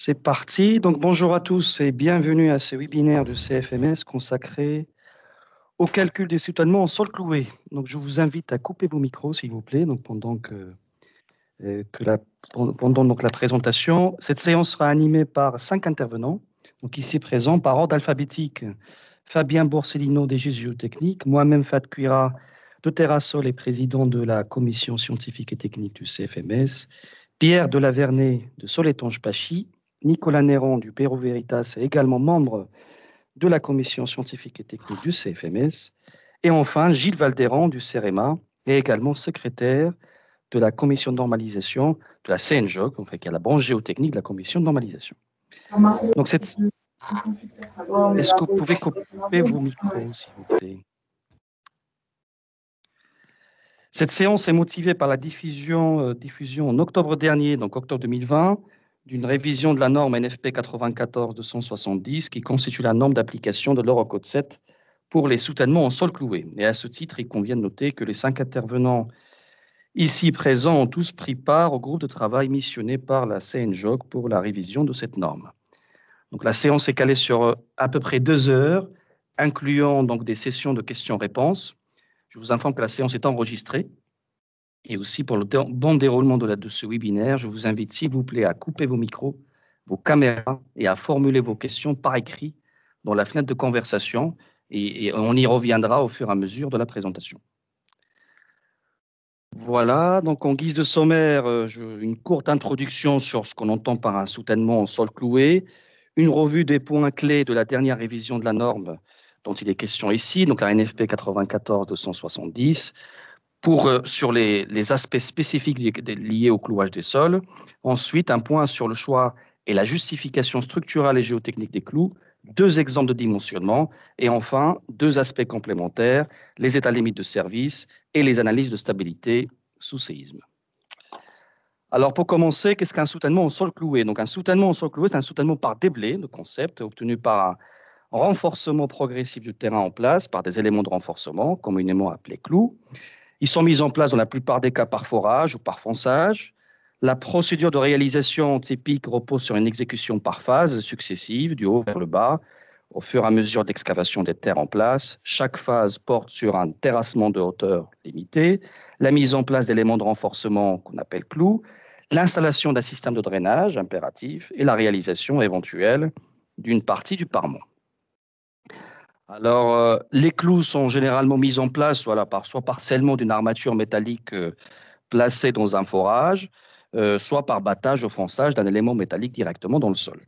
C'est parti. Donc bonjour à tous et bienvenue à ce webinaire de CFMS consacré au calcul des soutènements en sol cloué. Donc je vous invite à couper vos micros s'il vous plaît donc pendant que, euh, la, pendant donc la présentation. Cette séance sera animée par cinq intervenants. Donc ici présents par ordre alphabétique. Fabien Borsellino des Géotechniques, moi-même Fat Cuira de Terrasol et président de la commission scientifique et technique du CFMS, Pierre de Lavernay de Soletange-Pachy, Nicolas Néron du Pérou Veritas est également membre de la commission scientifique et technique du CFMS. Et enfin, Gilles Valderon du CEREMA est également secrétaire de la commission de normalisation de la CNJOC, qui est la branche géotechnique de la commission de normalisation. Donc, cette... est-ce que vous pouvez couper vos micros, s'il vous plaît Cette séance est motivée par la diffusion, euh, diffusion en octobre dernier, donc octobre 2020, d'une révision de la norme NFP 94-270 qui constitue la norme d'application de l'Eurocode 7 pour les soutènements en sol cloué. Et à ce titre, il convient de noter que les cinq intervenants ici présents ont tous pris part au groupe de travail missionné par la CNJOC pour la révision de cette norme. Donc la séance est calée sur euh, à peu près deux heures, incluant donc des sessions de questions-réponses. Je vous informe que la séance est enregistrée et aussi pour le bon déroulement de, de ce webinaire. Je vous invite, s'il vous plaît, à couper vos micros, vos caméras et à formuler vos questions par écrit dans la fenêtre de conversation et, on y reviendra au fur et à mesure de la présentation. Voilà, donc en guise de sommaire, euh, une courte introduction sur ce qu'on entend par un soutènement en sol cloué, une revue des points clés de la dernière révision de la norme dont il est question ici, donc la NFP 94-270, pour, euh, sur les, aspects spécifiques liés, au clouage des sols. Ensuite, un point sur le choix et la justification structurelle et géotechnique des clous, deux exemples de dimensionnement, et enfin deux aspects complémentaires, les états limites de service et les analyses de stabilité sous séisme. Alors pour commencer, qu'est-ce qu'un soutènement au sol cloué Donc un soutènement au sol cloué, c'est un soutènement par déblai, le concept obtenu par un renforcement progressif du terrain en place par des éléments de renforcement, communément appelés clous. Ils sont mis en place dans la plupart des cas par forage ou par fonçage. La procédure de réalisation typique repose sur une exécution par phase successive, du haut vers le bas, au fur et à mesure d'excavation des terres en place. Chaque phase porte sur un terrassement de hauteur limitée, la mise en place d'éléments de renforcement qu'on appelle clous, l'installation d'un système de drainage impératif et la réalisation éventuelle d'une partie du parement. Alors, euh, les clous sont généralement mis en place par, soit par scellement d'une armature métallique euh, placée dans un forage, euh, soit par battage au fonçage d'un élément métallique directement dans le sol.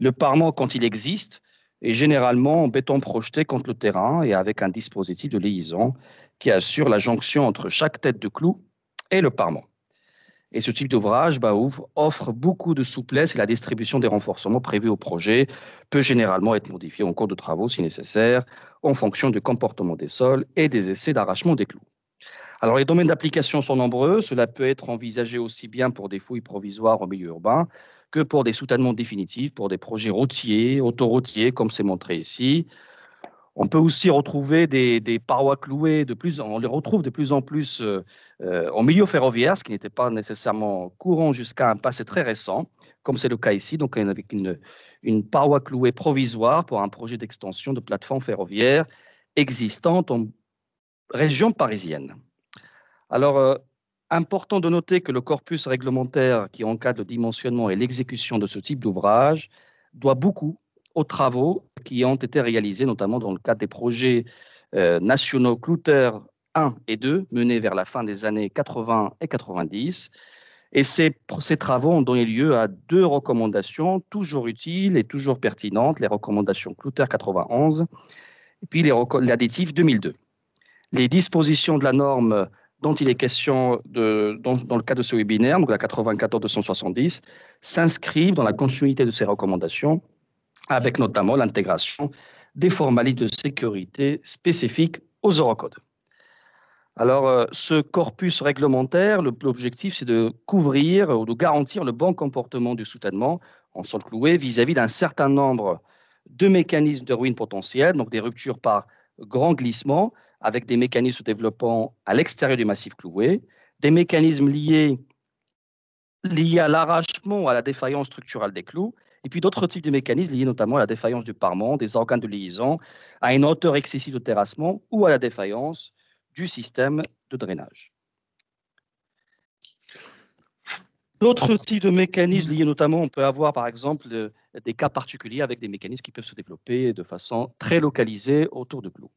Le parement, quand il existe, est généralement en béton projeté contre le terrain et avec un dispositif de liaison qui assure la jonction entre chaque tête de clou et le parement. Et ce type d'ouvrage bah, offre beaucoup de souplesse et la distribution des renforcements prévus au projet peut généralement être modifiée en cours de travaux si nécessaire, en fonction du comportement des sols et des essais d'arrachement des clous. Alors les domaines d'application sont nombreux, cela peut être envisagé aussi bien pour des fouilles provisoires en milieu urbain que pour des soutènements définitifs, pour des projets routiers, autoroutiers, comme c'est montré ici, on peut aussi retrouver des, parois clouées, de plus, on les retrouve de plus en plus en euh, euh, milieu ferroviaire, ce qui n'était pas nécessairement courant jusqu'à un passé très récent, comme c'est le cas ici, donc avec une, une paroi clouée provisoire pour un projet d'extension de plateforme ferroviaire existante en région parisienne. Alors, euh, important de noter que le corpus réglementaire qui encadre le dimensionnement et l'exécution de ce type d'ouvrage doit beaucoup aux travaux qui ont été réalisées notamment dans le cadre des projets euh, nationaux Clouter 1 et 2 menés vers la fin des années 80 et 90. Et ces, ces, travaux ont donné lieu à deux recommandations toujours utiles et toujours pertinentes, les recommandations Clouter 91 et puis l'additif 2002. Les dispositions de la norme dont il est question de, dans, dans, le cadre de ce webinaire, donc la 94-270, s'inscrivent dans la continuité de ces recommandations avec notamment l'intégration des formalités de sécurité spécifiques aux eurocodes. Alors, euh, ce corpus réglementaire, l'objectif, c'est de couvrir ou de garantir le bon comportement du soutènement en sol cloué vis-à-vis d'un certain nombre de mécanismes de ruine potentielles, donc des ruptures par grand glissement, avec des mécanismes se développant à l'extérieur du massif cloué, des mécanismes liés, liés à l'arrachement ou à la défaillance structurelle des clous, et puis d'autres types de mécanismes liés notamment à la défaillance du parement, des organes de liaison, à une hauteur excessive de terrassement ou à la défaillance du système de drainage. D'autres types de mécanismes liés notamment, on peut avoir par exemple euh, des cas particuliers avec des mécanismes qui peuvent se développer de façon très localisée autour de clous.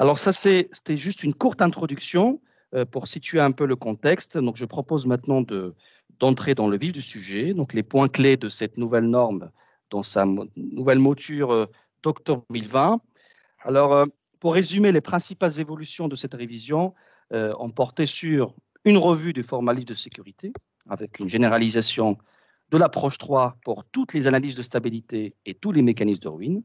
Alors ça, c'était juste une courte introduction euh, pour situer un peu le contexte. Donc je propose maintenant de, d'entrer dans le vif du sujet. Donc, les points clés de cette nouvelle norme dans sa nouvelle mouture euh, d'octobre 2020. Alors, euh, pour résumer les principales évolutions de cette révision, euh, on portait sur une revue du formalisme de sécurité avec une généralisation de l'approche 3 pour toutes les analyses de stabilité et tous les mécanismes de ruine,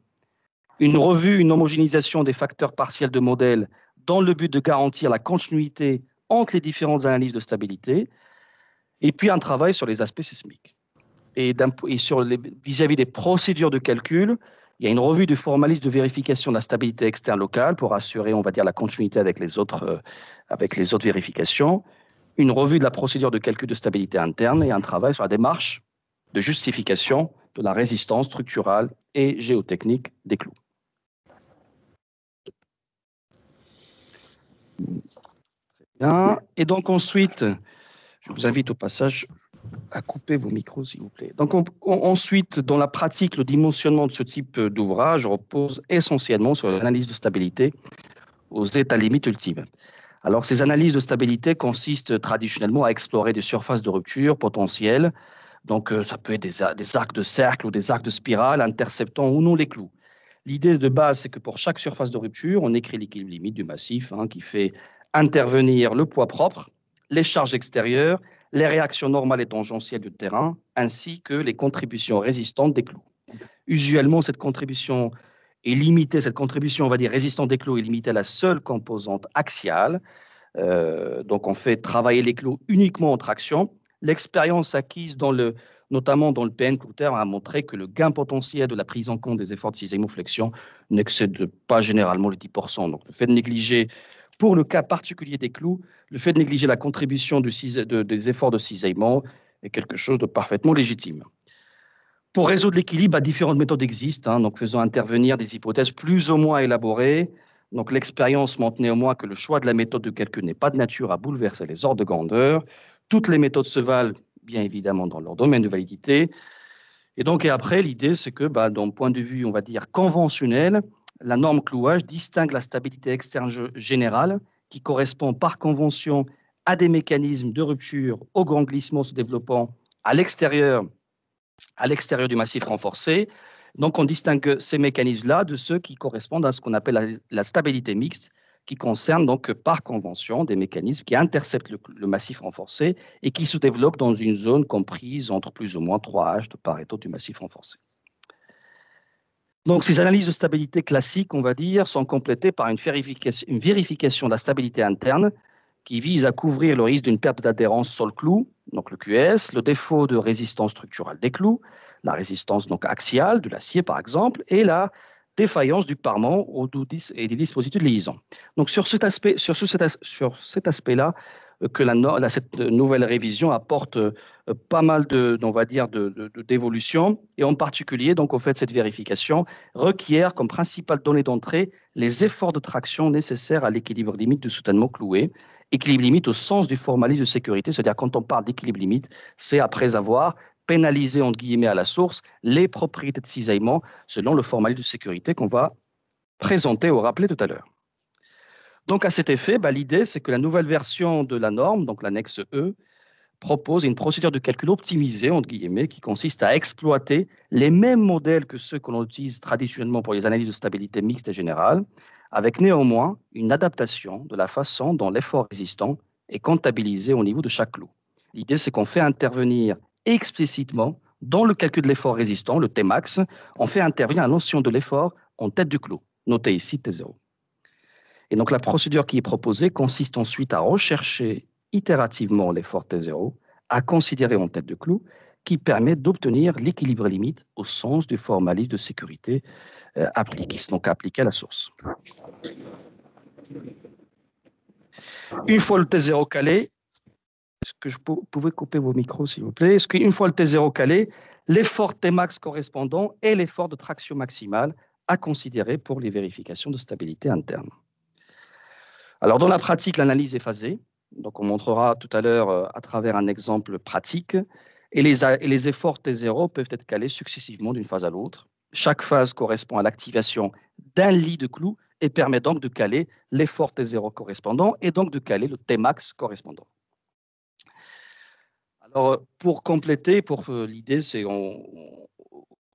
une revue, une homogénéisation des facteurs partiels de modèle dans le but de garantir la continuité entre les différentes analyses de stabilité et puis un travail sur les aspects sismiques. Et, sur vis-à-vis des procédures de calcul, il y a une revue du formalisme de vérification de la stabilité externe locale pour assurer, on va dire, la continuité avec les autres, euh, avec les autres vérifications, une revue de la procédure de calcul de stabilité interne et un travail sur la démarche de justification de la résistance structurale et géotechnique des clous. Bien. Et donc ensuite, je vous invite au passage à couper vos micros, s'il vous plaît. Donc, ensuite, dans la pratique, le dimensionnement de ce type d'ouvrage repose essentiellement sur l'analyse de stabilité aux états limites ultimes. Alors, ces analyses de stabilité consistent traditionnellement à explorer des surfaces de rupture potentielles. Donc, euh, ça peut être des, arcs de cercle ou des arcs de spirale interceptant ou non les clous. L'idée de base, c'est que pour chaque surface de rupture, on écrit l'équilibre limite du massif hein, qui fait intervenir le poids propre les charges extérieures, les réactions normales et tangentielles du terrain, ainsi que les contributions résistantes des clous. Usuellement, cette contribution est limitée, cette contribution, on va dire, résistante des clous est limitée à la seule composante axiale. Euh, donc, on fait travailler les clous uniquement en traction. L'expérience acquise, dans le, notamment dans le PN a montré que le gain potentiel de la prise en compte des efforts de cisaillement-flexion n'excède pas généralement les 10%. Donc, le fait de négliger pour le cas particulier des clous, le fait de négliger la contribution des efforts de cisaillement est quelque chose de parfaitement légitime. Pour résoudre l'équilibre, bah, différentes méthodes existent, hein, donc faisant intervenir des hypothèses plus ou moins élaborées. Donc l'expérience montre néanmoins que le choix de la méthode de calcul n'est pas de nature à bouleverser les ordres de grandeur. Toutes les méthodes se valent, bien évidemment, dans leur domaine de validité. Et donc, après, l'idée, c'est que, bah, d'un point de vue, on va dire, conventionnel, la norme clouage distingue la stabilité externe générale, qui correspond par convention à des mécanismes de rupture au grand glissement se développant à l'extérieur, à l'extérieur du massif renforcé. Donc on distingue ces mécanismes-là de ceux qui correspondent à ce qu'on appelle la, stabilité mixte, qui concerne donc par convention des mécanismes qui interceptent le, massif renforcé et qui se développent dans une zone comprise entre plus ou moins 3H de part et du massif renforcé. Donc ces analyses de stabilité classiques, on va dire, sont complétées par une vérification, de la stabilité interne qui vise à couvrir le risque d'une perte d'adhérence sol clou, donc le QS, le défaut de résistance structurelle des clous, la résistance donc axiale de l'acier par exemple, et la défaillance du parement et des dispositifs de liaison. Donc sur cet aspect, sur, sur cet aspect-là, que cette nouvelle révision apporte euh, pas mal de, on va dire, d'évolutions, de, et en particulier, donc, au fait, cette vérification requiert comme principale donnée d'entrée les efforts de traction nécessaires à l'équilibre limite du soutènement cloué. Équilibre limite au sens du formalisme de sécurité, c'est-à-dire quand on parle d'équilibre limite, c'est après avoir pénalisé, entre guillemets, à la source, les propriétés de cisaillement selon le formalisme de sécurité qu'on va présenter ou rappeler tout à l'heure. Donc à cet effet, bah, l'idée, c'est que la nouvelle version de la norme, donc l'annexe E, propose une procédure de calcul optimisée, entre guillemets, qui consiste à exploiter les mêmes modèles que ceux qu'on utilise traditionnellement pour les analyses de stabilité mixte et générale, avec néanmoins une adaptation de la façon dont l'effort résistant est comptabilisé au niveau de chaque clou. L'idée, c'est qu'on fait intervenir explicitement dans le calcul de l'effort résistant, le Tmax, on fait intervenir la notion de l'effort en tête du clou, noté ici T0. Et donc la procédure qui est proposée consiste ensuite à rechercher itérativement l'effort T0 à considérer en tête de clou qui permet d'obtenir l'équilibre limite au sens du formalisme de sécurité euh, appliqué, donc appliqué à la source. Une fois le T0 calé, est-ce que je couper vos micros, s'il vous plaît Est-ce qu'une fois le T0 calé, l'effort Tmax correspondant est l'effort de traction maximale à considérer pour les vérifications de stabilité interne alors, dans la pratique, l'analyse est phasée. Donc, on montrera tout à l'heure euh, à travers un exemple pratique. Et les, efforts T0 peuvent être calés successivement d'une phase à l'autre. Chaque phase correspond à l'activation d'un lit de clous et permet donc de caler l'effort T0 correspondant et donc de caler le Tmax correspondant. Alors, euh, pour compléter, pour euh, l'idée, c'est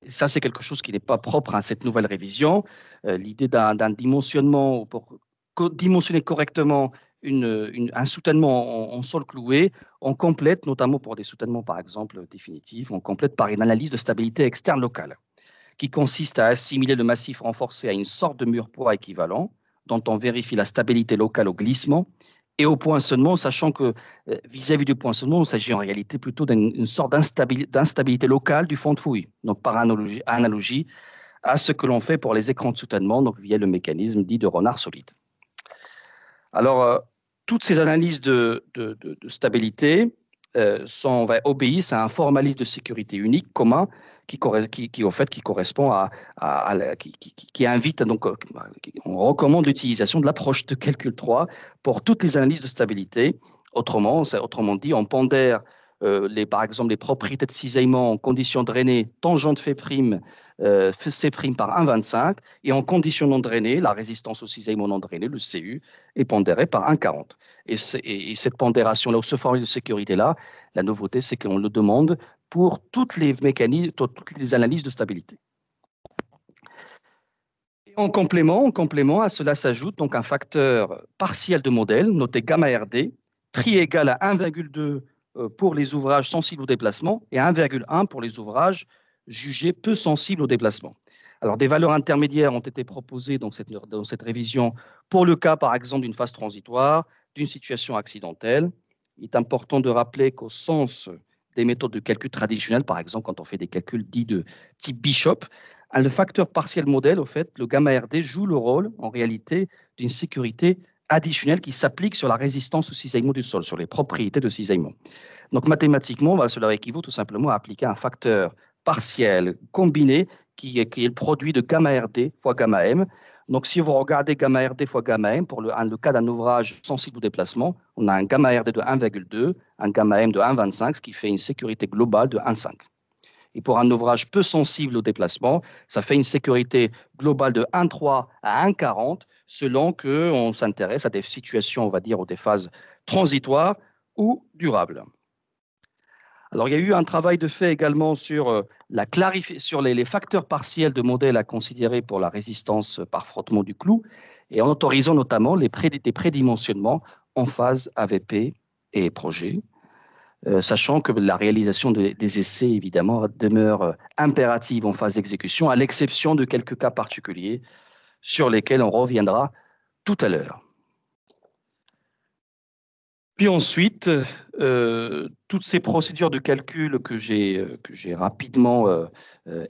ça, c'est quelque chose qui n'est pas propre à cette nouvelle révision. l'idée d'un dimensionnement pour dimensionner correctement un soutènement en, sol cloué, on complète, notamment pour des soutènements par exemple définitifs, on complète par une analyse de stabilité externe locale, qui consiste à assimiler le massif renforcé à une sorte de mur poids équivalent, dont on vérifie la stabilité locale au glissement et au poinçonnement, sachant que euh, vis-à-vis du poinçonnement, il s'agit en réalité plutôt d'une sorte d'instabilité locale du fond de fouille, donc par analogie, analogie à ce que l'on fait pour les écrans de soutènement, donc via le mécanisme dit de renard solide. Alors, euh, toutes ces analyses de, stabilité euh, sont, obéissent à un formalisme de sécurité unique commun qui, au fait, qui correspond à, qui, invite, donc, euh, on recommande l'utilisation de l'approche de calcul 3 pour toutes les analyses de stabilité. Autrement, autrement dit, on pondère euh, par exemple les propriétés de cisaillement en condition drainée, tangente prime, euh, prime par 1,25 et en condition non drainée, la résistance au cisaillement non drainé, le CU, est pondérée par 1,40. Et, cette pondération-là, ou ce formule de sécurité-là, la nouveauté, c'est qu'on le demande pour toutes les toutes les analyses de stabilité. en complément, en complément, à cela s'ajoute donc un facteur partiel de modèle, noté gamma RD, tri égal à 1,2 euh, pour les ouvrages sensibles au déplacement et 1,1 pour les ouvrages jugés peu sensibles au déplacement. Alors, des valeurs intermédiaires ont été proposées dans cette, dans cette révision pour le cas, par exemple, d'une phase transitoire, d'une situation accidentelle. Il est important de rappeler qu'au sens des méthodes de calcul traditionnelles, par exemple, quand on fait des calculs dits de type Bishop, le facteur partiel modèle, au fait, le gamma RD joue le rôle, en réalité, d'une sécurité additionnel qui s'applique sur la résistance au cisaillement du sol, sur les propriétés de cisaillement. Donc mathématiquement, cela équivaut tout simplement à appliquer un facteur partiel combiné qui est, le produit de gamma RD fois gamma M. Donc si vous regardez gamma RD fois gamma M, pour le, le cas d'un ouvrage sensible au déplacement, on a un gamma RD de 1,2, un gamma M de 1,25, ce qui fait une sécurité globale de 1,5 et pour un ouvrage peu sensible au déplacement, ça fait une sécurité globale de 1,3 à 1,40 selon qu'on s'intéresse à des situations, on va dire, ou des phases transitoires ou durables. Alors, il y a eu un travail de fait également sur, euh, la sur les, facteurs partiels de modèles à considérer pour la résistance par frottement du clou et en autorisant notamment les prédimensionnements en phase AVP et projet. Euh, sachant que la réalisation des essais, évidemment, demeure euh, impérative en phase d'exécution, à l'exception de quelques cas particuliers sur lesquels on reviendra tout à l'heure. Puis ensuite, euh, toutes ces procédures de calcul que j'ai rapidement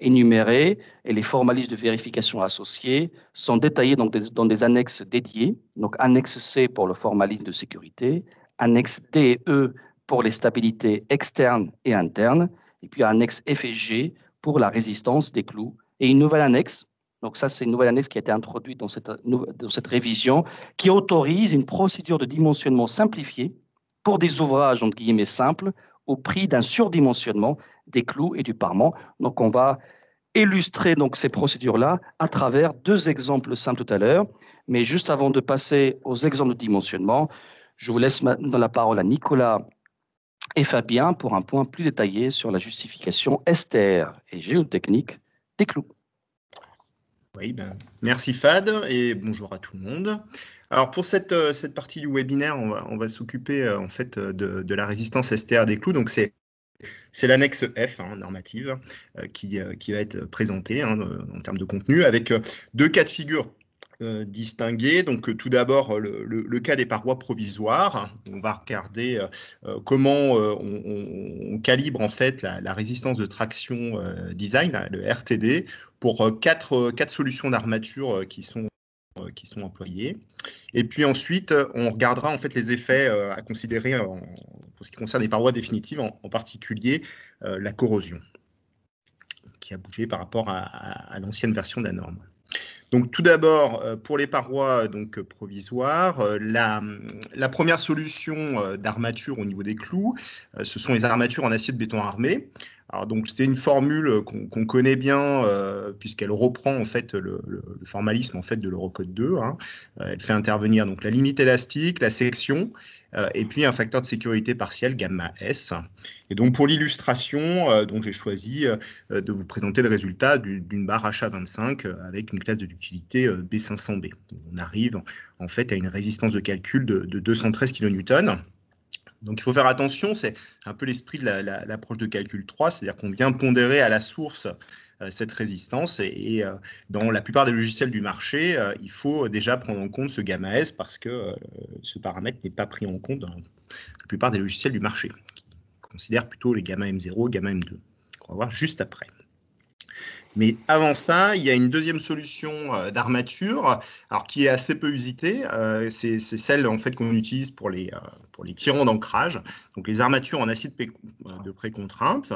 énumérées et les formalismes de vérification associés sont détaillés dans dans des annexes dédiées, donc annexe C pour le formalisme de sécurité, annexe D et E pour les stabilités externes et internes, et puis annexe F&G pour la résistance des clous, et une nouvelle annexe. Donc ça, c'est une nouvelle annexe qui a été introduite dans cette, dans cette révision, qui autorise une procédure de dimensionnement simplifiée pour des ouvrages, entre guillemets, simples, au prix d'un surdimensionnement des clous et du parement. Donc on va illustrer donc ces procédures-là à travers deux exemples simples tout à l'heure. Mais juste avant de passer aux exemples de dimensionnement, je vous laisse maintenant la parole à Nicolas et Fabien pour un point plus détaillé sur la justification STR et géotechnique des clous. Oui, ben, merci Fad et bonjour à tout le monde. Alors pour cette, euh, cette partie du webinaire, on va, s'occuper euh, en fait euh, de, la résistance STR des clous. Donc c'est l'annexe F, hein, normative, qui, qui va être présentée hein, en termes de contenu, avec deux cas de figure euh, distinguer. Donc, euh, tout d'abord, euh, le, cas des parois provisoires. On va regarder comment on, calibre en fait la, résistance de traction design, le RTD, pour quatre, solutions d'armature qui sont qui sont Et puis ensuite, on regardera en fait les effets à considérer pour ce qui concerne les parois définitives, en, particulier la corrosion, qui a bougé par rapport à l'ancienne version de la norme. Donc tout d'abord, euh, pour les parois euh, donc, euh, provisoires, la, la première solution d'armature au niveau des clous, ce sont les armatures en acier de béton armé. Alors donc c'est une formule qu'on connaît bien euh, puisqu'elle reprend en fait le, formalisme en fait de l'Eurocode 2. Hein. Euh, elle fait intervenir donc la limite élastique, la section euh, et puis un facteur de sécurité partiel, gamma s. Et donc pour l'illustration, donc j'ai choisi de vous présenter le résultat d'une barre HA25 avec une classe de ductilité B500B. on arrive en fait à une résistance de calcul de 213 kN. Donc il faut faire attention, c'est un peu l'esprit de l'approche de calcul 3, c'est-à-dire qu'on vient pondérer à la source euh, cette résistance et, euh, dans la plupart des logiciels du marché, euh, il faut déjà prendre en compte ce gamma S parce que ce paramètre n'est pas pris en compte dans la plupart des logiciels du marché, qui considèrent plutôt les gamma M0, gamma M2, On va voir juste après. Mais avant ça, il y a une deuxième solution euh, d'armature, alors qui est assez peu usitée. Euh, c'est celle en fait qu'on utilise pour les euh, pour les tirants d'ancrage, donc les armatures en acide de précontrainte.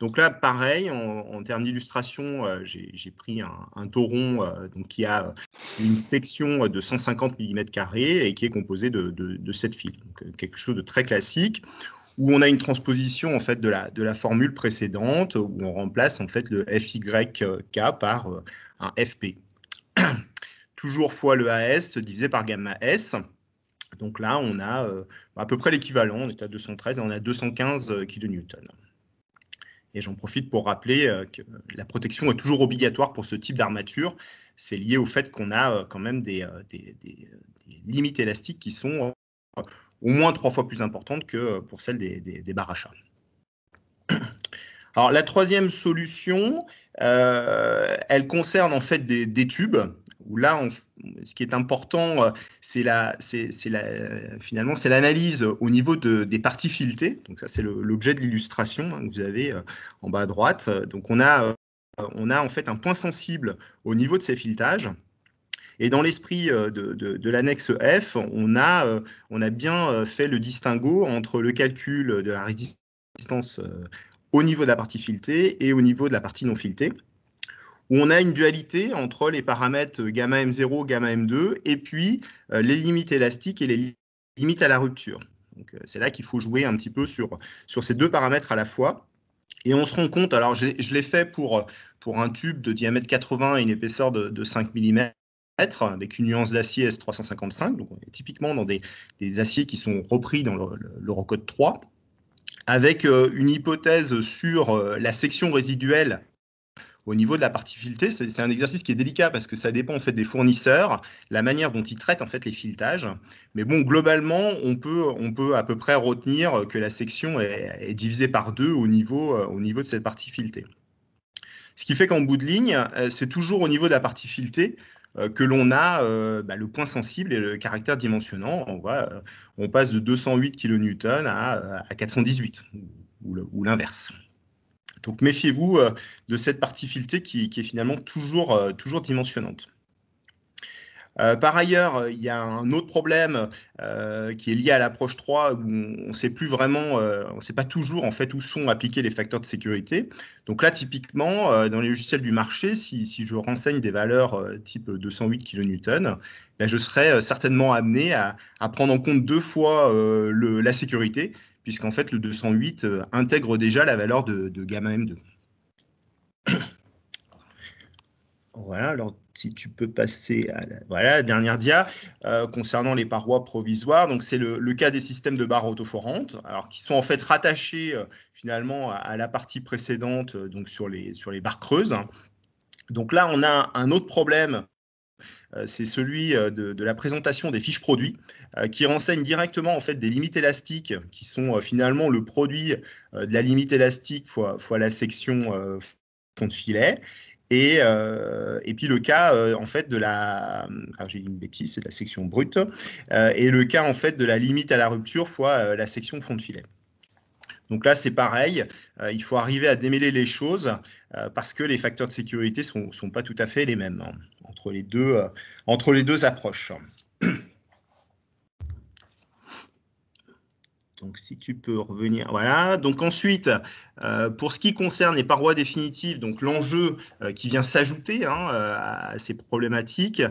Donc là, pareil, en, termes d'illustration, j'ai pris un, un tauron donc qui a une section de 150 mm et qui est composé de, de, de 7 fils. Donc quelque chose de très classique où on a une transposition en fait de la, formule précédente, où on remplace en fait le FYK par euh, un FP. Toujours fois le AS divisé par gamma S. Donc là, on a euh, à peu près l'équivalent, on est à 213 et on a 215 euh, kN. Et j'en profite pour rappeler que la protection est toujours obligatoire pour ce type d'armature. C'est lié au fait qu'on a quand même des, limites élastiques qui sont au moins trois fois plus importante que euh, pour celle des, des, des Alors la troisième solution, euh, elle concerne en fait des, tubes. Où là, ce qui est important, euh, c'est la, c'est, la, finalement c'est l'analyse au niveau de, des parties filetées. Donc ça, c'est l'objet de l'illustration hein, que vous avez en bas à droite. Donc on a, on a en fait un point sensible au niveau de ces filetages. Et dans l'esprit euh, de, l'annexe F, on a, euh, on a bien euh, fait le distinguo entre le calcul de la résistance au niveau de la partie filetée et au niveau de la partie non filetée où on a une dualité entre les paramètres gamma M0, gamma M2, et puis les limites élastiques et les limites à la rupture. C'est là qu'il faut jouer un petit peu sur, sur ces deux paramètres à la fois. Et on se rend compte, alors je, je l'ai fait pour, pour un tube de diamètre 80 et une épaisseur de 5 mm, avec une nuance d'acier S355. Donc, on est typiquement dans des, aciers qui sont repris dans l'Eurocode 3, avec euh, une hypothèse sur euh, la section résiduelle au niveau de la partie filetée. C'est un exercice qui est délicat parce que ça dépend en fait des fournisseurs, la manière dont ils traitent en fait les filetages. Mais bon, globalement, on peut, à peu près retenir que la section est, divisée par deux au niveau, euh, au niveau de cette partie filetée. Ce qui fait qu'en bout de ligne, c'est toujours au niveau de la partie filetée euh, que l'on a euh, bah, le point sensible et le caractère dimensionnant. On, voit, euh, on passe de 208 kN à, 418 ou l'inverse. Donc méfiez-vous de cette partie filetée qui, qui est finalement toujours, toujours dimensionnante. Euh, par ailleurs, euh, il y a un autre problème euh, qui est lié à l'approche 3 où on ne sait plus vraiment, on sait pas toujours en fait où sont appliqués les facteurs de sécurité. Donc là, typiquement, dans les logiciels du marché, si, je renseigne des valeurs type 208 kN, ben, je serai certainement amené à, prendre en compte deux fois la sécurité, puisqu'en fait le 208 intègre déjà la valeur de, de gamma M2. Voilà, alors si tu peux passer à la, dernière dia, euh, concernant les parois provisoires. Donc, c'est le, cas des systèmes de barres autoforantes, alors qui sont en fait rattachés euh, finalement à, la partie précédente, euh, donc sur les, sur les barres creuses. Donc là, on a un autre problème c'est celui de, la présentation des fiches produits qui renseigne directement en fait des limites élastiques qui sont finalement le produit de la limite élastique fois, fois la section fond de filet euh, et, puis le cas euh, en fait de la, ah, c'est la section brute, euh, et le cas en fait de la limite à la rupture fois la section fond de filet. Donc là, c'est pareil, il faut arriver à démêler les choses parce que les facteurs de sécurité ne sont, pas tout à fait les mêmes hein, entre, les deux, entre les deux approches. Donc, si tu peux revenir, voilà. Donc, ensuite, euh, pour ce qui concerne les parois définitives, donc l'enjeu euh, qui vient s'ajouter hein, euh, à ces problématiques,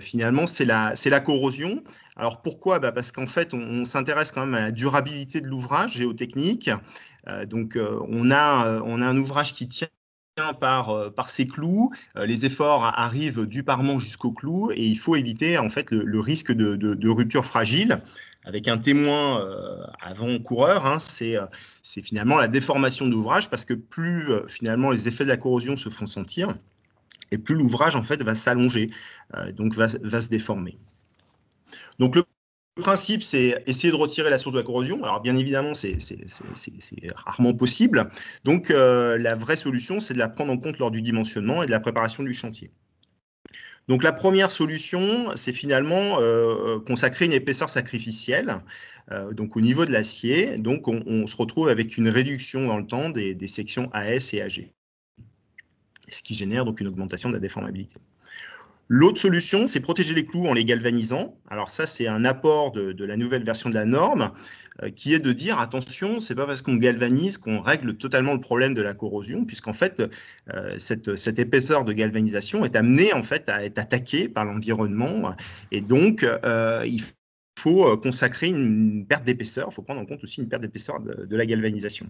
finalement, c'est la, la corrosion. Alors, pourquoi bah, Parce qu'en fait, on, s'intéresse quand même à la durabilité de l'ouvrage géotechnique. donc, on a, on a un ouvrage qui tient par, euh, par ses clous, euh, les efforts arrivent du parement jusqu'au clou et il faut éviter en fait le, risque de, rupture fragile avec un témoin euh, avant-coureur, hein, c'est finalement la déformation d'ouvrage parce que plus finalement les effets de la corrosion se font sentir et plus l'ouvrage en fait va s'allonger, donc va, va se déformer. Donc le le principe, c'est essayer de retirer la source de la corrosion. Alors, bien évidemment, c'est rarement possible. Donc, euh, la vraie solution, c'est de la prendre en compte lors du dimensionnement et de la préparation du chantier. Donc la première solution, c'est finalement euh, euh, consacrer une épaisseur sacrificielle, donc au niveau de l'acier. Donc on, se retrouve avec une réduction dans le temps des, des sections AS et AG, ce qui génère donc une augmentation de la déformabilité. L'autre solution, c'est protéger les clous en les galvanisant. Alors ça, c'est un apport de, la nouvelle version de la norme, euh, qui est de dire attention, c'est pas parce qu'on galvanise qu'on règle totalement le problème de la corrosion, puisqu'en fait, euh, cette, épaisseur de galvanisation est amenée en fait à être attaquée par l'environnement, et donc euh, il faut consacrer une perte d'épaisseur. Il faut prendre en compte aussi une perte d'épaisseur de, la galvanisation.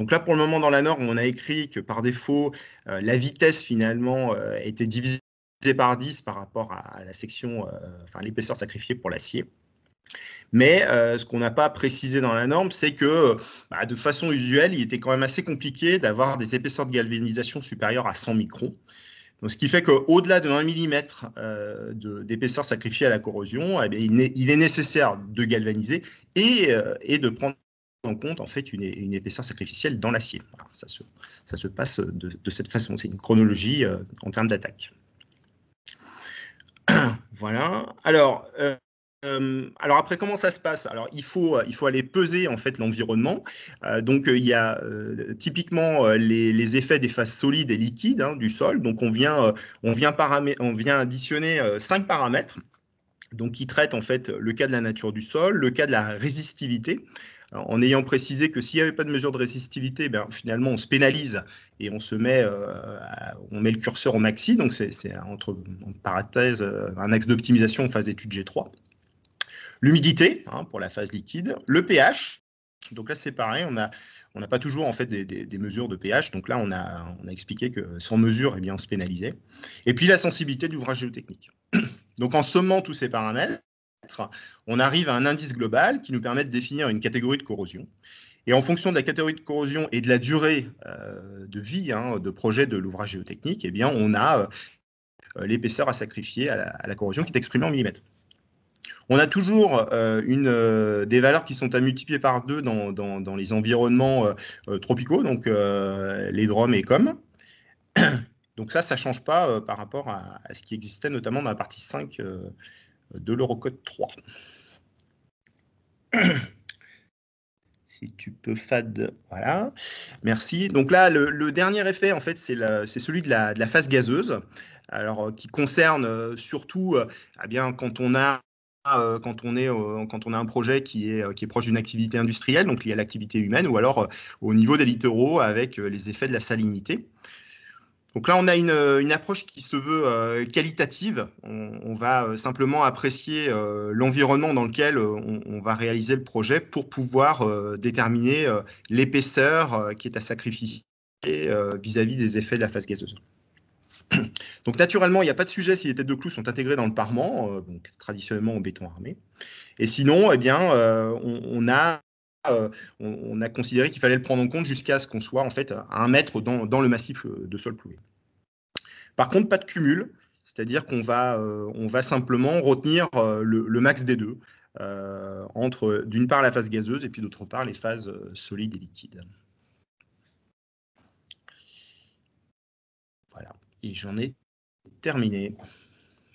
Donc là, pour le moment, dans la norme, on a écrit que par défaut, la vitesse finalement était divisée par 10 par rapport à la section, euh, enfin l'épaisseur sacrifiée pour l'acier. Mais euh, ce qu'on n'a pas précisé dans la norme, c'est que bah, de façon usuelle, il était quand même assez compliqué d'avoir des épaisseurs de galvanisation supérieures à 100 microns. ce qui fait qu'au-delà de 1 mm euh, d'épaisseur sacrifiée à la corrosion, eh il, est, nécessaire de galvaniser et, de prendre en compte en fait une, épaisseur sacrificielle dans l'acier. ça, se, passe de cette façon. C'est une chronologie en termes d'attaque. voilà. Alors, euh, euh, alors après, comment ça se passe Alors il faut, euh, il faut aller peser en fait l'environnement. donc il y a typiquement les, effets des phases solides et liquides hein, du sol. Donc on vient, on vient, on vient additionner cinq paramètres. Donc qui traitent en fait le cas de la nature du sol, le cas de la résistivité, en ayant précisé que s'il n'y avait pas de mesure de résistivité, ben, finalement, on se pénalise et on se met, euh, on met le curseur au maxi. Donc, c'est entre parenthèses euh, un axe d'optimisation en phase d'étude G3. L'humidité hein, pour la phase liquide, le pH. Donc là, c'est pareil, on a on n'a pas toujours en fait des, mesures de pH. Donc là, on a, on a expliqué que sans mesure, eh bien, on se pénalisait. Et puis la sensibilité d'ouvrage géotechnique. Donc en sommant tous ces paramètres, on arrive à un indice global qui nous permet de définir une catégorie de corrosion. Et en fonction de la catégorie de corrosion et de la durée euh, de vie hein, de projet de l'ouvrage géotechnique, eh bien, on a euh, l'épaisseur à sacrifier à la, corrosion qui est exprimée en millimètres. On a toujours euh, une, des valeurs qui sont à multiplier par deux dans, les environnements tropicaux, donc les DROM et COM. Donc ça, ça ne change pas par rapport à, ce qui existait notamment dans la partie 5 de l'Eurocode 3. si tu peux, fade, Voilà, merci. Donc là, le, dernier effet, en fait, c'est celui de la, phase gazeuse, alors euh, qui concerne euh, surtout, euh, eh bien, quand on a quand on, a un projet qui est, proche d'une activité industrielle, donc il y a l'activité humaine, ou alors au niveau des littoraux avec les effets de la salinité. Donc là, on a une, euh, approche qui se veut euh, qualitative. On, va euh, simplement apprécier l'environnement dans lequel on, va réaliser le projet pour pouvoir déterminer l'épaisseur qui est à sacrifier vis-à-vis des effets de la phase gazeuse. Donc naturellement, il n'y a pas de sujet si les têtes de clous sont intégrées dans le parement, donc traditionnellement en béton armé. Et sinon, eh bien, on a euh, on, a considéré qu'il fallait le prendre en compte jusqu'à ce qu'on soit en fait à un mètre dans, le massif euh, de sol ploué. Par contre, pas de cumul, c'est-à-dire qu'on va, euh, simplement retenir le, max des deux, entre d'une part la phase gazeuse et puis d'autre part les phases solides et liquides. Voilà, et j'en ai terminé.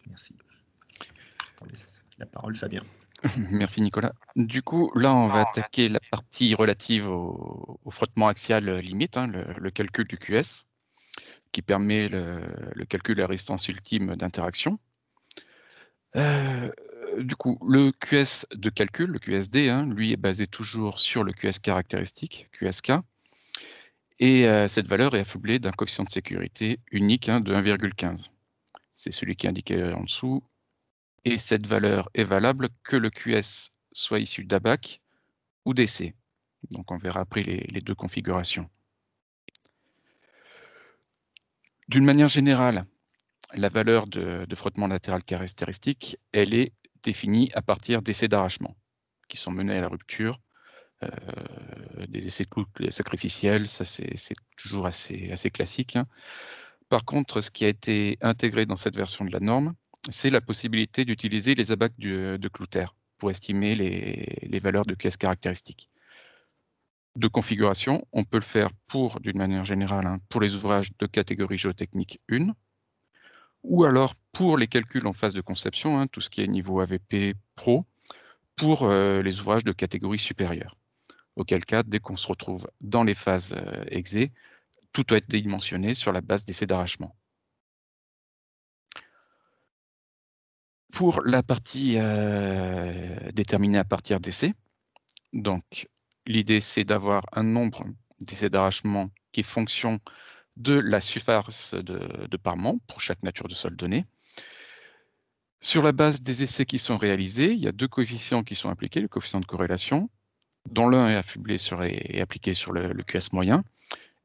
Merci. On laisse la parole Fabien. Merci Nicolas. Du coup, là, on va attaquer la partie relative au, frottement axial euh, limite, hein, le, calcul du QS, qui permet le, calcul de la résistance ultime d'interaction. Euh, du coup, le QS de calcul, le QSD, hein, lui est basé toujours sur le QS caractéristique, QSK, et euh, cette valeur est affublée d'un coefficient de sécurité unique hein, de 1,15. C'est celui qui est indiqué en dessous, et cette valeur est valable que le QS soit issu d'ABAC ou d'essai. Donc on verra après les, deux configurations. D'une manière générale, la valeur de, frottement latéral caractéristique, elle est définie à partir d'essais d'arrachement qui sont menés à la rupture, euh, des essais de clous sacrificiels, ça c'est toujours assez, classique. Hein. Par contre, ce qui a été intégré dans cette version de la norme, c'est la possibilité d'utiliser les abacs euh, de Clouter pour estimer les, valeurs de caisse caractéristiques. De configuration, on peut le faire pour, d'une manière générale, hein, pour les ouvrages de catégorie géotechnique 1, ou alors pour les calculs en phase de conception, hein, tout ce qui est niveau AVP Pro, pour euh, les ouvrages de catégorie supérieure. Auquel cas, dès qu'on se retrouve dans les phases euh, exé, tout doit être dimensionné sur la base d'essais d'arrachement. pour la partie euh, déterminée à partir d'essais, donc l'idée c'est d'avoir un nombre d'essais d'arrachement qui est fonction de la surface de, de parement pour chaque nature de sol donnée. Sur la base des essais qui sont réalisés, il y a deux coefficients qui sont appliqués, le coefficient de corrélation, dont l'un est, affublé et appliqué sur le QS moyen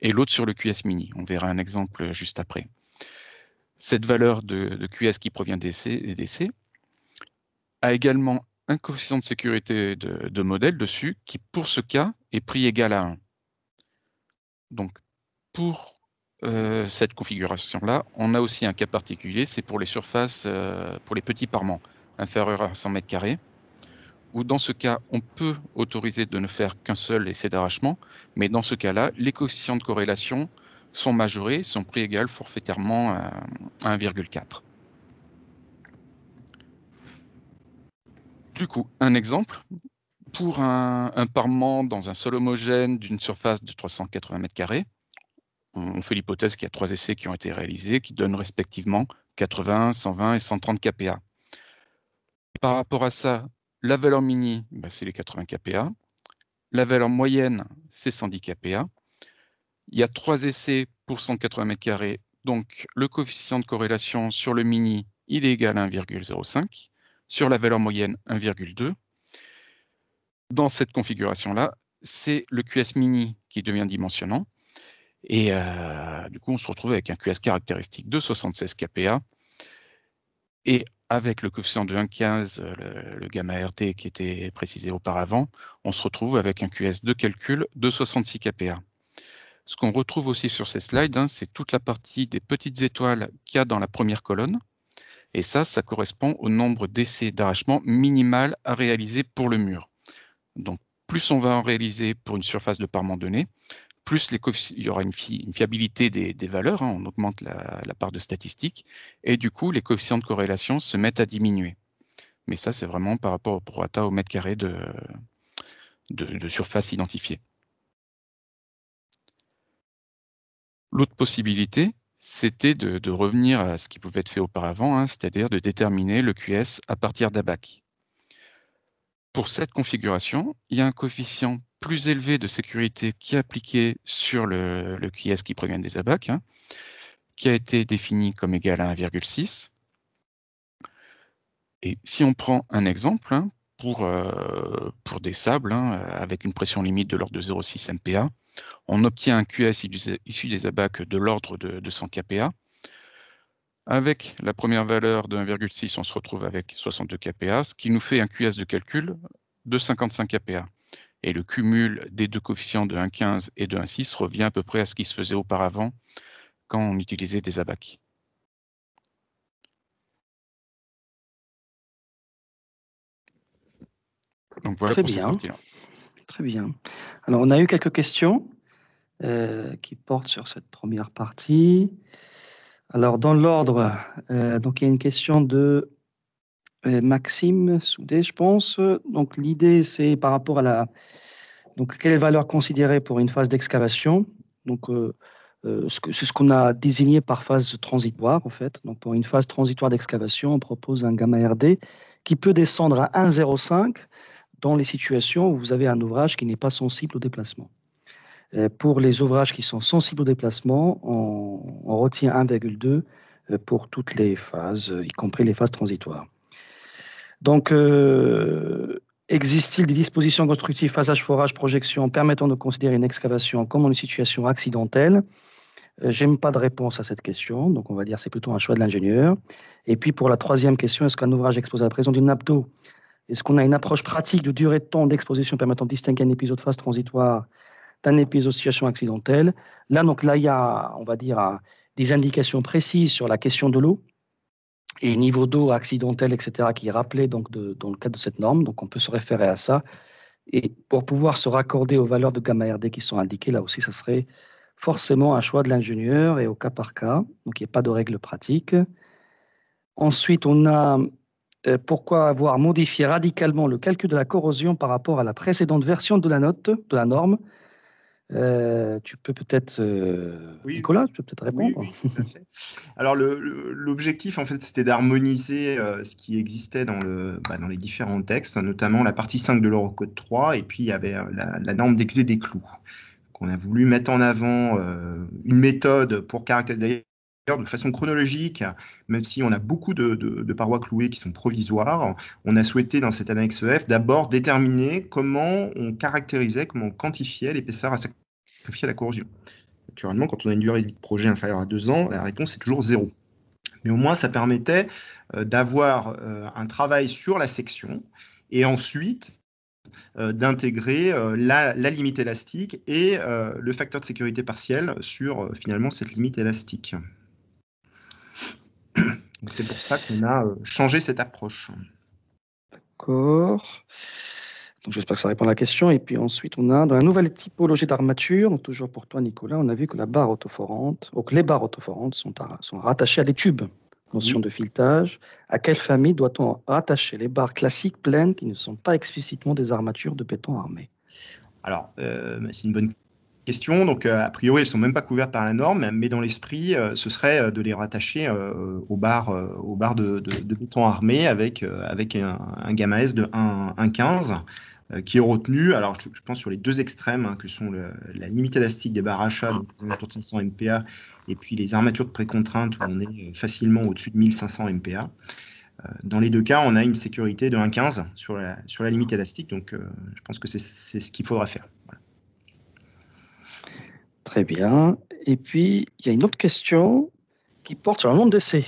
et l'autre sur le QS mini. On verra un exemple juste après. Cette valeur de, QS qui provient des C, des a également un coefficient de sécurité de, modèle dessus qui, pour ce cas, est pris égal à 1. Donc, pour euh, cette configuration-là, on a aussi un cas particulier, c'est pour les surfaces, euh, pour les petits parements inférieurs à 100 m2, où dans ce cas, on peut autoriser de ne faire qu'un seul essai d'arrachement, mais dans ce cas-là, les coefficients de corrélation sont majorés, sont pris égal forfaitairement à 1,4. Du coup, un exemple, pour un, un parement dans un sol homogène d'une surface de 380 m2, on fait l'hypothèse qu'il y a trois essais qui ont été réalisés qui donnent respectivement 80, 120 et 130 kPa. Par rapport à ça, la valeur mini, bah, c'est les 80 kPa. La valeur moyenne, c'est 110 kPa. Il y a trois essais pour 180 mètres carrés. Donc, le coefficient de corrélation sur le mini, il est égal à 1,05. Sur la valeur moyenne, 1,2. Dans cette configuration-là, c'est le QS mini qui devient dimensionnant. Et euh, du coup, on se retrouve avec un QS caractéristique de 76 kPa. Et avec le coefficient de 1,15, euh, le, le, gamma RT qui était précisé auparavant, on se retrouve avec un QS de calcul de 66 kPa. Ce qu'on retrouve aussi sur ces slides, hein, c'est toute la partie des petites étoiles qu'il y a dans la première colonne. Et ça, ça correspond au nombre d'essais d'arrachement minimal à réaliser pour le mur. Donc, plus on va en réaliser pour une surface de parement donné, plus il y aura une, fiabilité des, valeurs, hein, on augmente la, part de statistiques et du coup, les coefficients de corrélation se mettent à diminuer. Mais ça, c'est vraiment par rapport au prorata au mètre carré de surface identifiée. L'autre possibilité, c'était de, revenir à ce qui pouvait être fait auparavant, hein, c'est-à-dire de déterminer le QS à partir d'ABAC. Pour cette configuration, il y a un coefficient plus élevé de sécurité qui est appliqué sur le, QS qui provient des ABAC, hein, qui a été défini comme égal à 1,6. Et si on prend un exemple, hein, euh, pour, des sables hein, avec une pression limite de l'ordre de 0,6 MPa. On obtient un QS issu des abacs de l'ordre de, de 100 kPa. Avec la première valeur de 1,6, on se retrouve avec 62 kPa, ce qui nous fait un QS de calcul de 55 kPa. Et le cumul des deux coefficients de 1,15 et de 1,6 revient à peu près à ce qui se faisait auparavant quand on utilisait des abacs. Très bien. Très bien. Alors, on a eu quelques questions euh, qui portent sur cette première partie. Alors, dans l'ordre, euh, il y a une question de euh, Maxime Soudé, je pense. Donc, l'idée, c'est par rapport à la. Donc, quelle est la valeur considérée pour une phase d'excavation Donc, c'est ce qu'on a désigné par phase transitoire, en fait. Donc, pour une phase transitoire d'excavation, on propose un gamma RD qui peut descendre à 1,05 dans les situations où vous avez un ouvrage qui n'est pas sensible au déplacement. Euh, pour les ouvrages qui sont sensibles au déplacement, on, retient 1,2 euh, pour toutes les phases, euh, y compris les phases transitoires. Donc, existe-t-il des dispositions constructives, phasage, forage, projection permettant de considérer une excavation comme une situation accidentelle J'aime pas de réponse à cette question, donc on va dire c'est plutôt un choix de l'ingénieur. Et puis pour la troisième question, est-ce qu'un ouvrage exposé à la présence d'une nappe d'eau est-ce qu'on a une approche pratique de durée de temps d'exposition permettant de distinguer un épisode de phase transitoire d'un épisode situation accidentelle Là, donc, là, il y a, on va dire, euh, des indications précises sur la question de l'eau et niveau d'eau accidentelle, etc., qui est rappelé donc, dans le cadre de cette norme. Donc, on peut se référer à ça. Et pour pouvoir se raccorder aux valeurs de gamma RD qui sont indiquées, là aussi, ça serait forcément un choix de l'ingénieur et au cas par cas. Donc, il n'y a pas de règle pratique. Ensuite, on a euh, pourquoi avoir modifié radicalement le calcul de la corrosion par rapport à la précédente version de la note, de la norme euh, tu peux peut-être, euh, Nicolas, tu peux peut-être répondre. Alors l'objectif en fait, c'était d'harmoniser ce qui existait dans, le, bah, dans les différents textes, notamment la partie 5 de l'Eurocode 3, et puis il y avait la, norme d'exé des clous. qu'on a voulu mettre en avant une méthode pour caractériser de façon chronologique, même si on a beaucoup de, parois clouées qui sont provisoires, on a souhaité dans cette annexe e F d'abord déterminer comment on caractérisait, comment on quantifiait l'épaisseur à sacrifier à la corrosion. Naturellement, quand on a une durée de projet inférieure à deux ans, la réponse est toujours zéro. Mais au moins, ça permettait euh, d'avoir euh, un travail sur la section et ensuite euh, d'intégrer la, la, limite élastique et le facteur de sécurité partielle sur finalement cette limite élastique c'est pour ça qu'on a euh, changé cette approche. D'accord. Donc j'espère que ça répond à la question. Et puis ensuite, on a dans la nouvelle typologie d'armature, toujours pour toi Nicolas, on a vu que la barre autoforante, donc les barres autoforantes sont, rattachées à des tubes. Notion de filetage. À quelle famille doit-on rattacher les barres classiques pleines qui ne sont pas explicitement des armatures de béton armé Alors, euh, c'est une bonne question. Donc, euh, a priori, elles ne sont même pas couvertes par la norme, mais dans l'esprit, euh, ce serait euh, de les rattacher aux barres au bar de, de, de armé avec, avec un, gamma S de 1,15 qui est retenu, alors je, pense sur les deux extrêmes, hein, que sont la limite élastique des barres à donc autour de 500 MPa, et puis les armatures de précontrainte, où on est facilement au-dessus de 1500 MPa. Dans les deux cas, on a une sécurité de 1,15 sur la, limite élastique, donc je pense que c'est ce qu'il faudra faire. Voilà. Très bien. Et puis, il y a une autre question qui porte sur le nombre d'essais.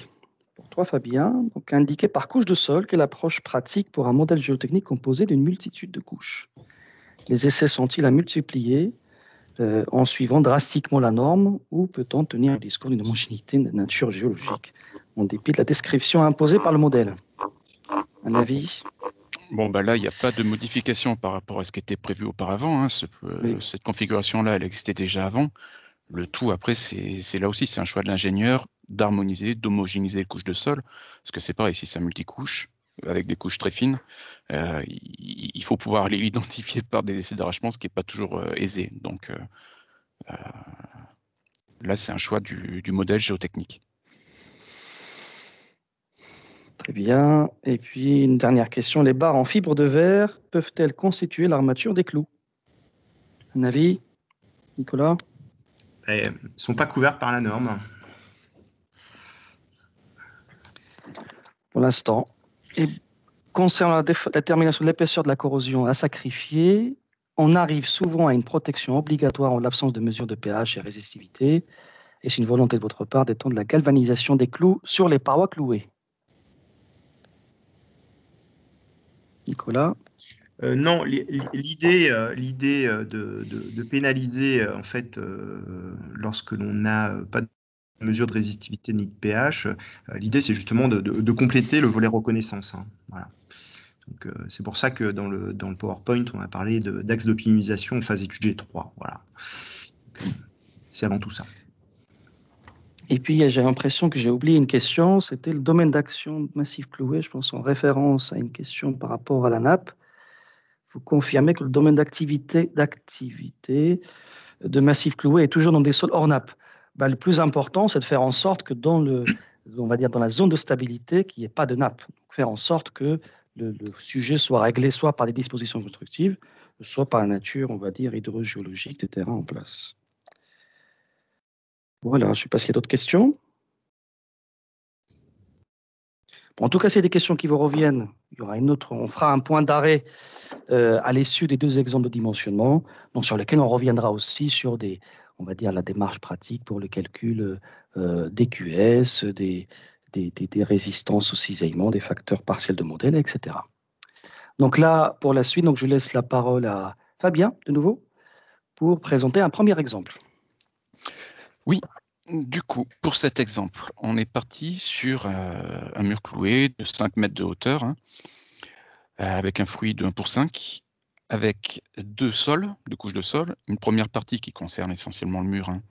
Pour toi, Fabien, donc indiqué par couche de sol, quelle approche pratique pour un modèle géotechnique composé d'une multitude de couches Les essais sont-ils à multiplier euh, en suivant drastiquement la norme ou peut-on tenir le discours d'une homogénéité de nature géologique en dépit de la description imposée par le modèle Un avis Bon, bah là, il n'y a pas de modification par rapport à ce qui était prévu auparavant. Hein. Euh, cette configuration-là, elle existait déjà avant. Le tout, après, c'est là aussi, c'est un choix de l'ingénieur d'harmoniser, d'homogénéiser les couches de sol. Parce que c'est pareil, si ça multicouche, avec des couches très fines, euh, il faut pouvoir les identifier par des essais d'arrachement, ce qui n'est pas toujours euh, aisé. Donc là, c'est un choix du modèle géotechnique. Très bien. Et puis une dernière question. Les barres en fibre de verre peuvent-elles constituer l'armature des clous Un avis, Nicolas Ils ne sont pas couverts par la norme. Pour l'instant. concernant la détermination de l'épaisseur de la corrosion à sacrifier, on arrive souvent à une protection obligatoire en l'absence de mesures de pH et résistivité. Et c'est une volonté de votre part d'étendre la galvanisation des clous sur les parois clouées. Nicolas euh, non, l'idée, euh, euh, de, pénaliser, en fait, lorsque l'on n'a pas de mesure de résistivité ni de pH, l'idée, c'est justement de, compléter le volet reconnaissance. Hein, voilà. c'est pour ça que dans le, dans le PowerPoint, on a parlé d'axe d'optimisation phase étude G3. Voilà. C'est avant tout ça. Et puis, j'ai l'impression que j'ai oublié une question, c'était le domaine d'action massif cloué, je pense en référence à une question par rapport à la nappe. Vous confirmez que le domaine d'activité de massif cloué est toujours dans des sols hors nappe. Bah, le plus important, c'est de faire en sorte que dans, le, on va dire, dans la zone de stabilité, qu'il n'y ait pas de nappe. Donc, faire en sorte que le, sujet soit réglé soit par des dispositions constructives, soit par la nature, on va dire, hydrogéologique des terrains en place. Voilà, je ne sais pas s'il y a d'autres questions. en tout cas, s'il y a des questions qui vous reviennent, il y aura une autre, on fera un point d'arrêt euh, à l'issue des deux exemples de dimensionnement, sur lesquels on reviendra aussi sur des, on va dire, la démarche pratique pour le calcul euh, des QS, des, résistances au cisaillement, des facteurs partiels de modèle, etc. Donc là, pour la suite, donc je laisse la parole à Fabien, de nouveau, pour présenter un premier exemple. Oui, du coup, pour cet exemple, on est parti sur euh, un mur cloué de 5 mètres de hauteur, hein, euh, avec un fruit de 1 pour 5, avec deux sols, deux couches de sol, une première partie qui concerne essentiellement le mur, hein,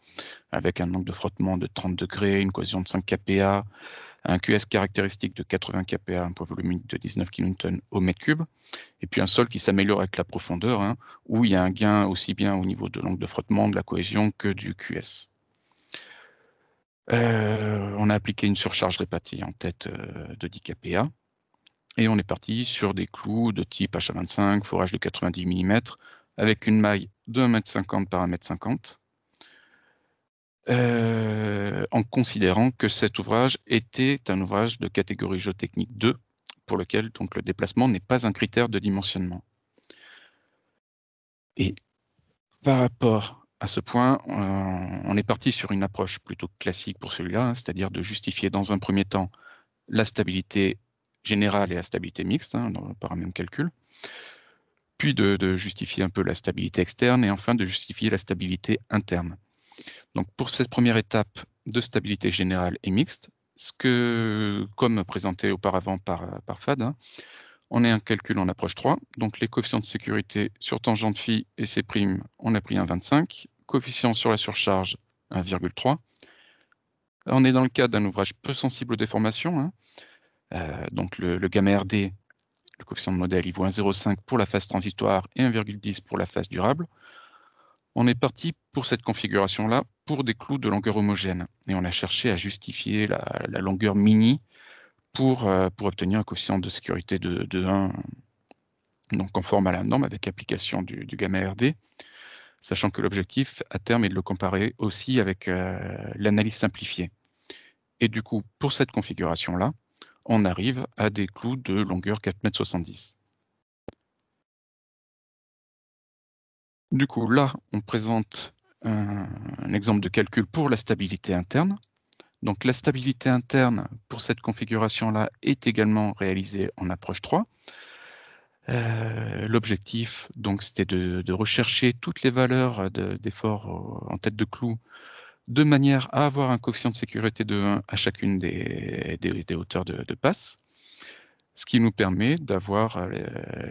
avec un angle de frottement de 30 degrés, une cohésion de 5 kPa, un QS caractéristique de 80 kPa, un poids volumique de 19 kN au mètre cube, et puis un sol qui s'améliore avec la profondeur, hein, où il y a un gain aussi bien au niveau de l'angle de frottement, de la cohésion que du QS. Euh, on a appliqué une surcharge répartie en tête euh, de 10 kPa. Et on est parti sur des clous de type h 25 forage de 90 mm, avec une maille de 1,50 m par 1,50 m, 50 en considérant que cet ouvrage était un ouvrage de catégorie géotechnique 2, pour lequel donc, le déplacement n'est pas un critère de dimensionnement. Et par rapport à ce point, on est parti sur une approche plutôt classique pour celui-là, hein, c'est-à-dire de justifier dans un premier temps la stabilité générale et la stabilité mixte hein, dans, par un même calcul, puis de, justifier un peu la stabilité externe et enfin de justifier la stabilité interne. Donc pour cette première étape de stabilité générale et mixte, ce que, comme présenté auparavant par, par FAD, hein, on est un calcul en approche 3. Donc les coefficients de sécurité sur tangente phi et C', on a pris un 25 coefficient sur la surcharge 1,3. On est dans le cas d'un ouvrage peu sensible aux déformations. Hein. Euh, donc le, gamma RD, le coefficient de modèle, il vaut 1,05 pour la phase transitoire et 1,10 pour la phase durable. On est parti pour cette configuration-là pour des clous de longueur homogène. Et on a cherché à justifier la, longueur mini pour, euh, pour, obtenir un coefficient de sécurité de, 1, donc conforme à la norme avec application du gamma RD sachant que l'objectif, à terme, est de le comparer aussi avec euh, l'analyse simplifiée. Et du coup, pour cette configuration-là, on arrive à des clous de longueur 4,70 m. Du coup, là, on présente un, un, exemple de calcul pour la stabilité interne. Donc la stabilité interne pour cette configuration-là est également réalisée en approche 3, euh, l'objectif, donc, c'était de, rechercher toutes les valeurs euh, d'effort euh, en tête de clou de manière à avoir un coefficient de sécurité de 1 à chacune des, hauteurs de, passe, ce qui nous permet d'avoir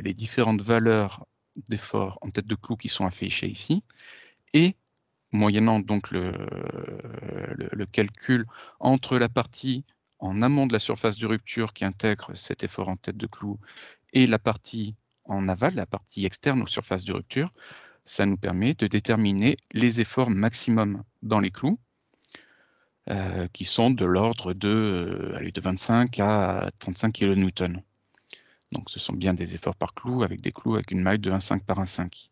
les, différentes valeurs d'effort en tête de clou qui sont affichées ici, et moyennant donc le, calcul entre la partie en amont de la surface de rupture qui intègre cet effort en tête de clou et la partie en aval, la partie externe aux surfaces de rupture, ça nous permet de déterminer les efforts maximum dans les clous, euh, qui sont de l'ordre de, euh, de 25 à 35 kN. Donc ce sont bien des efforts par clou, avec des clous avec une maille de 1,5 par 1,5.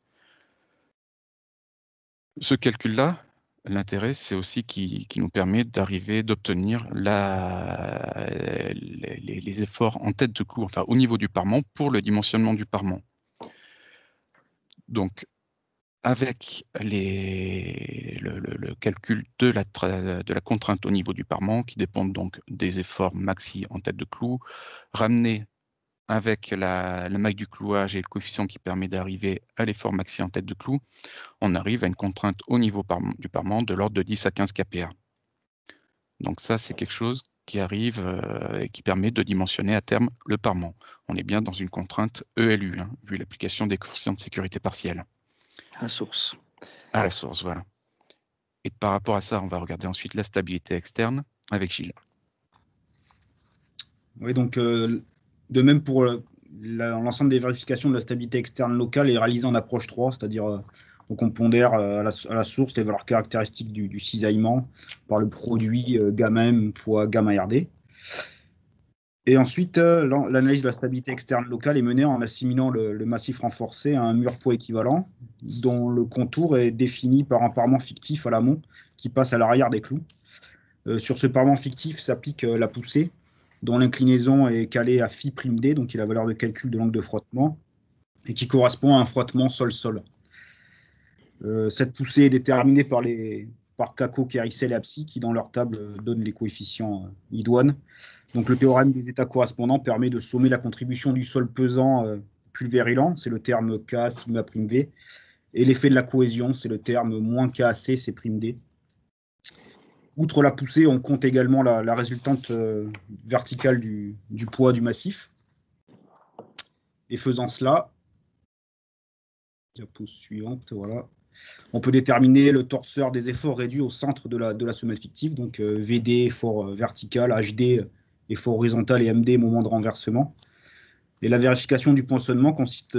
Ce calcul-là, l'intérêt, c'est aussi qui, qui, nous permet d'arriver, d'obtenir les, les, efforts en tête de clou, enfin au niveau du parement, pour le dimensionnement du parement. Donc, avec le, calcul de la, de la, contrainte au niveau du parement, qui dépend donc des efforts maxi en tête de clou, ramener avec la, maille du clouage et le coefficient qui permet d'arriver à l'effort maxi en tête de clou, on arrive à une contrainte au niveau du parement de l'ordre de 10 à 15 kPa. Donc ça, c'est quelque chose qui arrive euh, et qui permet de dimensionner à terme le parement. On est bien dans une contrainte ELU, hein, vu l'application des coefficients de sécurité partielle. À la source. À la source, voilà. Et par rapport à ça, on va regarder ensuite la stabilité externe avec Gilles. Oui, donc euh, de même pour euh, l'ensemble des vérifications de la stabilité externe locale est réalisé en approche 3, c'est-à-dire qu'on euh, pondère euh, à la, source les valeurs caractéristiques du, cisaillement par le produit gamma M fois gamma RD. Et ensuite, l'analyse de la stabilité externe locale est menée en assimilant le, massif renforcé à un mur poids équivalent, dont le contour est défini par un parement fictif à l'amont qui passe à l'arrière des clous. sur ce parement fictif s'applique la poussée, dont l'inclinaison est calée à phi prime d, donc qui est la valeur de calcul de l'angle de frottement, et qui correspond à un frottement sol-sol. Euh, cette poussée est déterminée par, les, par Kako, et Apsi, qui dans leur table euh, donnent les coefficients euh, idoines. Donc le théorème des états correspondants permet de sommer la contribution du sol pesant pulvérilent, c'est le terme K sigma prime V, et l'effet de la cohésion, c'est le terme moins KAC, c'est prime D. Outre la poussée, on compte également la, résultante euh, verticale du, poids du massif. Et faisant cela, suivante, voilà. On peut déterminer le torseur des efforts réduits au centre de la, de la semelle fictive, donc euh, VD, effort euh, vertical, HD, effort horizontal et MD, moment de renversement. Et la vérification du poinçonnement consiste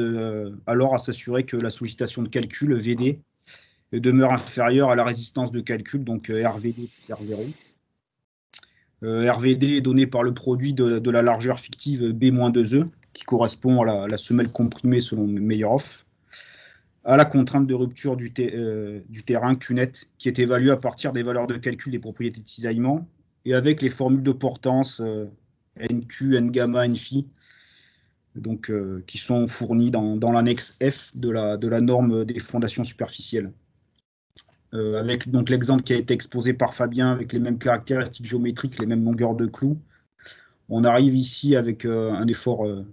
alors à s'assurer que la sollicitation de calcul VD et demeure inférieure à la résistance de calcul, donc euh, RVD plus R0. Euh, RVD est donné par le produit de, la largeur fictive B-2E, qui correspond à la, semelle comprimée selon Meyerhoff, à la contrainte de rupture du, euh, du terrain QNET, qui est évaluée à partir des valeurs de calcul des propriétés de cisaillement, et avec les formules de portance NQ, N-gamma, Nφ, donc, qui sont fournies dans, l'annexe F de de la norme des fondations superficielles. Euh, avec donc l'exemple qui a été exposé par Fabien, avec les mêmes caractéristiques géométriques, les mêmes longueurs de clous. On arrive ici avec euh, un effort euh,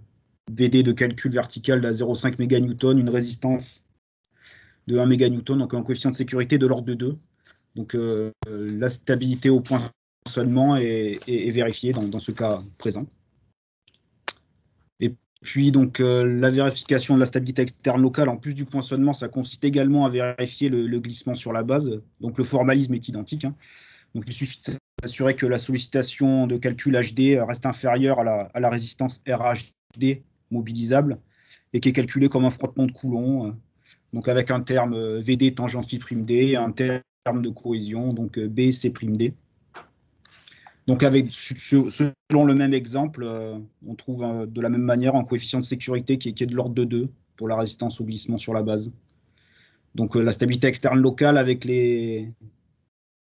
VD de calcul vertical d'à 0,5 MN, une résistance de 1 MN, donc un coefficient de sécurité de l'ordre de 2. Donc la stabilité au point seulement est, vérifiée dans ce cas présent. Puis donc euh, la vérification de la stabilité externe locale, en plus du poinçonnement, ça consiste également à vérifier le, glissement sur la base. Donc le formalisme est identique. Hein. Donc il suffit de s'assurer que la sollicitation de calcul HD reste inférieure à la, résistance RHD mobilisable et qui est calculée comme un frottement de Coulomb. Euh. donc avec un terme euh, VD tangent phi prime D, un terme de cohésion, donc B, prime D. Donc, avec, selon le même exemple, euh, on trouve euh, de la même manière un coefficient de sécurité qui est, de l'ordre de 2 pour la résistance au glissement sur la base. Donc, euh, la stabilité externe locale avec les,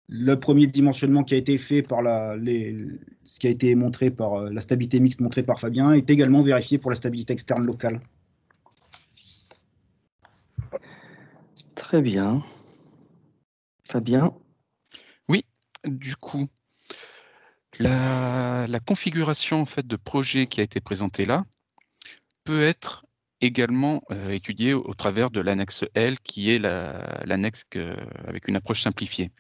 le premier dimensionnement qui a été fait par la, ce qui a été montré par la stabilité mixte montrée par Fabien est également vérifié pour la stabilité externe locale. Très bien. Fabien Oui, du coup, la, configuration en fait, de projet qui a été présentée là peut être également euh, étudiée au, travers de l'annexe L, qui est l'annexe avec une approche simplifiée.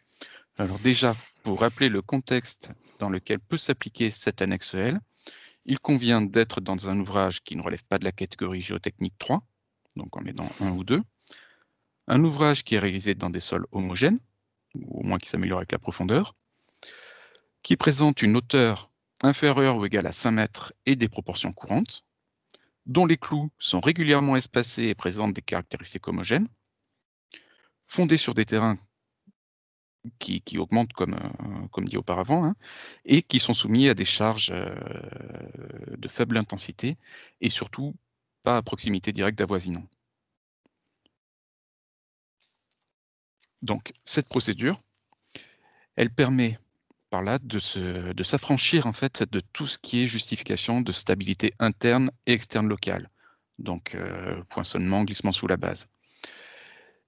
Alors déjà, pour rappeler le contexte dans lequel peut s'appliquer cette annexe L, il convient d'être dans un ouvrage qui ne relève pas de la catégorie géotechnique 3, donc on est dans 1 ou 2, un ouvrage qui est réalisé dans des sols homogènes, ou au moins qui s'améliore avec la profondeur, qui présente une hauteur inférieure ou égale à 5 mètres et des proportions courantes, dont les clous sont régulièrement espacés et présentent des caractéristiques homogènes, fondés sur des terrains qui, augmentent comme, euh, comme, dit auparavant, hein, et qui sont soumis à des charges euh, de faible intensité et surtout pas à proximité directe d'avoisinants. Donc cette procédure, elle permet par là de, de s'affranchir en fait de tout ce qui est justification de stabilité interne et externe locale. Donc euh, poinçonnement, glissement sous la base.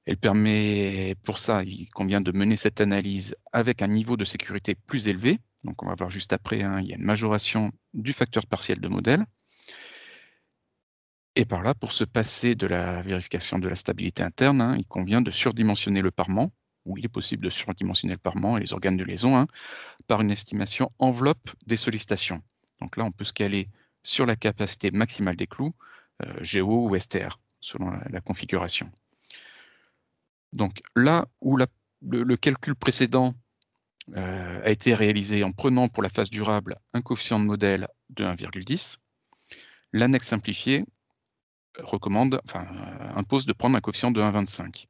Elle permet, pour ça, il convient de mener cette analyse avec un niveau de sécurité plus élevé. Donc on va voir juste après, hein, il y a une majoration du facteur partiel de modèle. Et par là, pour se passer de la vérification de la stabilité interne, hein, il convient de surdimensionner le parement où il est possible de surdimensionner le parement et les organes de liaison, hein, par une estimation enveloppe des sollicitations. Donc là, on peut se caler sur la capacité maximale des clous, euh, GO ou STR, selon la, configuration. Donc là où le, calcul précédent euh, a été réalisé en prenant pour la phase durable un coefficient de modèle de 1,10, l'annexe simplifiée recommande, impose de prendre un coefficient de 1,25.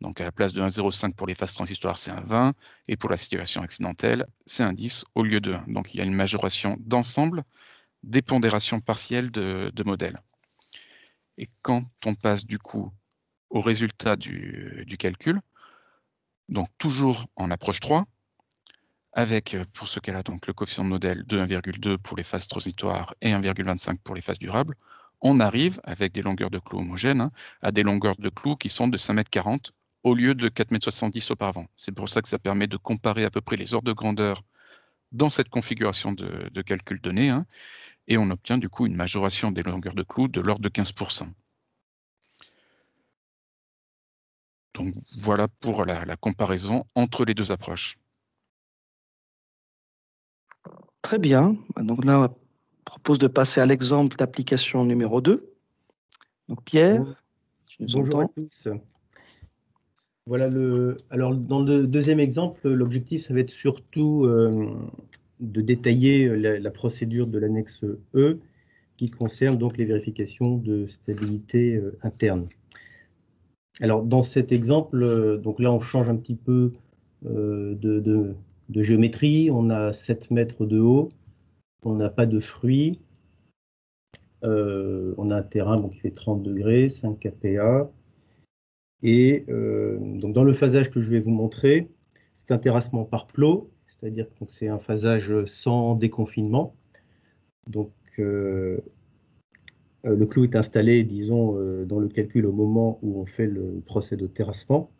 Donc à la place de 1,05 pour les phases transitoires, c'est un 20, et pour la situation accidentelle, c'est un 10 au lieu de 1. Donc il y a une majoration d'ensemble des pondérations partielles de, modèles. Et quand on passe du coup au résultat du, calcul, donc toujours en approche 3, avec euh, pour ce cas-là le coefficient de modèle de 1,2 pour les phases transitoires et 1,25 pour les phases durables, on arrive, avec des longueurs de clous homogènes, hein, à des longueurs de clous qui sont de 5,40 m au lieu de 4,70 m auparavant. C'est pour ça que ça permet de comparer à peu près les ordres de grandeur dans cette configuration de, calcul donné, hein, et on obtient du coup une majoration des longueurs de clous de l'ordre de 15%. Donc voilà pour la, comparaison entre les deux approches. Très bien. Donc là, on propose de passer à l'exemple d'application numéro 2. Donc Pierre, Bonjour à tous. Voilà le. Alors, dans le deuxième exemple, l'objectif, ça va être surtout euh, de détailler euh, la, procédure de l'annexe E qui concerne donc les vérifications de stabilité euh, interne. Alors, dans cet exemple, donc là, on change un petit peu de, géométrie. On a 7 mètres de haut. On n'a pas de fruits. on a un terrain qui fait 30 degrés, 5 kPa. Et euh, donc dans le phasage que je vais vous montrer, c'est un terrassement par plot, c'est-à-dire que c'est un phasage sans déconfinement. Donc euh, euh, le clou est installé, disons, dans le calcul au moment où on fait le procès de terrassement.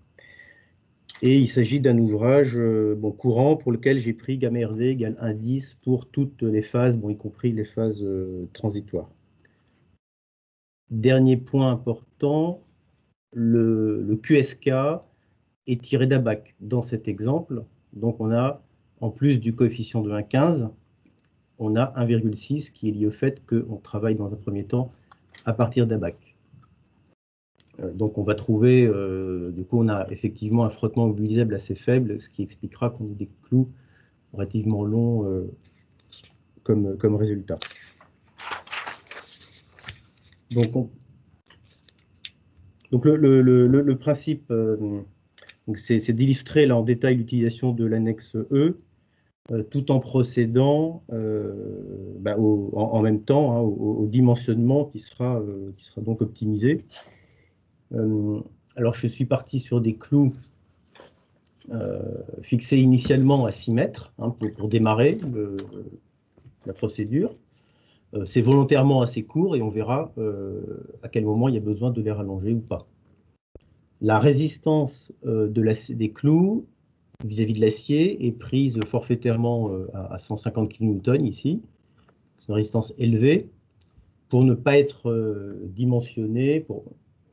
Et il s'agit d'un ouvrage bon, courant pour lequel j'ai pris gamma RV égale pour toutes les phases, bon, y compris les phases transitoires. Dernier point important, le, QSK est tiré d'ABAC dans cet exemple. Donc on a, en plus du coefficient de 1,15, on a 1,6 qui est lié au fait qu'on travaille dans un premier temps à partir d'ABAC. Euh, donc on va trouver, euh, du coup on a effectivement un frottement mobilisable assez faible, ce qui expliquera qu'on ait des clous relativement longs euh, comme, comme résultat. Donc on, donc le, principe, euh, c'est d'illustrer en détail l'utilisation de l'annexe E, euh, tout en procédant euh, bah, en, même temps hein, au, dimensionnement qui sera, qui sera donc optimisé. alors je suis parti sur des clous fixés initialement à 6 mètres hein, pour, démarrer la procédure. Euh, c'est volontairement assez court et on verra euh, à quel moment il y a besoin de les rallonger ou pas. La résistance euh, des clous vis-à-vis de l'acier est prise forfaitairement à 150 kN ici. C'est une résistance élevée pour ne pas être dimensionnée, pour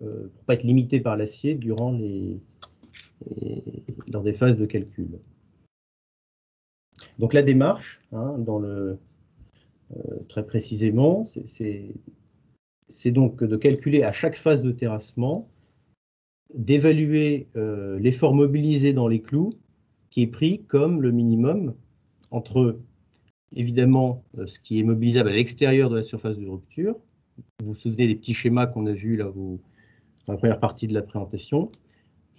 ne pas être limitée par l'acier durant les, des phases de calcul. Donc la démarche, hein, dans le, euh, très précisément, c'est donc de calculer à chaque phase de terrassement, d'évaluer euh, l'effort mobilisé dans les clous qui est pris comme le minimum entre évidemment euh, ce qui est mobilisable à l'extérieur de la surface de rupture. Vous vous souvenez des petits schémas qu'on a vus là dans la première partie de la présentation.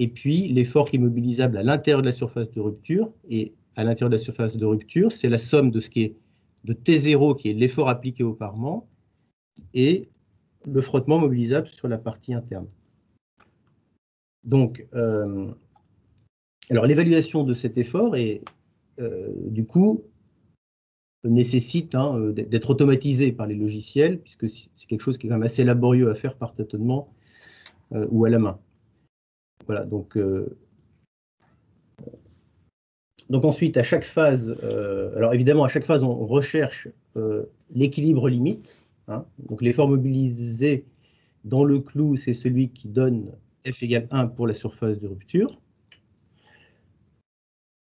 Et puis l'effort qui est mobilisable à l'intérieur de la surface de rupture. Et à l'intérieur de la surface de rupture, c'est la somme de ce qui est de T0, qui est l'effort appliqué au parement, et le frottement mobilisable sur la partie interne. Donc, euh, alors l'évaluation de cet effort est, euh, du coup, nécessite hein, d'être automatisée par les logiciels, puisque c'est quelque chose qui est quand même assez laborieux à faire par tâtonnement euh, ou à la main. Voilà, donc donc ensuite, à chaque phase, euh, alors évidemment, à chaque phase, on recherche euh, l'équilibre limite. Hein. Donc l'effort mobilisé dans le clou, c'est celui qui donne F égale 1 pour la surface de rupture.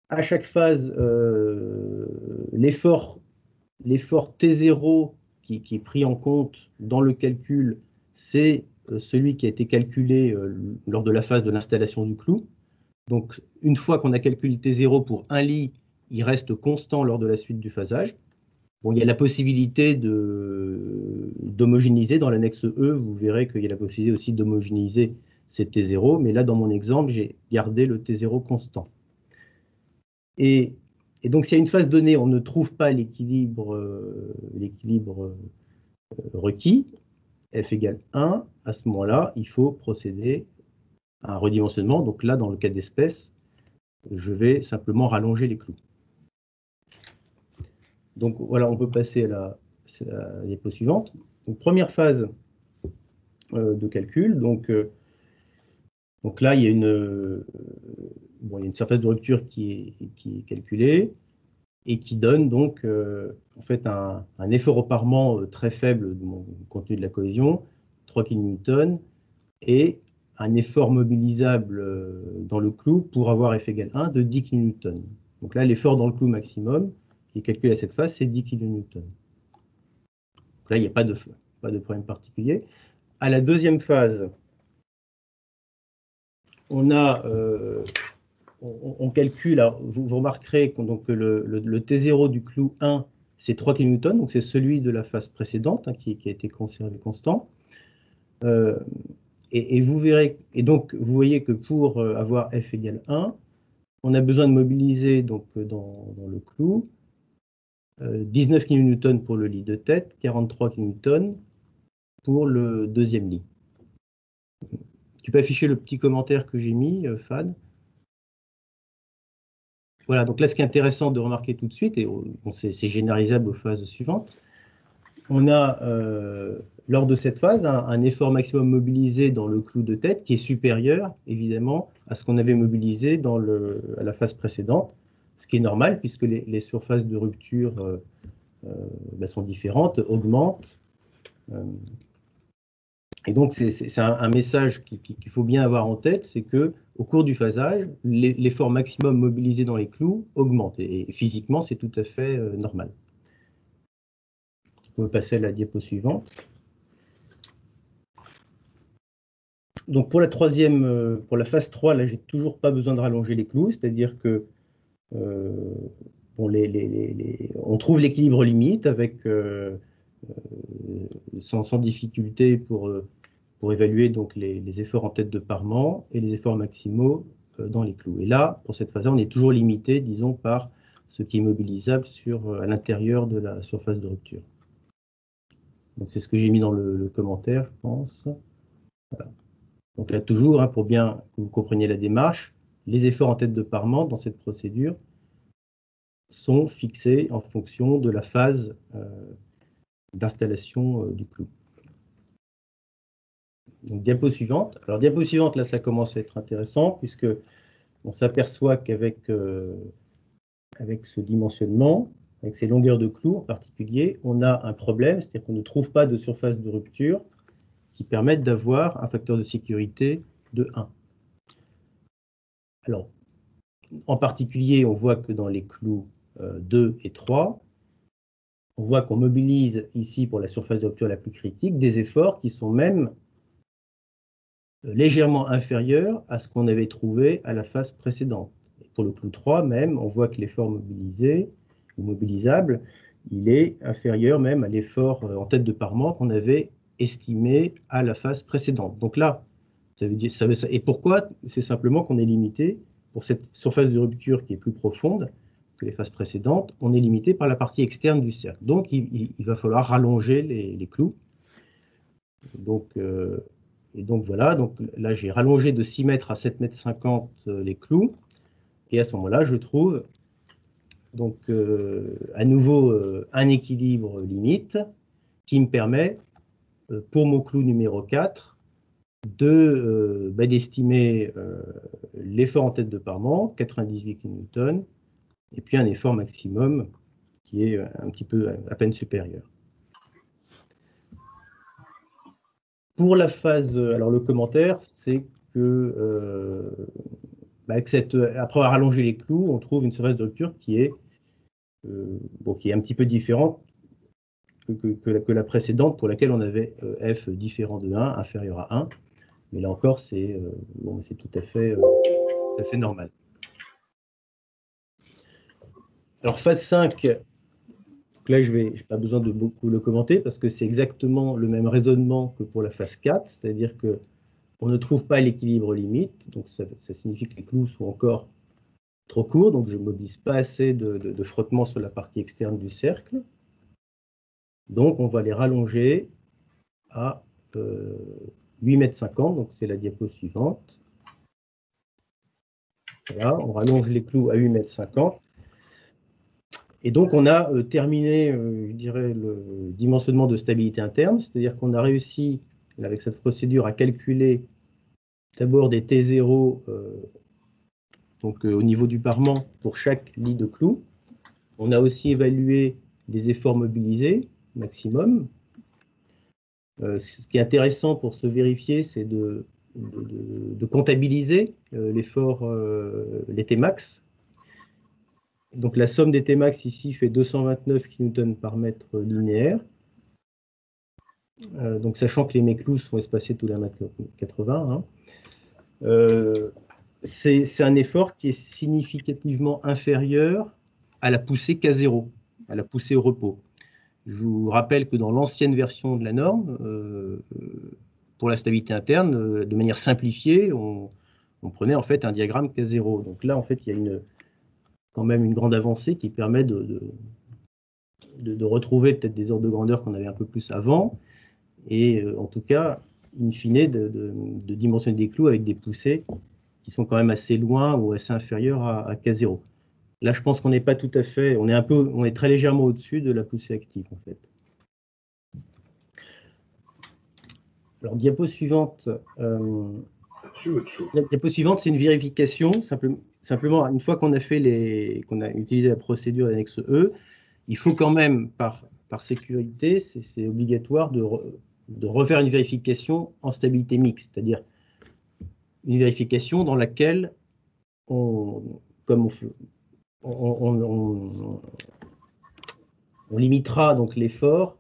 À chaque phase, euh, l'effort T0 qui, est pris en compte dans le calcul, c'est celui qui a été calculé lors de la phase de l'installation du clou. Donc, une fois qu'on a calculé T0 pour un lit, il reste constant lors de la suite du phasage. il y a la possibilité d'homogénéiser. Dans l'annexe E, vous verrez qu'il y a la possibilité aussi d'homogénéiser ces T0. Mais là, dans mon exemple, j'ai gardé le T0 constant. Et, donc, s'il y a une phase donnée, on ne trouve pas l'équilibre euh, euh, requis, f égale 1, à ce moment-là, il faut procéder un redimensionnement. Donc là, dans le cas d'espèce, je vais simplement rallonger les clous. Donc voilà, on peut passer à la, à suivante. Donc, première phase euh, de calcul. Donc, euh, donc là, euh, il y, a une, surface de rupture qui est, qui calculée et qui donne donc en fait un, un effort au très faible du contenu de la cohésion, 3 kN, et un effort mobilisable euh, dans le clou pour avoir F égale 1 de 10 kN. Donc là, l'effort dans le clou maximum, qui est calculé à cette phase, c'est 10 kN. Donc là, il n'y a pas de, pas de problème particulier. À la deuxième phase, on a... Euh, on, calcule, vous, remarquerez que donc, le, T0 du clou 1, c'est 3 kN, donc c'est celui de la phase précédente hein, qui, a été conservé constant. Euh, et, vous verrez, et donc vous voyez que pour euh, avoir f égale 1, on a besoin de mobiliser donc euh, dans, le clou 19 euh, kN pour le lit de tête, 43 kN pour le deuxième lit. Tu peux afficher le petit commentaire que j'ai mis, Fad. Voilà, donc là, ce qui est intéressant de remarquer tout de suite, et c'est généralisable aux phases suivantes, on a lors de cette phase, un, effort maximum mobilisé dans le clou de tête qui est supérieur, évidemment, à ce qu'on avait mobilisé dans à la phase précédente, ce qui est normal puisque les, surfaces de rupture euh, euh, bah, sont différentes, augmentent. Euh, et donc, c'est un, message qu'il faut bien avoir en tête, c'est que au cours du phasage, l'effort maximum mobilisé dans les clous augmente. Et, physiquement, c'est tout à fait normal. On va passer à la diapo suivante. Donc pour la troisième, euh, pour la phase 3, là, j'ai toujours pas besoin de rallonger les clous, c'est-à-dire que euh, on trouve l'équilibre limite avec euh, sans, difficulté pour, pour évaluer donc les, efforts en tête de parement et les efforts maximaux dans les clous. Et là, pour cette phase-là, on est toujours limité, disons, par ce qui est mobilisable sur, à l'intérieur de la surface de rupture. Donc c'est ce que j'ai mis dans le, commentaire, je pense. Donc là, toujours, hein, pour bien que vous compreniez la démarche, les efforts en tête de parement dans cette procédure sont fixés en fonction de la phase euh, d'installation euh, du clou. Donc, diapo suivante. Alors, diapo suivante, là, ça commence à être intéressant, puisque on s'aperçoit qu'avec euh, avec ce dimensionnement, avec ces longueurs de clous en particulier, on a un problème, c'est-à-dire qu'on ne trouve pas de surface de rupture permettent d'avoir un facteur de sécurité de 1. Alors, en particulier, on voit que dans les clous 2 euh, et 3, on voit qu'on mobilise ici pour la surface de rupture la plus critique des efforts qui sont même euh, légèrement inférieurs à ce qu'on avait trouvé à la phase précédente. pour le clou 3 même, on voit que l'effort mobilisé ou mobilisable, il est inférieur même à l'effort euh, en tête de parement qu'on avait estimé à la phase précédente. Donc là, ça veut dire, ça et pourquoi C'est simplement qu'on est limité, pour cette surface de rupture qui est plus profonde que les phases précédentes, on est limité par la partie externe du cercle. Donc il, va falloir rallonger les, clous. Donc, euh, et donc voilà, donc là j'ai rallongé de 6 mètres à 7 mètres euh, les clous. Et à ce moment-là, je trouve donc euh, à nouveau un équilibre limite qui me permet euh, pour mon clou numéro 4 euh, bah, d'estimer euh, l'effort en tête de parement, 98 kN, et puis un effort maximum qui est un petit peu à peine supérieur. Pour la phase, alors le commentaire, c'est que bah, après avoir allongé les clous, on trouve une surface de rupture qui est, qui est un petit peu différente que, la, précédente pour laquelle on avait euh, f différent de 1, inférieur à 1. Mais là encore, c'est euh, tout, à fait, euh, fait normal. Alors, phase 5, là, je n'ai pas besoin de beaucoup le commenter parce que c'est exactement le même raisonnement que pour la phase 4, c'est-à-dire que on ne trouve pas l'équilibre limite, donc ça, signifie que les clous sont encore trop courts, donc je ne mobilise pas assez de, de frottement sur la partie externe du cercle. Donc, on va les rallonger à euh, 8,50 m, donc c'est la diapo suivante. on rallonge les clous à 8,50 m. Et donc, on a euh, terminé, euh, je dirais, le dimensionnement de stabilité interne, c'est-à-dire qu'on a réussi, avec cette procédure, à calculer d'abord des T0 euh, donc, au niveau du parement pour chaque lit de clous. On a aussi évalué des efforts mobilisés, maximum. Euh, ce qui est intéressant pour se vérifier, c'est de, comptabiliser euh, l'effort, euh, les Tmax. Donc la somme des Tmax ici fait 229 kN par mètre linéaire. donc sachant que les méclous sont espacés tous les 80 hein. c'est un effort qui est significativement inférieur à la poussée K0, à la poussée au repos. Je vous rappelle que dans l'ancienne version de la norme, euh, pour la stabilité interne, euh, de manière simplifiée, on, prenait en fait un diagramme K0. Donc là, en fait, il y a quand même une grande avancée qui permet de, retrouver peut-être des ordres de grandeur qu'on avait un peu plus avant, et euh, en tout cas, in fine, de, dimensionner des clous avec des poussées qui sont quand même assez loin ou assez inférieures à K0. Là, je pense qu'on n'est pas tout à fait, on est un peu, on est très légèrement au-dessus de la poussée active en fait. Alors, diapo suivante. Euh, diapo suivante, c'est une vérification. simplement, une fois qu'on a fait les, qu'on a utilisé la procédure annexe E, il faut quand même, par, par sécurité, c'est obligatoire de, de refaire une vérification en stabilité mixte, c'est-à-dire une vérification dans laquelle on, comme on, on, limitera donc l'effort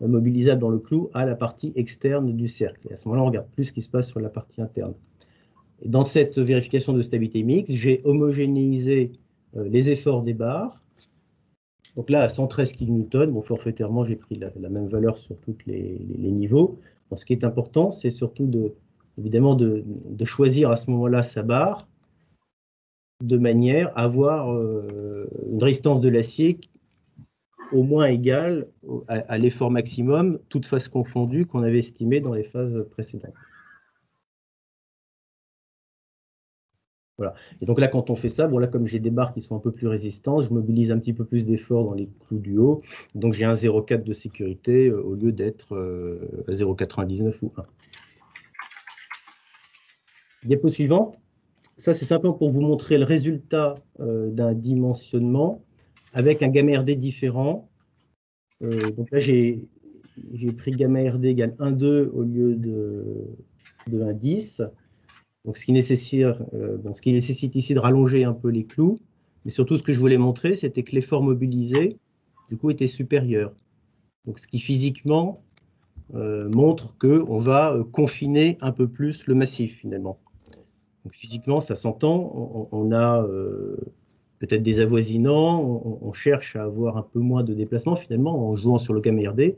mobilisable dans le clou à la partie externe du cercle. Et à ce moment-là, on regarde plus ce qui se passe sur la partie interne. dans cette vérification de stabilité mixte, j'ai homogénéisé euh, les efforts des barres. Donc là, à 113 kN, bon, forfaitairement, j'ai pris la, même valeur sur tous les, niveaux. ce qui est important, c'est surtout de, évidemment de, choisir à ce moment-là sa barre de manière à avoir euh, une résistance de l'acier au moins égale à, l'effort maximum, toutes phases confondues qu'on avait estimées dans les phases précédentes. Voilà. Et donc là, quand on fait ça, bon comme j'ai des barres qui sont un peu plus résistantes, je mobilise un petit peu plus d'efforts dans les clous du haut. Donc j'ai un 0,4 de sécurité euh, au lieu d'être 0,99 euh, ou 1. Diapo suivante. Ça, c'est simplement pour vous montrer le résultat euh, d'un dimensionnement avec un gamma RD différent. Euh, donc là, j'ai pris gamma RD égale 1,2 au lieu de, de 1,10. Donc ce qui, nécessite, euh, ce qui nécessite ici de rallonger un peu les clous. Mais surtout, ce que je voulais montrer, c'était que l'effort mobilisé, du coup, était supérieur. Donc ce qui physiquement montre qu'on va confiner un peu plus le massif finalement physiquement, ça s'entend. On, a euh, peut-être des avoisinants. On, cherche à avoir un peu moins de déplacement finalement en jouant sur le RD,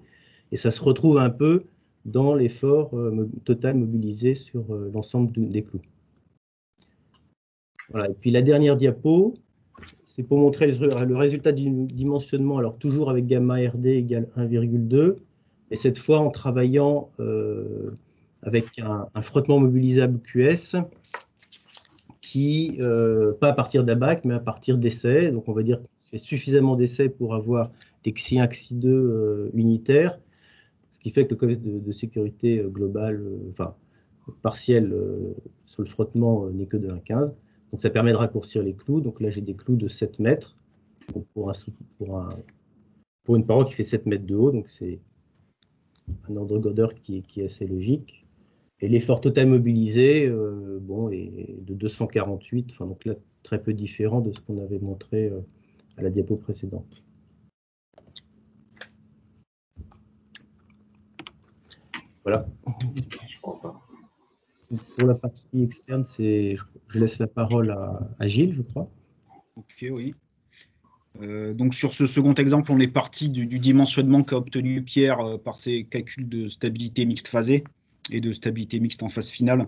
Et ça se retrouve un peu dans l'effort euh, total mobilisé sur euh, l'ensemble des clous. Voilà. Et puis la dernière diapo, c'est pour montrer le, résultat du dimensionnement, alors toujours avec gamma RD égale 1,2, et cette fois en travaillant avec un, frottement mobilisable QS qui, euh, pas à partir d'un bac, mais à partir d'essais, donc on va dire qu'on fait suffisamment d'essais pour avoir des XI1, XI2 euh, unitaires, ce qui fait que le code de, sécurité euh, globale, enfin, partiel sur le frottement n'est que de 1,15. Donc ça permet de raccourcir les clous. Donc là, j'ai des clous de 7 mètres pour, pour, une paroi qui fait 7 mètres de haut. Donc c'est un ordre qui, est assez logique. Et l'effort total mobilisé, euh, bon, est de 248, donc là, très peu différent de ce qu'on avait montré euh, à la diapo précédente. Voilà. pour la partie externe, je laisse la parole à, Gilles, je crois. Ok, oui. Euh, donc sur ce second exemple, on est parti du, dimensionnement qu'a obtenu Pierre par ses calculs de stabilité mixte phasée et de stabilité mixte en phase finale.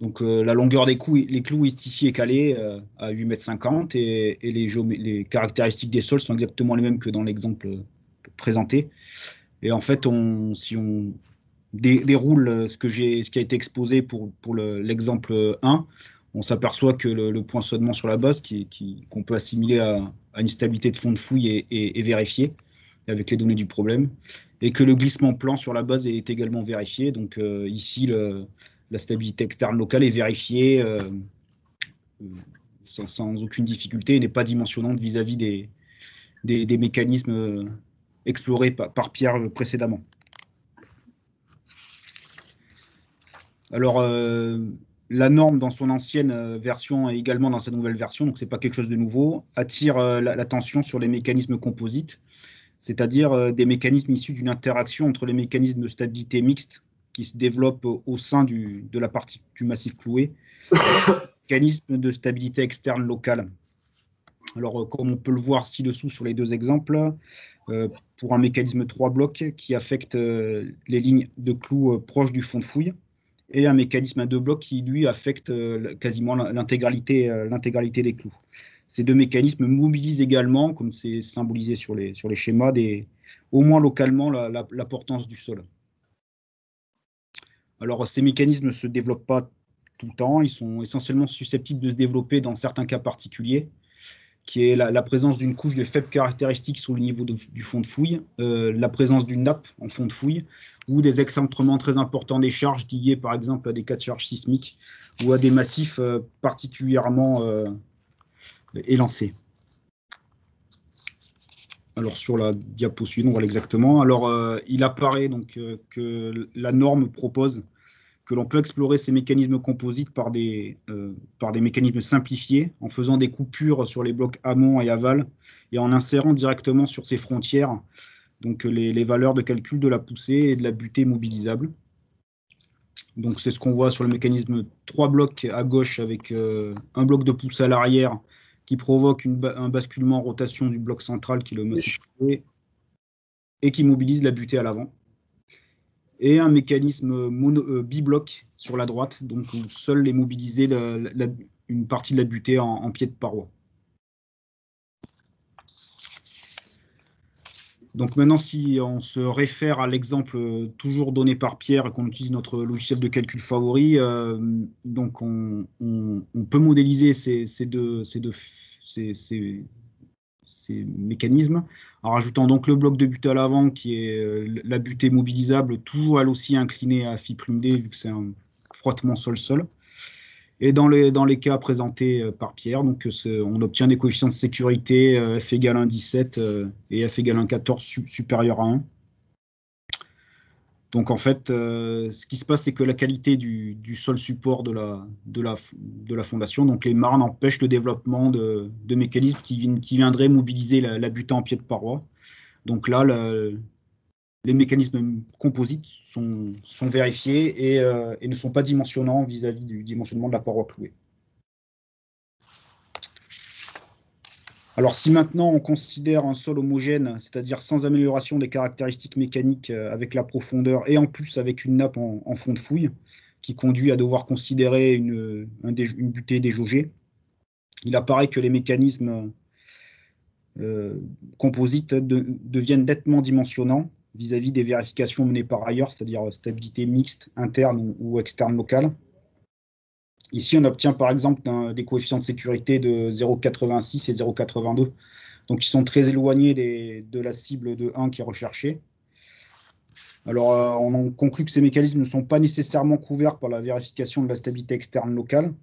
Donc euh, la longueur des les clous ici est calée euh, à 8,50 m et, et les, les, caractéristiques des sols sont exactement les mêmes que dans l'exemple euh, présenté. Et en fait, on, si on déroule ce, que ce qui a été exposé pour, pour l'exemple 1, on s'aperçoit que le, le poinçonnement sur la base, qu'on peut assimiler à, une stabilité de fond de fouille est vérifié avec les données du problème, et que le glissement plan sur la base est également vérifié. Donc euh, ici, la stabilité externe locale est vérifiée euh, sans, aucune difficulté et n'est pas dimensionnante vis-à-vis des, mécanismes euh, explorés par, Pierre précédemment. Alors, la norme dans son ancienne version et également dans sa nouvelle version, donc ce n'est pas quelque chose de nouveau, attire l'attention sur les mécanismes composites c'est-à-dire euh, des mécanismes issus d'une interaction entre les mécanismes de stabilité mixte qui se développent au sein de la partie du massif cloué, et mécanismes de stabilité externe locale. Alors, euh, comme on peut le voir ci-dessous sur les deux exemples, euh, pour un mécanisme trois blocs qui affecte les lignes de clous proches du fond de fouille, et un mécanisme à deux blocs qui, lui, affecte quasiment l'intégralité des clous. Ces deux mécanismes mobilisent également, comme c'est symbolisé sur les, sur les schémas, des, au moins localement, la, portance du sol. Alors, ces mécanismes ne se développent pas tout le temps, ils sont essentiellement susceptibles de se développer dans certains cas particuliers, qui est la, présence d'une couche de faibles caractéristiques sur le niveau du fond de fouille, euh, la présence d'une nappe en fond de fouille, ou des excentrements très importants des charges liées par exemple à des cas de charges sismiques ou à des massifs euh, particulièrement euh, est lancé. Alors sur la diapo suivante, on voit exactement. Alors euh, il apparaît donc euh, que la norme propose que l'on peut explorer ces mécanismes composites par des, euh, par des mécanismes simplifiés, en faisant des coupures sur les blocs amont et aval, et en insérant directement sur ces frontières donc, les, valeurs de calcul de la poussée et de la butée mobilisable. Donc c'est ce qu'on voit sur le mécanisme 3 blocs à gauche avec un bloc de poussée à l'arrière qui provoque un basculement en rotation du bloc central qui le massifie et qui mobilise la butée à l'avant. Et un mécanisme mono, euh, bloc sur la droite, donc où seul est mobilisée une partie de la butée en, en pied de paroi. Donc maintenant, si on se réfère à l'exemple euh, toujours donné par Pierre et qu'on utilise notre logiciel de calcul favori, euh, donc on, peut modéliser ces, deux, mécanismes en rajoutant donc le bloc de butée à l'avant qui est euh, la butée mobilisable, tout elle aussi inclinée à phi vu que c'est un frottement sol-sol. Et dans les, dans les cas présentés euh, par Pierre, donc, euh, on obtient des coefficients de sécurité euh, F égale 1,17 et F égale 1,14 14 supérieur à 1. Donc en fait, ce qui se passe, c'est que la qualité du, sol support de la, de, la, de fondation, donc les marnes, empêchent le développement de, mécanismes qui, qui viendraient mobiliser la, butée en pied de paroi. Donc là, la les mécanismes composites sont, vérifiés euh, et, ne sont pas dimensionnants vis-à-vis du dimensionnement de la paroi clouée. Alors si maintenant on considère un sol homogène, c'est-à-dire sans amélioration des caractéristiques mécaniques euh, avec la profondeur et en plus avec une nappe en, fond de fouille, qui conduit à devoir considérer une, butée déjaugée, il apparaît que les mécanismes euh, composites deviennent nettement dimensionnants vis-à-vis des vérifications menées par ailleurs, c'est-à-dire euh, stabilité mixte, interne ou externe locale. Ici, on obtient par exemple des coefficients de sécurité de 0,86 et 0,82, donc ils sont très éloignés de la cible de 1 qui est recherchée. Alors, euh, on conclut que ces mécanismes ne sont pas nécessairement couverts par la vérification de la stabilité externe locale.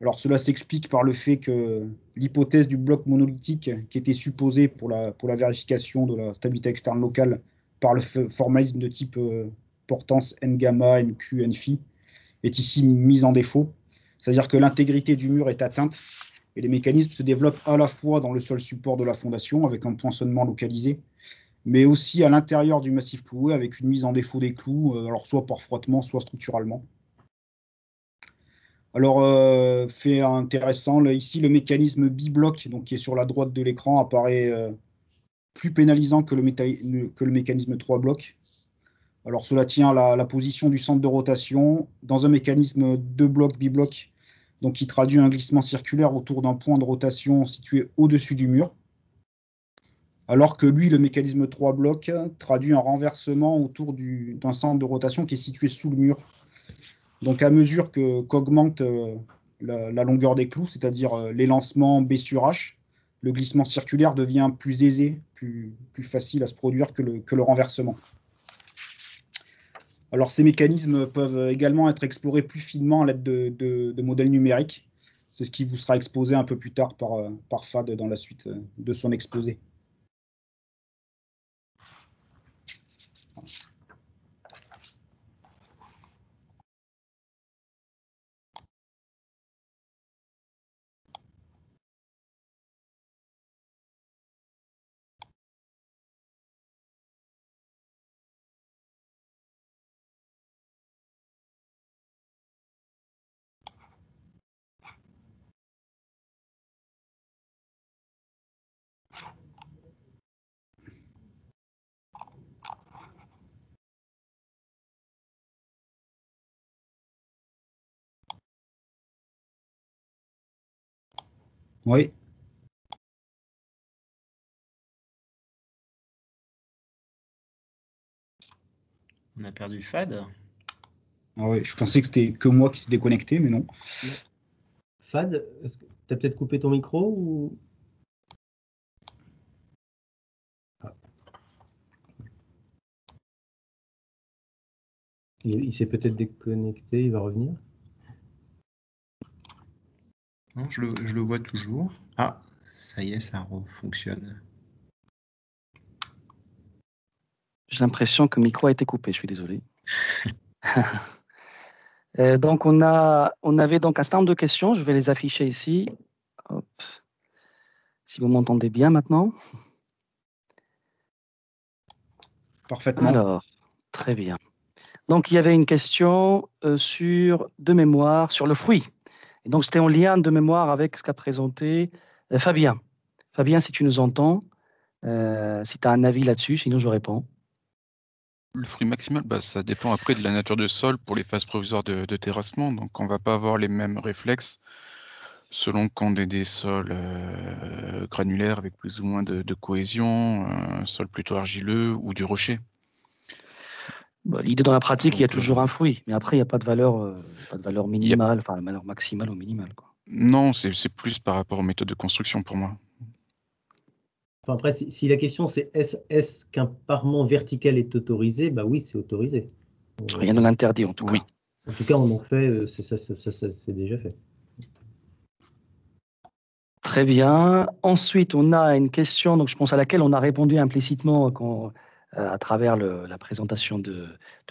Alors, cela s'explique par le fait que l'hypothèse du bloc monolithique qui était supposée pour la, pour la vérification de la stabilité externe locale par le formalisme de type euh, portance N gamma, NQ, N-phi, est ici mise en défaut. C'est-à-dire que l'intégrité du mur est atteinte et les mécanismes se développent à la fois dans le seul support de la fondation avec un poinçonnement localisé, mais aussi à l'intérieur du massif cloué avec une mise en défaut des clous, euh, alors soit par frottement, soit structurellement. Alors, euh, fait intéressant, ici le mécanisme bibloc, donc qui est sur la droite de l'écran, apparaît plus pénalisant que le, mécanisme 3 blocs. Alors cela tient à la, position du centre de rotation dans un mécanisme 2 blocs, bi-bloc, donc qui traduit un glissement circulaire autour d'un point de rotation situé au-dessus du mur. Alors que lui, le mécanisme 3 blocs, traduit un renversement autour d'un centre de rotation qui est situé sous le mur. Donc à mesure que, qu'augmente euh, la, la longueur des clous, c'est-à-dire euh, les lancements B sur H, le glissement circulaire devient plus aisé, plus, facile à se produire que le, renversement. Alors ces mécanismes peuvent également être explorés plus finement à l'aide de, modèles numériques. C'est ce qui vous sera exposé un peu plus tard par euh, FAD dans la suite euh, de son exposé. Oui. On a perdu Fad. Ah je pensais que c'était que moi qui s'est déconnecté, mais non. Fad, tu as peut-être coupé ton micro ou ah. il s'est peut-être déconnecté, il va revenir je le, vois toujours. Ah, ça y est, ça fonctionne. J'ai l'impression que le micro a été coupé, je suis désolé. Euh, donc, on, a, avait donc un certain nombre de questions. Je vais les afficher ici. Si vous m'entendez bien maintenant. Parfaitement. Alors, très bien. Donc, il y avait une question euh, sur, de mémoire sur le fruit donc, c'était en lien de mémoire avec ce qu'a présenté euh, Fabien. Fabien, si tu nous entends, euh, si tu as un avis là-dessus, sinon je réponds. Le fruit maximal, bah, ça dépend après de la nature du sol pour les phases provisoires de, terrassement. Donc, on ne va pas avoir les mêmes réflexes selon qu'on ait des sols euh, granulaires avec plus ou moins de, de cohésion, un sol plutôt argileux ou du rocher. Bah, l'idée dans la pratique, il y a euh, toujours un fruit, mais après, il n'y a pas de valeur, euh, pas de valeur minimale, enfin, valeur maximale ou minimale. Non, c'est plus par rapport aux méthodes de construction pour moi. après, si, la question c'est est-ce qu'un parement vertical est autorisé Bah oui, c'est autorisé. Rien ne l'interdit en tout cas. En tout cas, on en fait, euh, ça, c'est déjà fait. Très bien. Ensuite, on a une question, donc je pense à laquelle on a répondu implicitement quand, euh, à travers la présentation de,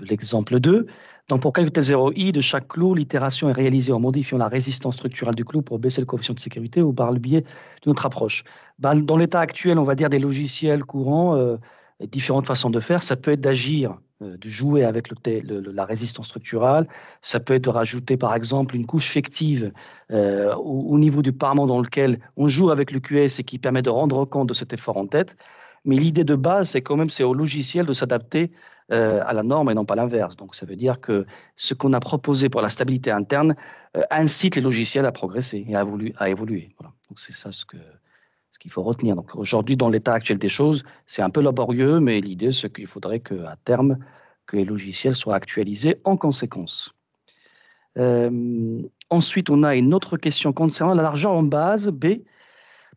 l'exemple 2. Donc pour calculer T0i de chaque clou, l'itération est réalisée en modifiant la résistance structurelle du clou pour baisser le coefficient de sécurité ou par le biais de notre approche. Bah, dans l'état actuel, on va dire des logiciels courants, euh, différentes façons de faire. Ça peut être d'agir, euh, de jouer avec la résistance structurelle. Ça peut être de rajouter par exemple une couche fictive au, au niveau du parement dans lequel on joue avec le QS et qui permet de rendre compte de cet effort en tête. Mais l'idée de base, c'est quand même c'est au logiciel de s'adapter euh, à la norme et non pas l'inverse. Donc ça veut dire que ce qu'on a proposé pour la stabilité interne euh, incite les logiciels à progresser et à, évoluer. Donc c'est ça ce que ce qu'il faut retenir. Donc aujourd'hui, dans l'état actuel des choses, c'est un peu laborieux, mais l'idée, c'est qu'il faudrait qu'à terme, que les logiciels soient actualisés en conséquence. Euh, ensuite, on a une autre question concernant l'argent en base, B.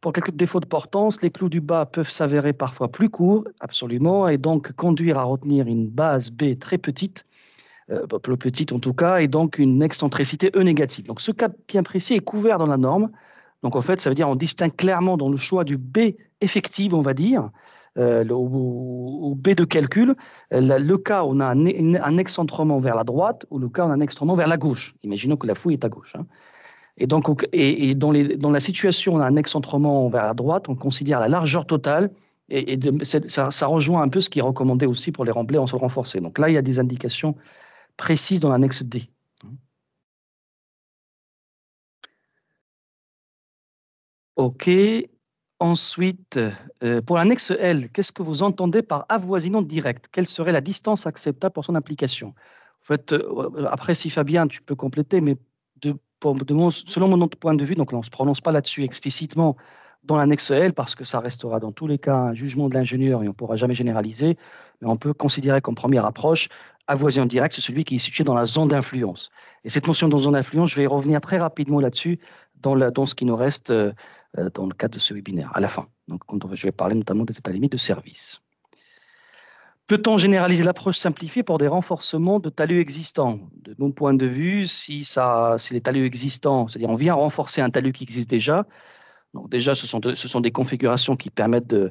Pour quelques défauts de portance, les clous du bas peuvent s'avérer parfois plus courts, absolument, et donc conduire à retenir une base B très petite, euh, bah, plus petite en tout cas, et donc une excentricité E négative. Donc ce cas bien précis est couvert dans la norme. Donc en fait, ça veut dire qu'on distingue clairement dans le choix du B effectif, on va dire, euh, au, B de calcul, euh, le cas où on a un, excentrement vers la droite ou le cas où on a un excentrement vers la gauche. Imaginons que la fouille est à gauche. Hein. Et, donc, et, dans, les, dans, la situation d'un excentrement vers la droite, on considère la largeur totale. Et, ça, rejoint un peu ce qui est recommandé aussi pour les remblais en se renforcer. Donc là, il y a des indications précises dans l'annexe D. OK. Ensuite, euh, pour l'annexe L, qu'est-ce que vous entendez par avoisinant direct Quelle serait la distance acceptable pour son application fait, euh, Après, si Fabien, tu peux compléter, mais de, selon mon point de vue, donc on ne se prononce pas là-dessus explicitement dans l'annexe e L, parce que ça restera dans tous les cas un jugement de l'ingénieur et on ne pourra jamais généraliser, mais on peut considérer comme première approche avoisin direct, celui qui est situé dans la zone d'influence. Et cette notion de zone d'influence, je vais y revenir très rapidement là-dessus dans, ce qui nous reste euh, euh, dans le cadre de ce webinaire, à la fin. Donc, je vais parler notamment des états limites de service. Peut-on généraliser l'approche simplifiée pour des renforcements de talus existants De mon point de vue, si, ça, si les talus existants, c'est-à-dire on vient renforcer un talus qui existe déjà, donc déjà ce sont, ce sont des configurations qui permettent de,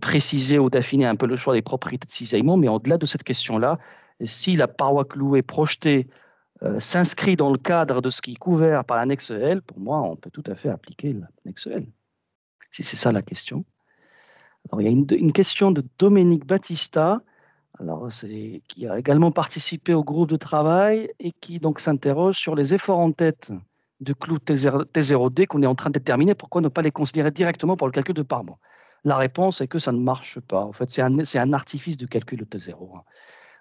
préciser ou d'affiner un peu le choix des propriétés de cisaillement, mais au-delà de cette question-là, si la paroi clouée projetée euh, s'inscrit dans le cadre de ce qui est couvert par l'annexe L, pour moi, on peut tout à fait appliquer l'annexe L, si c'est ça la question. Alors, il y a une question de Dominique Battista c'est, qui a également participé au groupe de travail et qui donc s'interroge sur les efforts en tête de clous T0D qu'on est en train de déterminer. Pourquoi ne pas les considérer directement pour le calcul de mois La réponse est que ça ne marche pas. En fait, c'est un, artifice de calcul de T0.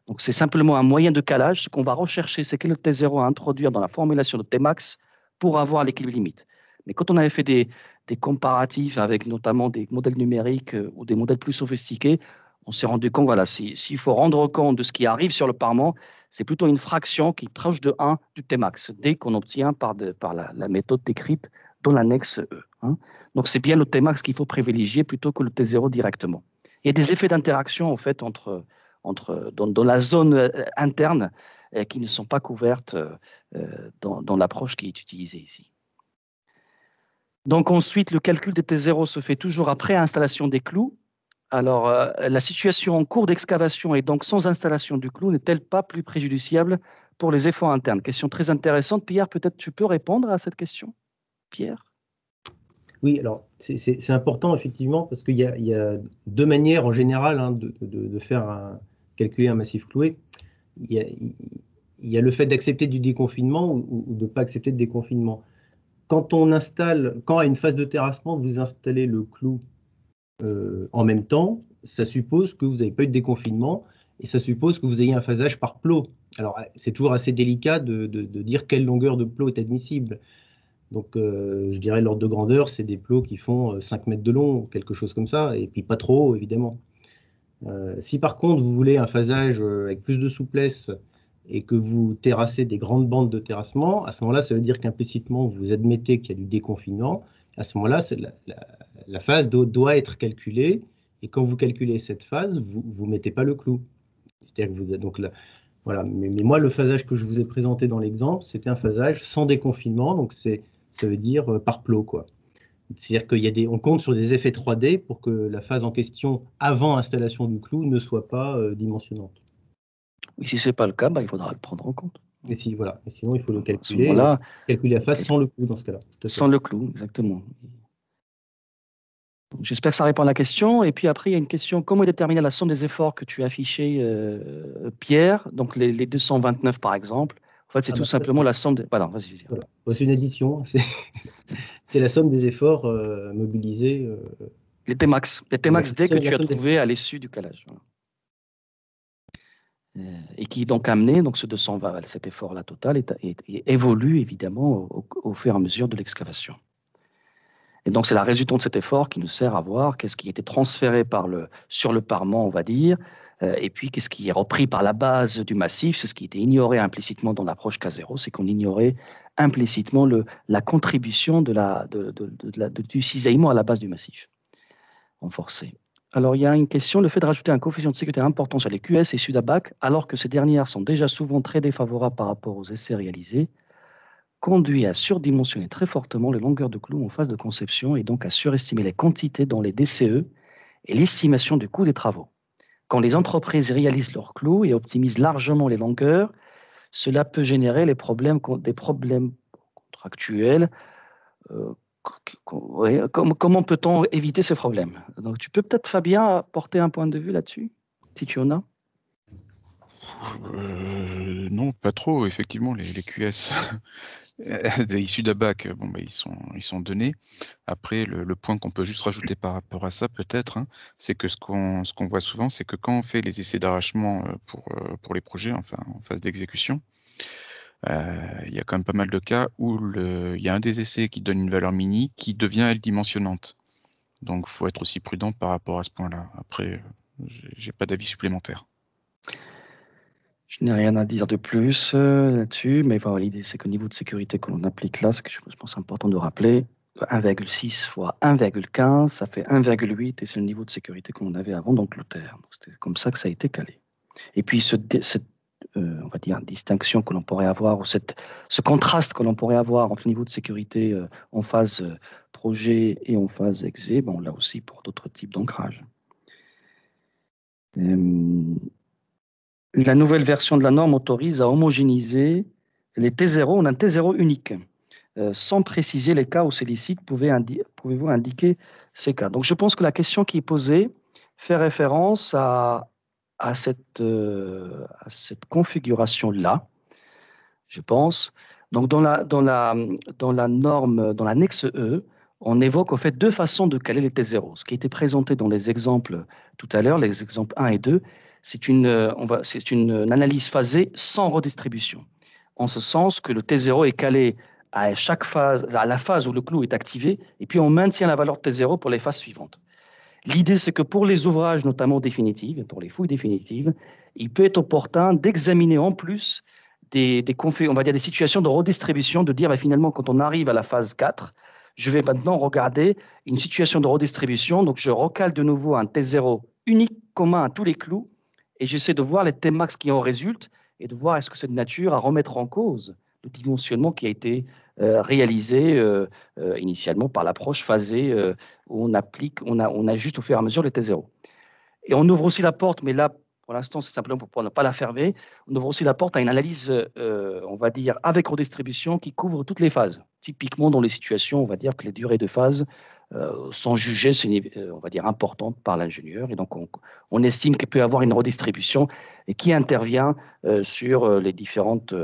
Donc, c'est simplement un moyen de calage. Ce qu'on va rechercher, c'est quel T0 à introduire dans la formulation de Tmax pour avoir l'équilibre limite. Mais quand on avait fait des comparatifs avec notamment des modèles numériques euh, ou des modèles plus sophistiqués, on s'est rendu compte, voilà, s'il faut rendre compte de ce qui arrive sur le parement, c'est plutôt une fraction qui proche de 1 du Tmax, dès qu'on obtient par, la, méthode décrite dans l'annexe E. Hein. Donc c'est bien le Tmax qu'il faut privilégier plutôt que le T0 directement. Il y a des effets d'interaction en fait entre, dans, la zone euh, interne euh, qui ne sont pas couvertes euh, dans, l'approche qui est utilisée ici. Donc ensuite, le calcul des T0 se fait toujours après installation des clous alors, euh, la situation en cours d'excavation et donc sans installation du clou n'est-elle pas plus préjudiciable pour les efforts internes Question très intéressante. Pierre, peut-être tu peux répondre à cette question Pierre Oui, alors c'est important effectivement parce qu'il y, a deux manières en général hein, de, faire calculer un massif cloué. Il y a, le fait d'accepter du déconfinement ou de ne pas accepter de déconfinement. Quand on installe, quand à une phase de terrassement, vous installez le clou euh, en même temps, ça suppose que vous n'avez pas eu de déconfinement et ça suppose que vous ayez un phasage par plot. Alors, c'est toujours assez délicat de, dire quelle longueur de plot est admissible. Donc, euh, je dirais l'ordre de grandeur, c'est des plots qui font 5 euh, mètres de long, quelque chose comme ça, et puis pas trop, évidemment. si par contre, vous voulez un phasage avec plus de souplesse et que vous terrassez des grandes bandes de terrassement, à ce moment-là, ça veut dire qu'implicitement, vous admettez qu'il y a du déconfinement, à ce moment-là, la, la, phase doit être calculée. Et quand vous calculez cette phase, vous ne mettez pas le clou. C'est-à-dire que vous donc Voilà. Mais, mais, moi, le phasage que je vous ai présenté dans l'exemple, c'était un phasage sans déconfinement. Donc, c'est, ça veut dire euh, par plot, quoi. C'est-à-dire qu'on compte sur des effets 3D pour que la phase en question avant installation du clou ne soit pas euh, dimensionnante. Oui, si ce n'est pas le cas, bah, il faudra le prendre en compte. Et si, voilà. sinon, il faut le calculer, calculer la face sans le clou dans ce cas-là. Sans le clou, exactement. J'espère que ça répond à la question. Et puis après, il y a une question comment déterminer la somme des efforts que tu as affichés, euh, Pierre Donc les, 229 par exemple. En fait, c'est ah tout bah, simplement la somme. De... Bah, c'est une addition. C'est la somme des efforts euh, mobilisés. Euh, les Tmax. Les Tmax dès que tu as trouvé à l'issue du calage. Euh, et qui donc amené, donc ce 220, cet effort-là total, est, évolue évidemment au, fur et à mesure de l'excavation. Et donc c'est la résultante de cet effort qui nous sert à voir qu'est-ce qui a été transféré par le, sur le parement, on va dire, euh, et puis qu'est-ce qui est repris par la base du massif. C'est ce qui était ignoré implicitement dans l'approche K0, c'est qu'on ignorait implicitement la contribution de du cisaillement à la base du massif renforcé. Alors, il y a une question, le fait de rajouter un coefficient de sécurité important sur les QS et Sudabac, alors que ces dernières sont déjà souvent très défavorables par rapport aux essais réalisés, conduit à surdimensionner très fortement les longueurs de clous en phase de conception et donc à surestimer les quantités dans les DCE et l'estimation du coût des travaux. Quand les entreprises réalisent leurs clous et optimisent largement les longueurs, cela peut générer problèmes, des problèmes contractuels, euh, comment, peut-on éviter ce problème Donc, tu peux peut-être, Fabien, apporter un point de vue là-dessus, si tu en as euh, non, pas trop. Effectivement, les, QS issus d'ABAC, bon, bah, ils, sont, ils sont donnés. Après, le, point qu'on peut juste rajouter par rapport à ça, peut-être, hein, c'est que ce qu'on ce qu'on voit souvent, c'est que quand on fait les essais d'arrachement euh, pour, euh, pour les projets, enfin en phase d'exécution, euh, il y a quand même pas mal de cas où il y a un des essais qui donne une valeur mini qui devient elle dimensionnante. Donc il faut être aussi prudent par rapport à ce point-là. Après, j'ai pas d'avis supplémentaire. Je n'ai rien à dire de plus euh, là-dessus, mais voilà, l'idée c'est qu'au niveau de sécurité qu'on applique là, ce que je pense important de rappeler, 1,6 fois 1,15, ça fait 1,8 et c'est le niveau de sécurité qu'on avait avant d'Angleterre. C'était comme ça que ça a été calé. Et puis ce, cette euh, on va dire, distinction que l'on pourrait avoir, ou ce contraste que l'on pourrait avoir entre le niveau de sécurité euh, en phase euh, projet et en phase exé, Bon, on aussi pour d'autres types d'ancrage. la nouvelle version de la norme autorise à homogénéiser les T0 on a un T0 unique, sans préciser les cas où c'est licite, pouvez-vous indiquer ces cas. Donc je pense que la question qui est posée fait référence à à cette, euh, cette configuration-là, je pense. Donc, dans la, dans la, dans la norme, dans l'annexe E, on évoque en fait deux façons de caler les T0. Ce qui a été présenté dans les exemples tout à l'heure, les exemples 1 et 2, c'est une, on va, c'est une analyse phasée sans redistribution, en ce sens que le T0 est calé à chaque phase, à la phase où le clou est activé, et puis on maintient la valeur de T0 pour les phases suivantes. L'idée, c'est que pour les ouvrages, notamment définitifs, pour les fouilles définitives, il peut être opportun d'examiner en plus des, des, on va dire des situations de redistribution, de dire bah, finalement, quand on arrive à la phase 4, je vais maintenant regarder une situation de redistribution. Donc, je recale de nouveau un T0 unique, commun à tous les clous, et j'essaie de voir les Tmax qui en résultent et de voir est-ce que c'est de nature à remettre en cause le dimensionnement qui a été euh, réalisé euh, euh, initialement par l'approche phasée où on applique, on, a, on ajuste au fur et à mesure le T0. Et on ouvre aussi la porte, mais là, pour l'instant, c'est simplement pour, ne pas la fermer, on ouvre aussi la porte à une analyse, on va dire, avec redistribution qui couvre toutes les phases. Typiquement, dans les situations, on va dire que les durées de phase euh, sont jugées, euh, on va dire, importantes par l'ingénieur. Et donc, on, estime qu'il peut y avoir une redistribution et qui intervient euh, sur les différentes,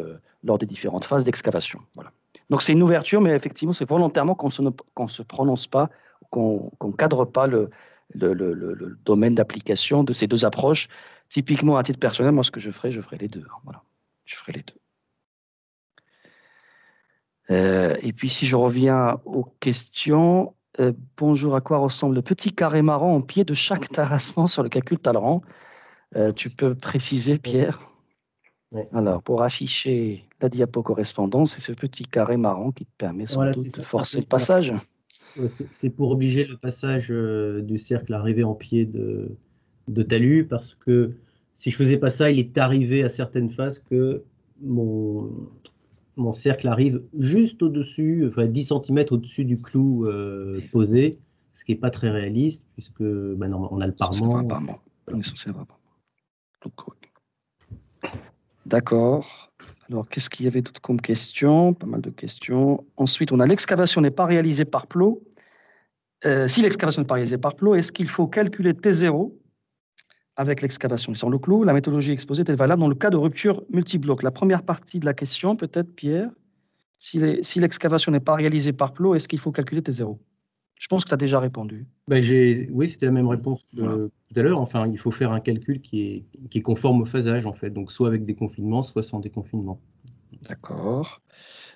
lors des différentes phases d'excavation. Voilà. Donc, c'est une ouverture, mais effectivement, c'est volontairement qu'on ne se prononce pas, qu'on cadre pas le, le, domaine d'application de ces deux approches. Typiquement, à titre personnel, moi, ce que je ferai, je ferai les deux. Hein, voilà. Je ferai les deux. et puis si je reviens aux questions, euh, bonjour, à quoi ressemble le petit carré marron au pied de chaque terrassement sur le calcul Talleyrand euh, Tu peux préciser, Pierre Alors, pour afficher la diapo correspondance, c'est ce petit carré marron qui te permet sans doute de forcer le passage. C'est pour obliger le passage euh, du cercle arrivé en pied de, de talus, parce que si je faisais pas ça, il est arrivé à certaines phases que mon, mon cercle arrive juste au-dessus, enfin 10 cm au-dessus du clou euh, posé, ce qui n'est pas très réaliste, puisque bah on a le parement. D'accord. Alors, qu'est-ce qu'il y avait d'autre comme question Pas mal de questions. Ensuite, on a l'excavation n'est pas réalisée par plot. Euh, si l'excavation n'est pas réalisée par plot, est-ce qu'il faut calculer T0 avec l'excavation sans le clou, la méthodologie exposée est elle valable dans le cas de rupture multi bloc La première partie de la question, peut-être, Pierre, si l'excavation n'est pas réalisée par clou, est-ce qu'il faut calculer T0 Je pense que tu as déjà répondu. Ben oui, c'était la même réponse que tout à l'heure. Enfin, il faut faire un calcul qui est, qui conforme au phasage, en fait. Donc, soit avec des confinements soit sans déconfinement. D'accord.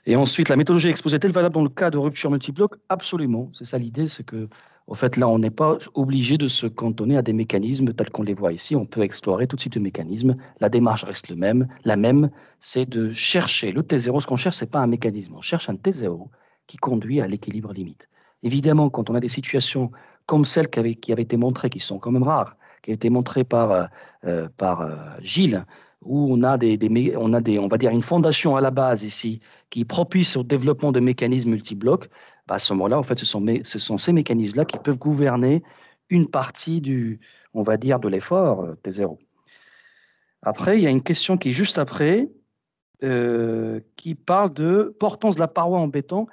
Et ensuite, la méthodologie exposée est-elle valable dans le cas de rupture multi multibloc Absolument. C'est ça l'idée, c'est que au fait, là, on n'est pas obligé de se cantonner à des mécanismes tels qu'on les voit ici. On peut explorer tout suite de mécanismes. La démarche reste le même. La même, c'est de chercher. Le T0, ce qu'on cherche, ce n'est pas un mécanisme. On cherche un T0 qui conduit à l'équilibre limite. Évidemment, quand on a des situations comme celles qui avaient, été montrées, qui sont quand même rares, qui ont été montrées par, euh, euh, par euh, Gilles, où on a, des, on a des, on va dire, une fondation à la base ici qui propice au développement de mécanismes multi multiblocs. Bah, à ce moment-là, en fait, ce sont, ces mécanismes-là qui peuvent gouverner une partie du, on va dire, de l'effort euh, T0. Après, il y a une question qui est juste après, euh, qui parle de portance de la paroi en béton,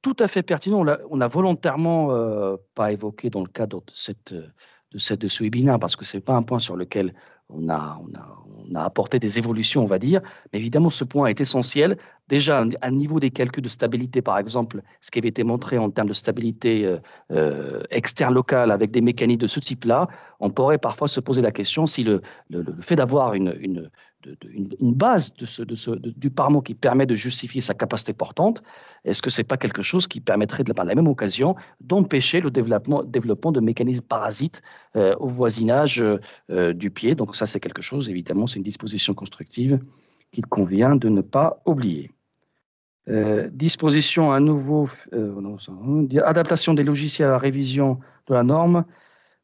tout à fait pertinent. On n'a volontairement euh, pas évoqué dans le cadre de, cette, de, de ce webinaire, parce que ce n'est pas un point sur lequel on a, on, a, apporté des évolutions, on va dire. Mais évidemment, ce point est essentiel. Déjà, à niveau des calculs de stabilité, par exemple, ce qui avait été montré en termes de stabilité euh, euh, externe locale avec des mécanismes de ce type-là, on pourrait parfois se poser la question si le, fait d'avoir une, une, base du parement qui permet de justifier sa capacité portante, est-ce que ce n'est pas quelque chose qui permettrait, par la même occasion, d'empêcher le développement, de mécanismes parasites euh, au voisinage euh, du pied Donc ça, c'est quelque chose, évidemment, c'est une disposition constructive qu'il convient de ne pas oublier. Euh, disposition à nouveau, hein, adaptation des logiciels à la révision de la norme.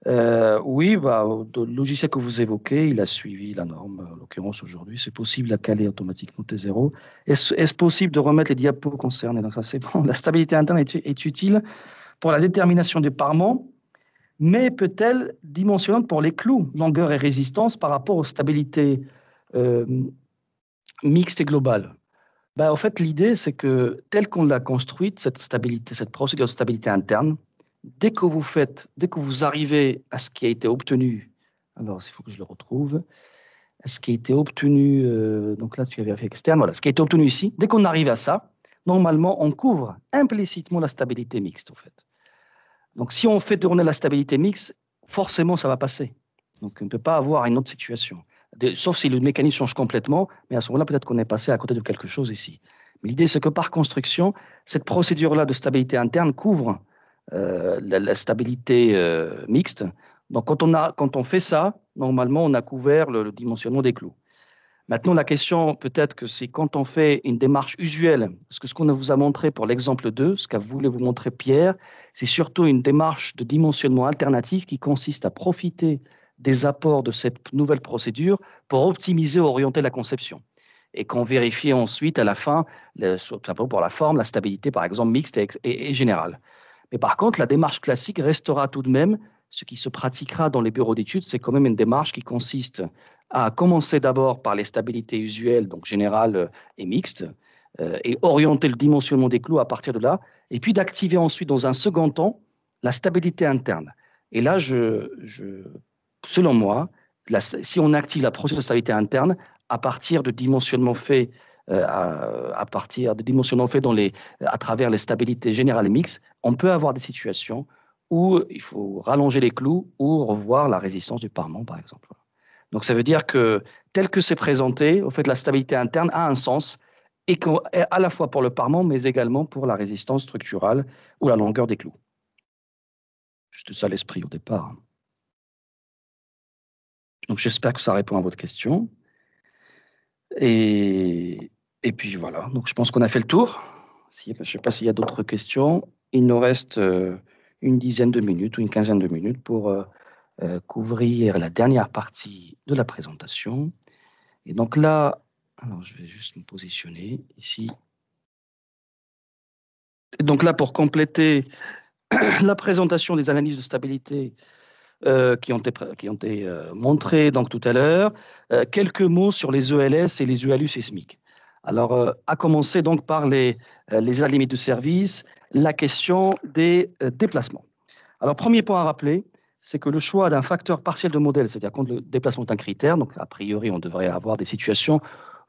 Euh, oui, bah, le logiciel que vous évoquez, il a suivi la norme, en l'occurrence aujourd'hui. C'est possible à caler automatiquement T0. Est-ce possible de remettre les diapos concernés Donc, ça, c'est La stabilité interne est, utile pour la détermination des parements, mais peut-elle dimensionnante pour les clous, longueur et résistance par rapport aux stabilités euh, mixtes et globales ben, En fait, l'idée, c'est que telle qu'on l'a construite, cette stabilité, cette procédure de stabilité interne, dès que vous faites, dès que vous arrivez à ce qui a été obtenu, alors il faut que je le retrouve, ce qui a été obtenu, euh, donc là tu avais fait externe, voilà, ce qui a été obtenu ici, dès qu'on arrive à ça, normalement on couvre implicitement la stabilité mixte en fait. Donc si on fait tourner la stabilité mixte, forcément ça va passer. Donc on ne peut pas avoir une autre situation. sauf si le mécanisme change complètement, mais à ce moment-là peut-être qu'on est passé à côté de quelque chose ici. Mais l'idée c'est que par construction, cette procédure-là de stabilité interne couvre euh, la, stabilité euh, mixte. Donc quand on, fait ça, normalement, on a couvert le, dimensionnement des clous. Maintenant, la question peut-être que c'est quand on fait une démarche usuelle, parce que ce qu'on vous a montré pour l'exemple 2, ce qu'a voulu vous montrer Pierre, c'est surtout une démarche de dimensionnement alternatif qui consiste à profiter des apports de cette nouvelle procédure pour optimiser ou orienter la conception. Et qu'on vérifie ensuite à la fin, le, pour la forme, la stabilité par exemple mixte et générale. Mais par contre, la démarche classique restera tout de même ce qui se pratiquera dans les bureaux d'études, c'est quand même une démarche qui consiste à commencer d'abord par les stabilités usuelles, donc générales euh, et mixtes, euh, et orienter le dimensionnement des clous à partir de là, et puis d'activer ensuite, dans un second temps, la stabilité interne. Et là, je, selon moi, si on active la procédure de stabilité interne à partir de dimensionnement fait euh, à, partir des dimensions faits dans les, à travers les stabilités générales et mixtes, on peut avoir des situations où il faut rallonger les clous ou revoir la résistance du parement, par exemple. Donc ça veut dire que tel que c'est présenté, au fait, la stabilité interne a un sens, et à la fois pour le parement, mais également pour la résistance structurale ou la longueur des clous. Juste ça l'esprit au départ. Donc j'espère que ça répond à votre question. Et, puis voilà, donc je pense qu'on a fait le tour. Si, je ne sais pas s'il y a d'autres questions. Il nous reste euh, une dizaine de minutes ou une quinzaine de minutes pour euh, euh, couvrir la dernière partie de la présentation. Et donc là, je vais juste me positionner ici. Et donc là, pour compléter la présentation des analyses de stabilité euh, qui ont été, qui euh, montrés donc, tout à l'heure. Euh, quelques mots sur les ELS et les ULU sismiques. Alors, à commencer donc par les, les limites de service, la question des déplacements. Alors, premier point à rappeler, c'est que le choix d'un facteur partiel de modèle, c'est-à-dire quand le déplacement est un critère, donc a priori on devrait avoir des situations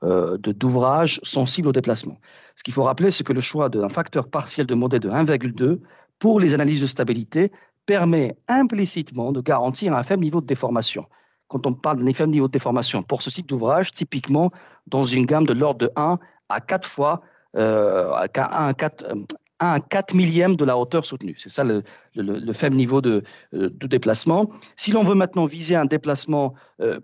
d'ouvrage sensibles au déplacement. Ce qu'il faut rappeler, c'est que le choix d'un facteur partiel de modèle de 1,2 pour les analyses de stabilité permet implicitement de garantir un faible niveau de déformation. Quand on parle d'un faible niveau de déformation, pour ce type d'ouvrage, typiquement dans une gamme de l'ordre de 1 à 4 fois, euh, à 1 4, à 4 euh, millième de la hauteur soutenue. C'est ça le, faible niveau euh, de, déplacement. Si l'on veut maintenant viser un déplacement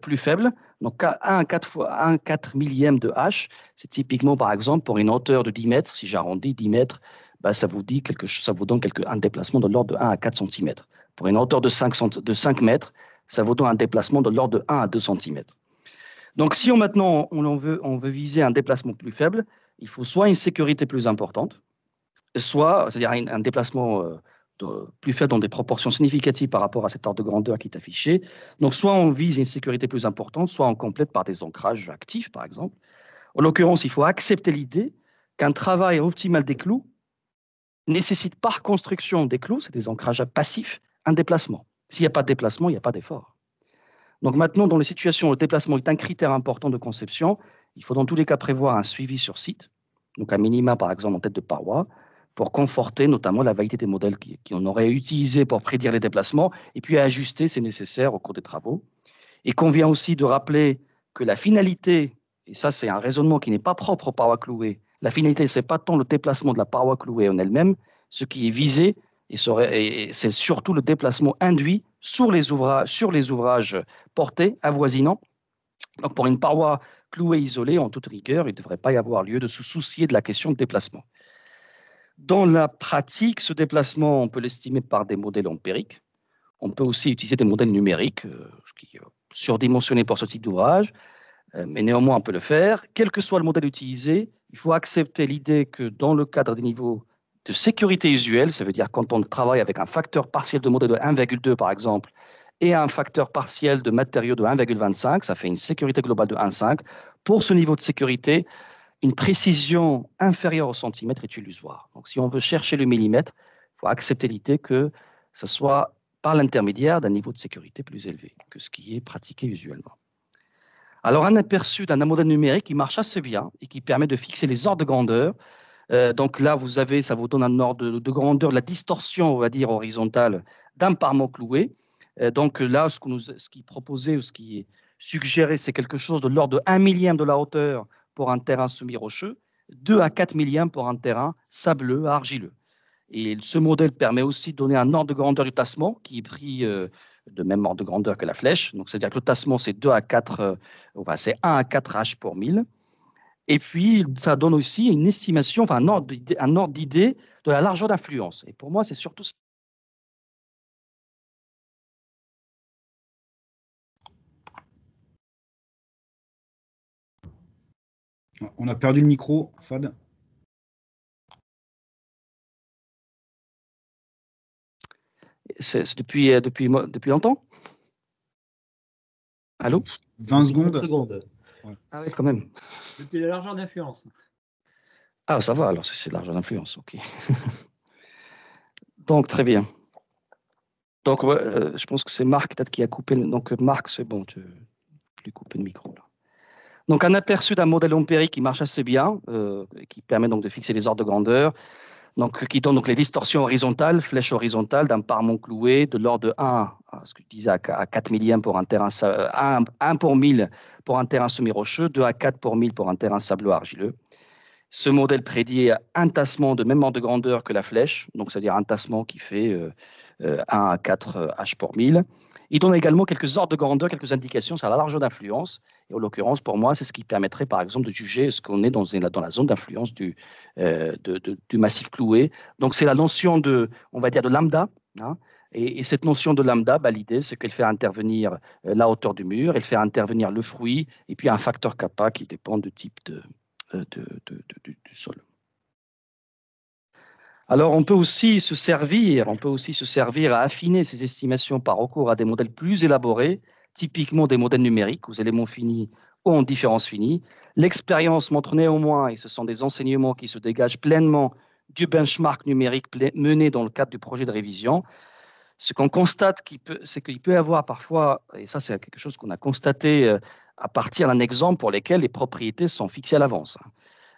plus faible, donc 1 à 4, fois, 1 4 millième de h, c'est typiquement par exemple pour une hauteur de 10 mètres, si j'arrondis 10 mètres, bah, ça vous dit quelque, ça vous donne quelque, un déplacement de l'ordre de 1 à 4 cm. Pour une hauteur de 5, de 5 mètres, ça vous donne un déplacement de l'ordre de 1 à 2 cm. Donc, si on, maintenant on, veut, on veut viser un déplacement plus faible, il faut soit une sécurité plus importante, soit, c'est-à-dire un, déplacement euh, de, plus faible dans des proportions significatives par rapport à cet ordre de grandeur qui est affiché. Donc, soit on vise une sécurité plus importante, soit on complète par des ancrages actifs, par exemple. En l'occurrence, il faut accepter l'idée qu'un travail optimal des clous nécessite par construction des clous, c'est des ancrages passifs, un déplacement. S'il n'y a pas de déplacement, il n'y a pas d'effort. Donc maintenant, dans les situations où le déplacement est un critère important de conception, il faut dans tous les cas prévoir un suivi sur site, donc un minima par exemple en tête de paroi, pour conforter notamment la validité des modèles qu'on aurait utilisés pour prédire les déplacements, et puis à ajuster, c'est nécessaire, au cours des travaux. Il convient aussi de rappeler que la finalité, et ça c'est un raisonnement qui n'est pas propre aux parois clouées, la finalité, ce n'est pas tant le déplacement de la paroi clouée en elle-même, ce qui est visé, et c'est surtout le déplacement induit sur les, ouvrages, sur les ouvrages portés, avoisinants. Donc pour une paroi clouée isolée, en toute rigueur, il ne devrait pas y avoir lieu de se soucier de la question de déplacement. Dans la pratique, ce déplacement, on peut l'estimer par des modèles empiriques. On peut aussi utiliser des modèles numériques, euh, surdimensionnés pour ce type d'ouvrage. Euh, mais néanmoins on peut le faire. Quel que soit le modèle utilisé, il faut accepter l'idée que dans le cadre des niveaux de sécurité usuelle, ça veut dire quand on travaille avec un facteur partiel de modèle de 1,2 par exemple, et un facteur partiel de matériaux de 1,25, ça fait une sécurité globale de 1,5. Pour ce niveau de sécurité, une précision inférieure au centimètre est illusoire. Donc si on veut chercher le millimètre, il faut accepter l'idée que ce soit par l'intermédiaire d'un niveau de sécurité plus élevé que ce qui est pratiqué usuellement. Alors, un aperçu d'un modèle numérique qui marche assez bien et qui permet de fixer les ordres de grandeur. Euh, donc là, vous avez, ça vous donne un ordre de, grandeur, de la distorsion, on va dire, horizontale d'un parment cloué. Euh, donc là, ce, que nous, ce qui ou ce qui est suggéré, c'est quelque chose de l'ordre de 1 millième de la hauteur pour un terrain semi-rocheux, 2 à 4 millièmes pour un terrain sableux argileux. Et ce modèle permet aussi de donner un ordre de grandeur du tassement qui est pris euh, de même ordre de grandeur que la flèche. Donc, c'est-à-dire que le tassement, c'est 2 à 4, euh, enfin, c'est 1 à 4 H pour 1000. Et puis, ça donne aussi une estimation, enfin, un ordre d'idée de la largeur d'influence. Et pour moi, c'est surtout ça. On a perdu le micro, Fad. c'est depuis, euh, depuis, depuis longtemps Allô 20 secondes. 20 secondes. Ah quand même. Depuis l'argent d'influence. Ah, ça va, alors c'est l'argent d'influence, ok. donc, très bien. Donc, euh, je pense que c'est Marc qui a coupé. Donc, euh, Marc, c'est bon, tu lui couper le micro. Là. Donc, un aperçu d'un modèle empirique qui marche assez bien, qui permet donc de fixer les ordres de grandeur, donc, qui donc les distorsions horizontales, flèches horizontales d'un parement cloué de l'ordre de 1, ce que à 4 millièmes pour un terrain, 1, pour 1000 pour un terrain semi-rocheux, 2 à 4 pour 1000 pour un terrain sableux-argileux. Ce modèle prédit un tassement de même ordre de grandeur que la flèche, donc c'est-à-dire un tassement qui fait 1 euh, euh, à 4 euh, H pour 1000. Il donne également quelques ordres de grandeur, quelques indications sur la largeur d'influence. Et en l'occurrence, pour moi, c'est ce qui permettrait, par exemple, de juger ce qu'on est dans, la zone d'influence du, euh, du massif cloué. Donc, c'est la notion de, on va dire, de lambda. Hein. et, cette notion de lambda, bah, l'idée, c'est qu'elle fait intervenir euh, la hauteur du mur, elle fait intervenir le fruit, et puis un facteur kappa qui dépend du type de, euh, du sol. Alors on peut aussi se servir, on peut aussi se servir à affiner ces estimations par recours à des modèles plus élaborés, typiquement des modèles numériques aux éléments finis ou en différences finies. L'expérience montre néanmoins, et ce sont des enseignements qui se dégagent pleinement du benchmark numérique mené dans le cadre du projet de révision, ce qu'on constate, c'est qu'il peut y avoir parfois, et ça c'est quelque chose qu'on a constaté euh, à partir d'un exemple pour lequel les propriétés sont fixées à l'avance. Hein.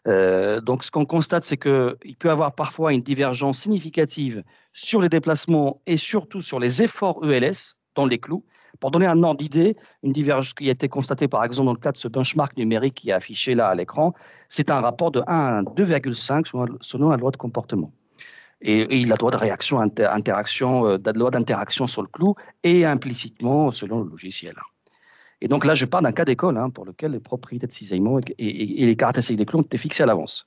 Euh, donc ce qu'on constate, c'est qu'il peut y avoir parfois une divergence significative sur les déplacements et surtout sur les efforts ELS dans les clous. Pour donner un ordre d'idée, une divergence qui a été constatée par exemple dans le cas de ce benchmark numérique qui est affiché là à l'écran, c'est un rapport de 1 à 2,5 selon la loi de comportement. Et, la loi de réaction, interaction, euh, loi d'interaction sur le clou et implicitement selon le logiciel. Et donc là, je parle d'un cas d'école hein, pour lequel les propriétés de cisaillement et, et, et, les caractéristiques des clones étaient fixées à l'avance.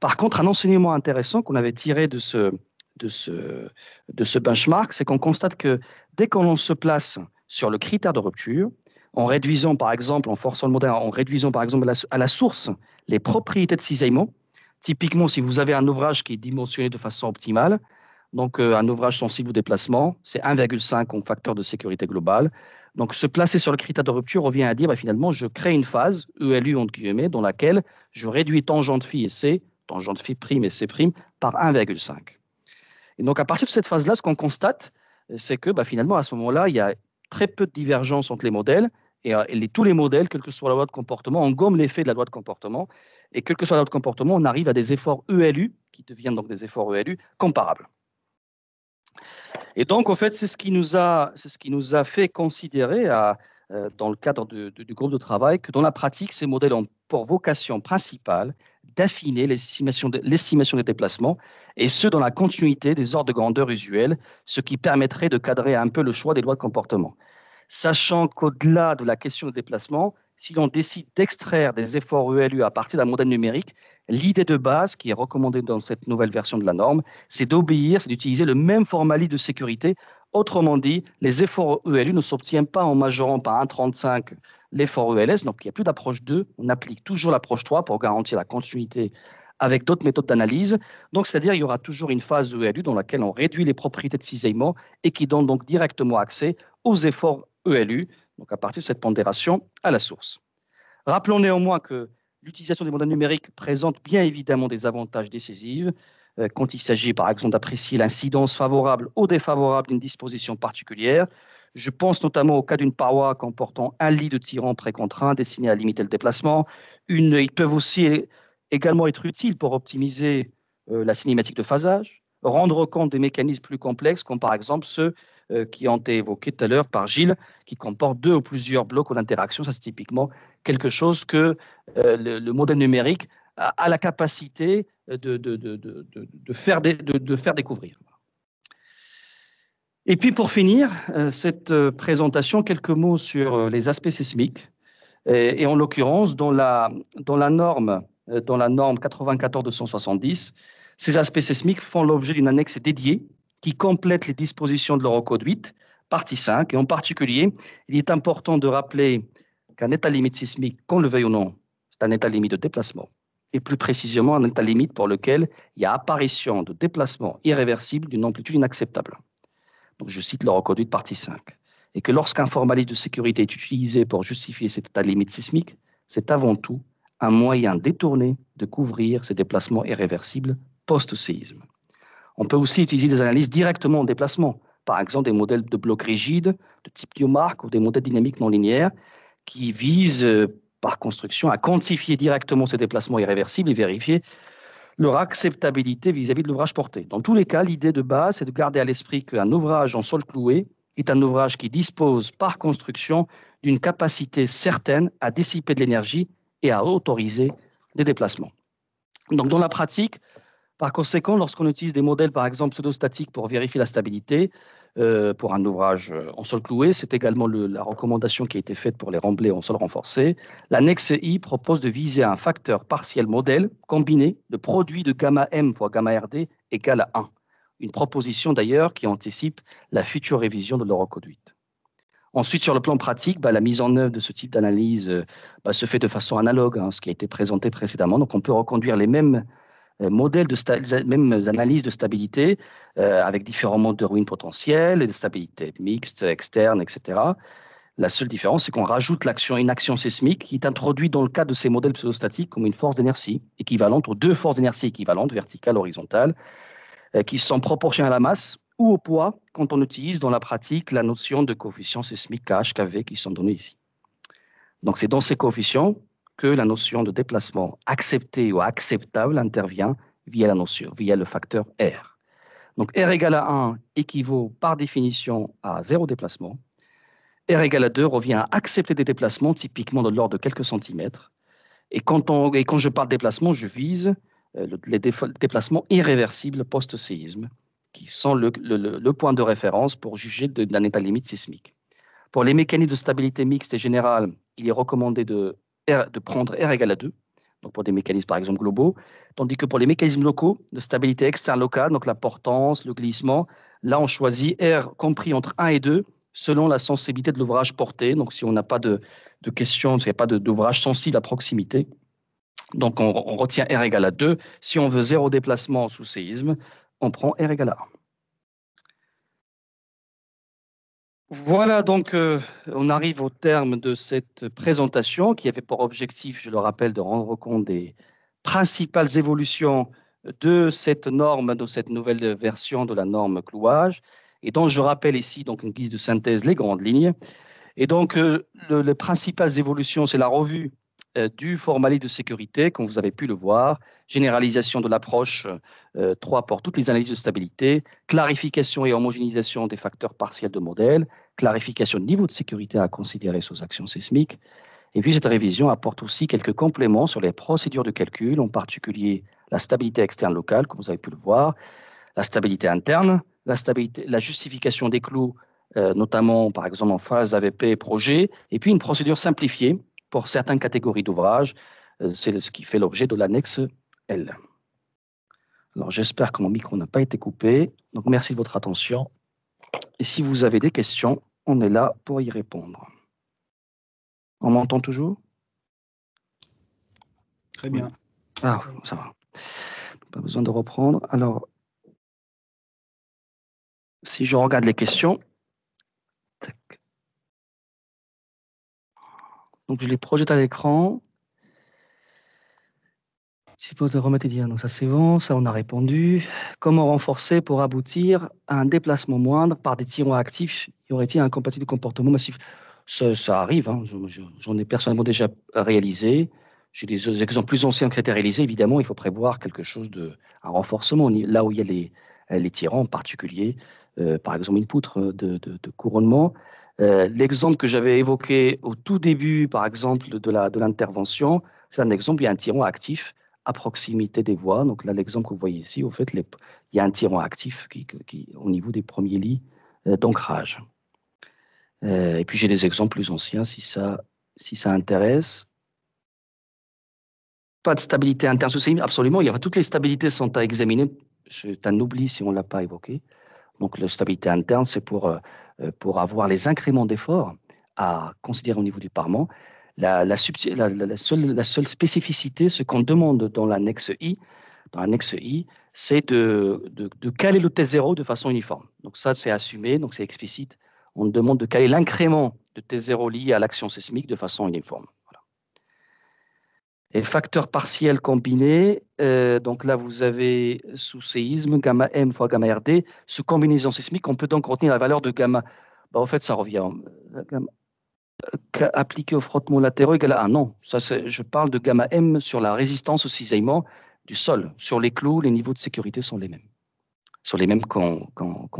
Par contre, un enseignement intéressant qu'on avait tiré de ce, de ce, benchmark, c'est qu'on constate que dès qu'on se place sur le critère de rupture, en réduisant par exemple, en forçant le modèle, en réduisant par exemple à la source les propriétés de cisaillement, typiquement si vous avez un ouvrage qui est dimensionné de façon optimale, donc, euh, un ouvrage sensible au déplacement, c'est 1,5 en facteur de sécurité globale. Donc, se placer sur le critère de rupture revient à dire, bah, finalement, je crée une phase, ELU entre guillemets, dans laquelle je réduis tangente phi et C, tangente phi prime et C prime, par 1,5. Et donc, à partir de cette phase-là, ce qu'on constate, c'est que bah, finalement, à ce moment-là, il y a très peu de divergence entre les modèles. Et, euh, tous les modèles, quelle que soit la loi de comportement, on gomme l'effet de la loi de comportement. Et quelle que soit la loi de comportement, on arrive à des efforts ELU, qui deviennent donc des efforts ELU, comparables. Et donc, en fait, c'est ce qui nous a, ce qui nous a fait considérer, euh, dans le cadre du groupe de travail, que dans la pratique, ces modèles ont pour vocation principale d'affiner l'estimation, de, l'estimation des déplacements, et ce, dans la continuité des ordres de grandeur usuels, ce qui permettrait de cadrer un peu le choix des lois de comportement. Sachant qu'au-delà de la question des déplacements, si l'on décide d'extraire des efforts ELU à partir d'un modèle numérique, l'idée de base qui est recommandée dans cette nouvelle version de la norme, c'est d'obéir, c'est d'utiliser le même formalisme de sécurité. Autrement dit, les efforts ELU ne s'obtiennent pas en majorant par 1,35 l'effort ELS, donc il n'y a plus d'approche 2, on applique toujours l'approche 3 pour garantir la continuité avec d'autres méthodes d'analyse. Donc, c'est-à-dire, qu'il y aura toujours une phase ELU dans laquelle on réduit les propriétés de cisaillement et qui donne donc directement accès aux efforts ELU donc à partir de cette pondération à la source. Rappelons néanmoins que l'utilisation des modèles numériques présente bien évidemment des avantages décisifs euh, quand il s'agit par exemple d'apprécier l'incidence favorable ou défavorable d'une disposition particulière. Je pense notamment au cas d'une paroi comportant un lit de tyran précontraint destiné à limiter le déplacement. Une, ils peuvent aussi également être utiles pour optimiser euh, la cinématique de phasage, rendre compte des mécanismes plus complexes comme par exemple ceux euh, qui ont été évoqués tout à l'heure par Gilles, qui comportent deux ou plusieurs blocs ou d'interaction. Ça, c'est typiquement quelque chose que euh, le, modèle numérique a, la capacité de, de, faire, découvrir. Et puis pour finir euh, cette présentation, quelques mots sur les aspects sismiques. Et, en l'occurrence, dans la, dans la norme dans la norme 94-270. Ces aspects sismiques font l'objet d'une annexe dédiée qui complète les dispositions de l'Eurocode 8, partie 5. Et en particulier, il est important de rappeler qu'un état limite sismique, qu'on le veuille ou non, c'est un état limite de déplacement. Et plus précisément, un état limite pour lequel il y a apparition de déplacements irréversibles d'une amplitude inacceptable. Donc, je cite l'Eurocode 8, partie 5. Et que lorsqu'un formalisme de sécurité est utilisé pour justifier cet état limite sismique, c'est avant tout un moyen détourné de couvrir ces déplacements irréversibles post-séisme. On peut aussi utiliser des analyses directement en déplacement, par exemple des modèles de blocs rigides de type Diomark ou des modèles dynamiques non linéaires qui visent euh, par construction à quantifier directement ces déplacements irréversibles et vérifier leur acceptabilité vis-à-vis de l'ouvrage porté. Dans tous les cas, l'idée de base, est de garder à l'esprit qu'un ouvrage en sol cloué est un ouvrage qui dispose par construction d'une capacité certaine à dissiper de l'énergie et à autoriser des déplacements. Donc dans la pratique, par conséquent, lorsqu'on utilise des modèles, par exemple, pseudo-statiques pour vérifier la stabilité, euh, pour un ouvrage euh, en sol cloué, c'est également la recommandation qui a été faite pour les remblais en sol renforcé. L'annexe I propose de viser un facteur partiel modèle combiné, de produit de gamma M fois gamma RD égale à 1. Une proposition d'ailleurs qui anticipe la future révision de l'euroconduite. Ensuite, sur le plan pratique, bah, la mise en œuvre de ce type d'analyse euh, bah, se fait de façon analogue à hein, ce qui a été présenté précédemment. Donc, on peut reconduire les mêmes euh, modèles, de même euh, analyses de stabilité euh, avec différents modes de ruines potentiels, et de stabilité mixte, externe, etc. La seule différence, c'est qu'on rajoute l'action, une action sismique qui est introduite dans le cadre de ces modèles pseudo-statiques comme une force d'énergie équivalente aux deux forces d'énergie équivalentes, verticale, horizontale, qui sont proportionnelles à la masse ou au poids quand on utilise dans la pratique la notion de coefficients sismiques KHKV qui sont donnés ici. Donc c'est dans ces coefficients que la notion de déplacement accepté ou acceptable intervient via la notion, via le facteur R. Donc R égale à 1 équivaut par définition à zéro déplacement. R égale à 2 revient à accepter des déplacements typiquement de l'ordre de quelques centimètres. Et quand, et quand je parle de déplacement, je vise euh, les déplacements irréversibles post-séisme, qui sont le, point de référence pour juger d'un état limite sismique. Pour les mécaniques de stabilité mixte et générale, il est recommandé de de prendre R égale à 2, donc pour des mécanismes par exemple globaux, tandis que pour les mécanismes locaux de stabilité externe locale, donc la portance, le glissement, là on choisit R compris entre 1 et 2 selon la sensibilité de l'ouvrage porté, donc si on n'a pas de, de questions, s'il n'y a pas d'ouvrage sensible à proximité. Donc on, on retient R égale à 2. Si on veut zéro déplacement sous séisme, on prend R égale à 1. Voilà, donc euh, on arrive au terme de cette présentation qui avait pour objectif, je le rappelle, de rendre compte des principales évolutions de cette norme, de cette nouvelle version de la norme clouage, et dont je rappelle ici, donc une guise de synthèse, les grandes lignes. Et donc, euh, les principales évolutions, c'est la revue euh, du formalisme de sécurité, comme vous avez pu le voir, généralisation de l'approche 3 euh, pour toutes les analyses de stabilité, clarification et homogénéisation des facteurs partiels de modèle, clarification du niveau de sécurité à considérer sous action sismique. Et puis cette révision apporte aussi quelques compléments sur les procédures de calcul, en particulier la stabilité externe locale, comme vous avez pu le voir, la stabilité interne, la, stabilité, la justification des clous, euh, notamment par exemple en phase AVP projet, et puis une procédure simplifiée certaines catégories d'ouvrages. Euh, c'est ce qui fait l'objet de l'annexe L. Alors j'espère que mon micro n'a pas été coupé. Donc merci de votre attention. Et si vous avez des questions, on est là pour y répondre. On m'entend toujours Très bien. Ah, ça va. Pas besoin de reprendre. Alors, si je regarde les questions, donc je les projette à l'écran. Suppose de remettre et dire ça c'est bon, ça on a répondu. Comment renforcer pour aboutir à un déplacement moindre par des tirants actifs y aurait-il un compatible comportement massif ça, arrive, hein. j'en ai personnellement déjà réalisé. J'ai des exemples plus anciens que réalisés. Évidemment, il faut prévoir quelque chose de un renforcement. Là où il y a les, les tirants, en particulier, euh, par exemple une poutre de couronnement, euh, l'exemple que j'avais évoqué au tout début, par exemple, de l'intervention, de c'est un exemple, il y a un tyran actif à proximité des voies. Donc là, l'exemple que vous voyez ici, au fait, il y a un tyran actif qui, qui, au niveau des premiers lits euh, d'ancrage. Euh, et puis j'ai des exemples plus anciens si ça, si ça intéresse. Pas de stabilité interne absolument. Il y a, toutes les stabilités sont à examiner. Je un oubli si on ne l'a pas évoqué. Donc la stabilité interne, c'est pour, euh, euh, pour avoir les incréments d'efforts à considérer au niveau du parement. La, seule, spécificité, ce qu'on demande dans l'annexe I, dans I, c'est de, de, caler le T0 de façon uniforme. Donc ça, c'est assumé, donc c'est explicite. On demande de caler l'incrément de T0 lié à l'action sismique de façon uniforme. Et facteur partiel combiné, euh, donc là vous avez sous séisme, gamma M fois gamma RD, sous combinaison sismique, on peut donc retenir la valeur de gamma. Bah, en fait, ça revient. Euh, euh, appliqué au frottement latéraux égale à 1. Non, ça, je parle de gamma M sur la résistance au cisaillement du sol. Sur les clous, les niveaux de sécurité sont les mêmes. Sur les mêmes qu'en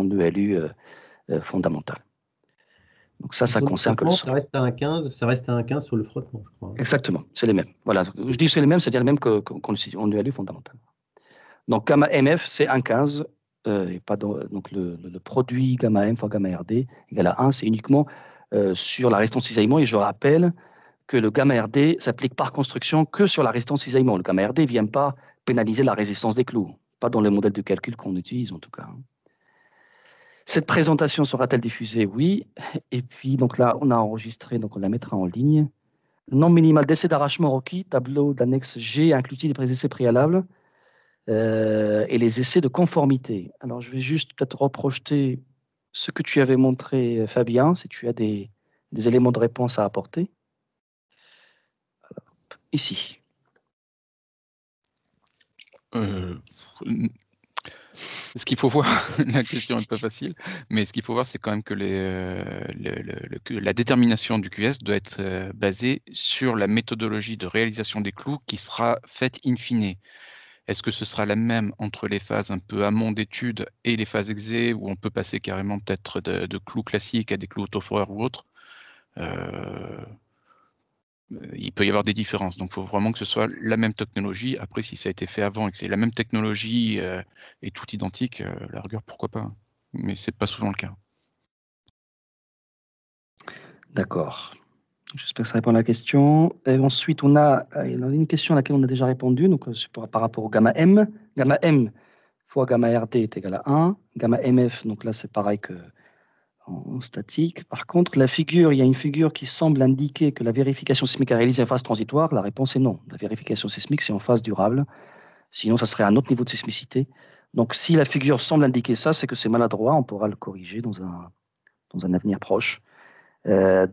qu a ELU fondamental. Donc ça, ça concerne que Ça reste à un 15, ça reste à un 15 sur le frottement, je crois. Exactement, c'est les mêmes. Voilà, je dis c'est les mêmes, c'est-à-dire les mêmes qu'on qu on lu fondamentalement. Donc gamma MF, c'est un 15, euh, et pas donc le, le, produit gamma M fois gamma RD égale à 1, c'est uniquement euh, sur la résistance cisaillement, et je rappelle que le gamma RD s'applique par construction que sur la résistance cisaillement. Le gamma RD ne vient pas pénaliser la résistance des clous, pas dans le modèle de calcul qu'on utilise en tout cas. Hein. Cette présentation sera-t-elle diffusée Oui. Et puis, donc là, on a enregistré, donc on la mettra en ligne. Nom minimal d'essais d'arrachement requis, tableau d'annexe G inclut-il les essais préalables euh, et les essais de conformité. Alors, je vais juste peut-être reprojeter ce que tu avais montré, Fabien, si tu as des, éléments de réponse à apporter. Ici. Euh, ce qu'il faut voir, la question n'est pas facile, mais ce qu'il faut voir, c'est quand même que euh, la détermination du QS doit être euh, basée sur la méthodologie de réalisation des clous qui sera faite in fine. Est-ce que ce sera la même entre les phases un peu amont d'études et les phases exé, où on peut passer carrément peut-être de, clous classiques à des clous auto-foreurs ou autres euh, il peut y avoir des différences. Donc, il faut vraiment que ce soit la même technologie. Après, si ça a été fait avant et que c'est la même technologie euh, et tout identique, euh, la rigueur, pourquoi pas. Hein. Mais ce n'est pas souvent le cas. D'accord. J'espère que ça répond à la question. ensuite, on euh, a une question à laquelle on a déjà répondu, donc par rapport au gamma M. Gamma M fois gamma RD est égal à 1. Gamma MF, donc là, c'est pareil que en statique. Par contre, la figure, il y a une figure qui semble indiquer que la vérification sismique a réalisé en phase transitoire. La réponse est non. La vérification sismique, c'est en phase durable. Sinon, ça serait un autre niveau de sismicité. Donc, si la figure semble indiquer ça, c'est que c'est maladroit. On pourra le corriger dans un, dans un avenir proche. Euh,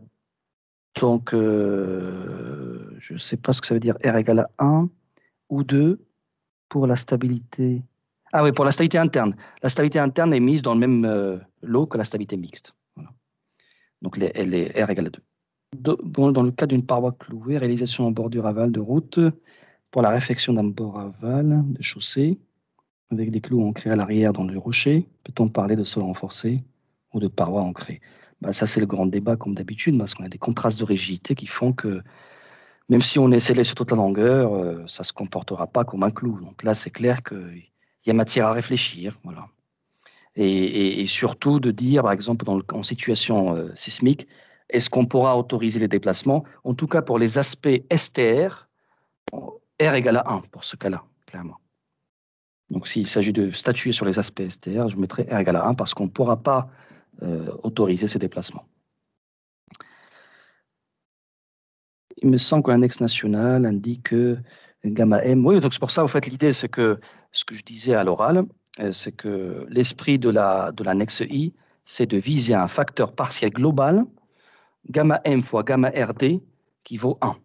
donc, euh, je ne sais pas ce que ça veut dire R égale à 1 ou 2 pour la stabilité ah oui, pour la stabilité interne. La stabilité interne est mise dans le même euh, lot que la stabilité mixte. Donc elle est R égale à 2. dans le cas d'une paroi clouée, réalisation en bordure aval de route, pour la réfection d'un bord aval de chaussée, avec des clous ancrés à l'arrière dans le rocher, peut-on parler de sol renforcé ou de paroi ancrée bah, Ça, c'est le grand débat, comme d'habitude, parce qu'on a des contrastes de rigidité qui font que même si on est scellé sur toute la longueur, euh, ça ne se comportera pas comme un clou. Donc là, c'est clair que il y a matière à réfléchir. Voilà. Et, surtout de dire, par exemple, en situation euh, sismique, est-ce qu'on pourra autoriser les déplacements En tout cas, pour les aspects STR, R égale à 1 pour ce cas-là, clairement. Donc, s'il s'agit de statuer sur les aspects STR, je mettrai R égale à 1 parce qu'on ne pourra pas euh, autoriser ces déplacements. Il me semble qu'un ex national indique que gamma M. Oui, donc c'est pour ça, en fait, l'idée, c'est que ce que je disais à l'oral, euh, c'est que l'esprit de la, de l'annexe I, c'est de viser un facteur partiel global, gamma M fois gamma RD, qui vaut 1.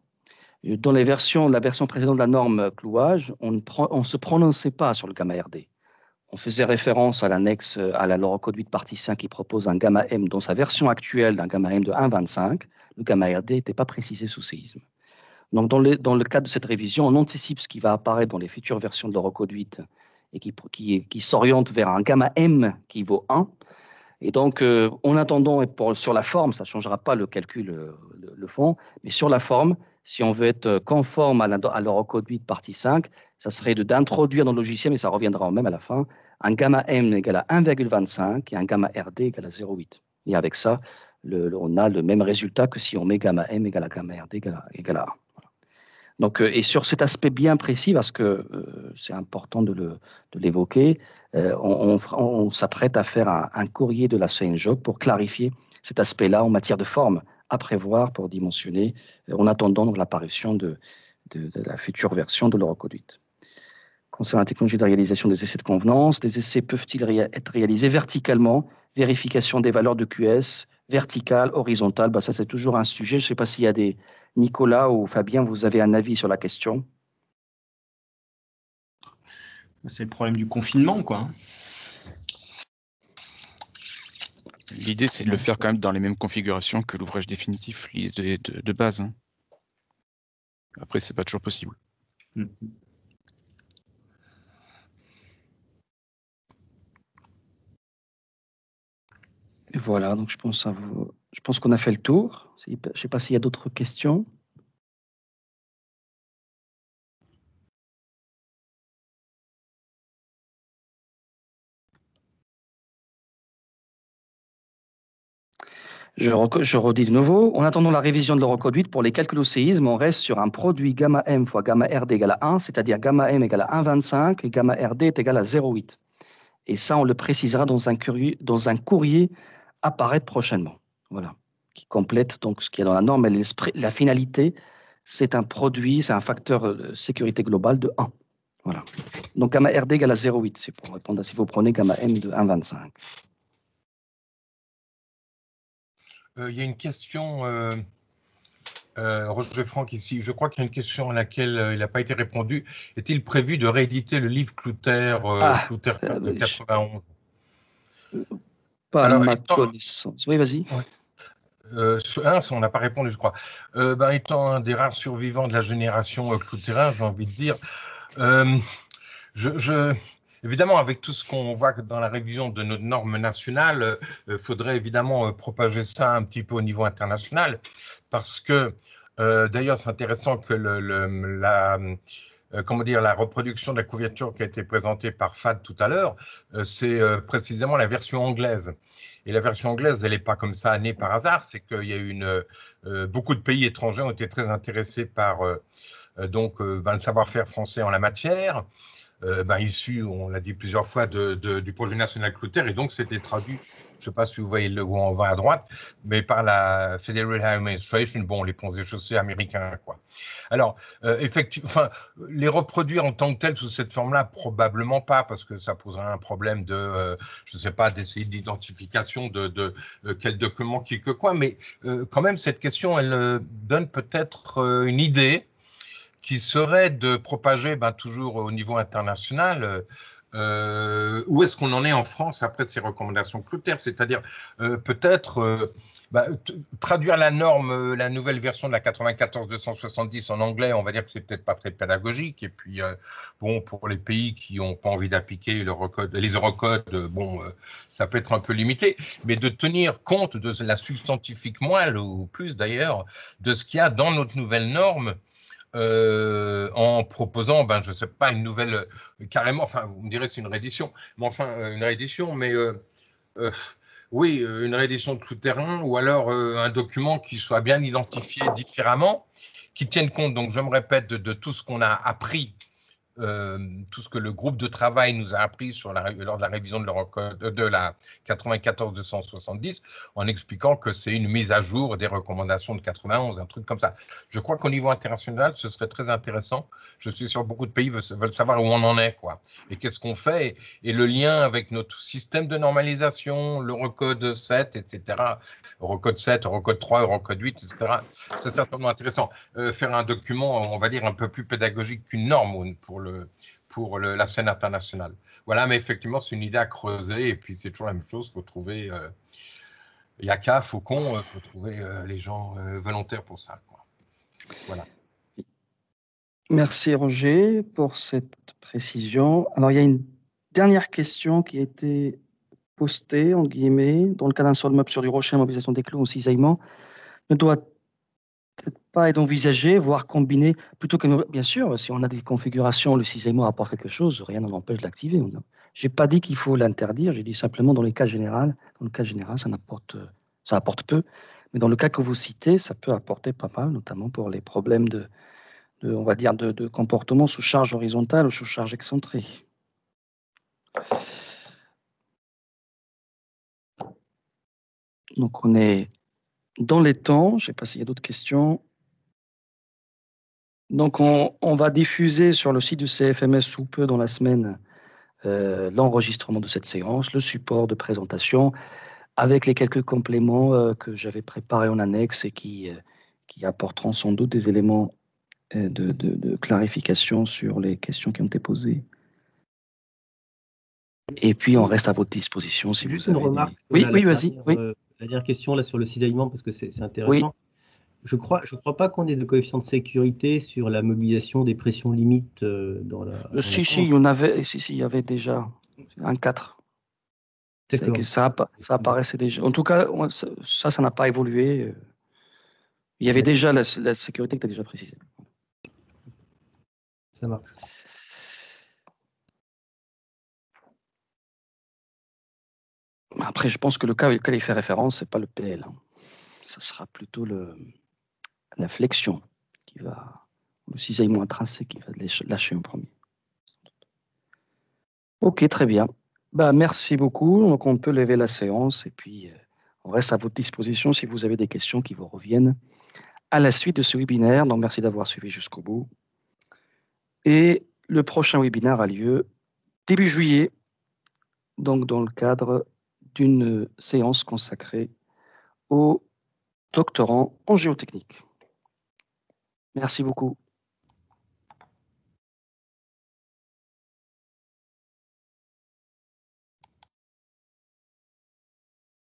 Dans les versions, la version précédente de la norme clouage, on ne on se prononçait pas sur le gamma RD. On faisait référence à l'annexe à la loi reconduite partie 5 qui propose un gamma M dans sa version actuelle d'un gamma M de 1,25. Le gamma RD n'était pas précisé sous séisme. Donc, dans, dans le, cadre de cette révision, on anticipe ce qui va apparaître dans les futures versions de l'Eurocode 8 et qui, qui, s'oriente vers un gamma M qui vaut 1. Et donc, euh, en attendant, et pour, sur la forme, ça ne changera pas le calcul, euh, le, fond, mais sur la forme, si on veut être conforme à l'Eurocode 8 partie 5, ça serait d'introduire dans le logiciel, mais ça reviendra en même à la fin, un gamma M égale à 1,25 et un gamma RD égale à 0,8. Et avec ça, on a le même résultat que si on met gamma M égale à gamma RD à 1. Donc, euh, et sur cet aspect bien précis, parce que euh, c'est important de l'évoquer, euh, on, on s'apprête à faire un, courrier de la CNJOC pour clarifier cet aspect-là en matière de forme à prévoir pour dimensionner, en attendant l'apparition de, de, la future version de l'euroconduite. Concernant la technologie de réalisation des essais de convenance, les essais peuvent-ils être réalisés verticalement Vérification des valeurs de QS, verticale, horizontale, bah ça c'est toujours un sujet. Je ne sais pas s'il y a des, Nicolas ou Fabien, vous avez un avis sur la question C'est le problème du confinement, quoi. L'idée, c'est de le faire quand même dans les mêmes configurations que l'ouvrage définitif, de, base. Après, hein. Après, c'est pas toujours possible. Voilà, donc je pense, vous... je pense qu'on a fait le tour. Je ne sais pas s'il y a d'autres questions. Je, redis de nouveau, en attendant la révision de l'euroconduite, pour les calculs au séisme, on reste sur un produit gamma m fois gamma rd égale à 1, c'est-à-dire gamma m égale à 1,25 et gamma rd est égal à 0,8. Et ça, on le précisera dans un, courrier, dans un courrier apparaître prochainement. Voilà qui complète donc ce qui est dans la norme. Mais la finalité, c'est un produit, c'est un facteur euh, de sécurité globale de 1. Voilà. Donc gamma RD égale à 0,8, c'est pour répondre à si vous prenez gamma M de 1,25. Euh, il y a une question, euh, Roger Franck ici, je crois qu'il y a une question à laquelle il n'a pas été répondu. Est-il prévu de rééditer le livre Clouter, de 91 Pas à ma connaissance. Oui, vas-y euh, ah, on n'a pas répondu, je crois. Euh, ben, étant un des rares survivants de la génération euh, Clouterrain, j'ai envie de dire, euh, je, évidemment, avec tout ce qu'on voit dans la révision de notre norme nationale, il euh, euh, faudrait évidemment propager ça un petit peu au niveau international, parce que, d'ailleurs, c'est intéressant que le, la comment dire, la reproduction de la couverture qui a été présentée par FAD tout à l'heure, c'est précisément la version anglaise. Et la version anglaise, elle n'est pas comme ça née par hasard. C'est qu'il y a eu beaucoup de pays étrangers ont été très intéressés par euh, euh, donc euh, ben, le savoir-faire français en la matière. Euh, bah, issu, on l'a dit plusieurs fois, du projet national Clotaire, et donc c'était traduit, je ne sais pas si vous voyez le, où on va à droite, mais par la Federal Highway Administration, bon, les ponts et chaussées américains, quoi. Alors, euh, effectivement, les reproduire en tant que tels sous cette forme-là, probablement pas, parce que ça poserait un problème de, euh, je ne sais pas, d'essayer d'identification de, de quel document qui que quoi, mais quand même, cette question, elle donne peut-être une idée qui serait de propager ben, toujours au niveau international euh, euh, où est-ce qu'on en est en France après ces recommandations Cloutère C'est-à-dire euh, peut-être bah, traduire la norme, la nouvelle version de la 94-270 en anglais, on va dire que c'est peut-être pas très pédagogique. Et puis bon, pour les pays qui n'ont pas envie d'appliquer les eurocodes, bon, ça peut être un peu limité, mais de tenir compte de la substantifique moelle ou plus d'ailleurs de ce qu'il y a dans notre nouvelle norme euh, en proposant, ben, je ne sais pas, une nouvelle, euh, carrément, enfin, vous me direz c'est une réédition, mais enfin, euh, une réédition, mais oui, une réédition de tout terrain, ou alors un document qui soit bien identifié différemment, qui tienne compte, donc je me répète, de tout ce qu'on a appris tout ce que le groupe de travail nous a appris sur la, lors de la révision de, euh, de la 94-270 en expliquant que c'est une mise à jour des recommandations de 91, un truc comme ça. Je crois qu'au niveau international, ce serait très intéressant. Je suis sûr que beaucoup de pays veulent, savoir où on en est, quoi, et qu'est-ce qu'on fait, et, le lien avec notre système de normalisation, l'Eurocode 7, etc., Eurocode 7, Eurocode 3, Eurocode 8, etc. Ce serait certainement intéressant. Euh, faire un document, on va dire, un peu plus pédagogique qu'une norme pour le pour la scène internationale. Voilà, mais effectivement, c'est une idée à creuser. Et puis, c'est toujours la même chose. Il faut trouver Yaka, euh, Faucon, il euh, faut trouver euh, les gens volontaires pour ça. Voilà. Merci, Roger, pour cette précision. Alors, il y a une dernière question qui a été postée, en guillemets, dans le cas d'un sol sur du rocher, mobilisation des clous, ou cisaillement. Ne doit peut-être pas d'envisager, voire combiner, plutôt que, bien sûr, si on a des configurations, le cisaillement apporte quelque chose, rien n'en empêche de l'activer. Je n'ai pas dit qu'il faut l'interdire, j'ai dit simplement dans les cas généraux, dans le cas général, ça ça apporte peu, mais dans le cas que vous citez, ça peut apporter pas mal, notamment pour les problèmes de, on va dire, de, comportement sous charge horizontale ou sous charge excentrée. Donc on est dans les temps, je ne sais pas s'il y a d'autres questions. Donc, on, on, va diffuser sur le site du CFMS sous peu dans la semaine euh, l'enregistrement de cette séance, le support de présentation, avec les quelques compléments euh, que j'avais préparés en annexe et qui, euh, qui apporteront sans doute des éléments de, de, clarification sur les questions qui ont été posées. Et puis, on reste à votre disposition si vous avez. Une remarque Oui, oui, vas-y. Oui la dernière question là sur le cisaillement, parce que c'est intéressant. Oui. Je ne crois, je crois pas qu'on ait de coefficient de sécurité sur la mobilisation des pressions limites euh, dans la. Dans si, il y avait, si, si, y avait déjà un 4. Que ça, apparaissait déjà. En tout cas, ça, ça n'a pas évolué. Il y avait déjà la, la sécurité que tu as déjà précisée. Ça marche. Après, je pense que le cas auquel il fait référence, ce n'est pas le PL. Ce hein. sera plutôt le, la flexion qui va, le cisaillement tracé qui va lâcher en premier. Ok, très bien. Bah, merci beaucoup. Donc, on peut lever la séance et puis euh, on reste à votre disposition si vous avez des questions qui vous reviennent à la suite de ce webinaire. Donc, merci d'avoir suivi jusqu'au bout. Et le prochain webinaire a lieu début juillet, donc dans le cadre d'une séance consacrée aux doctorants en géotechnique. Merci beaucoup.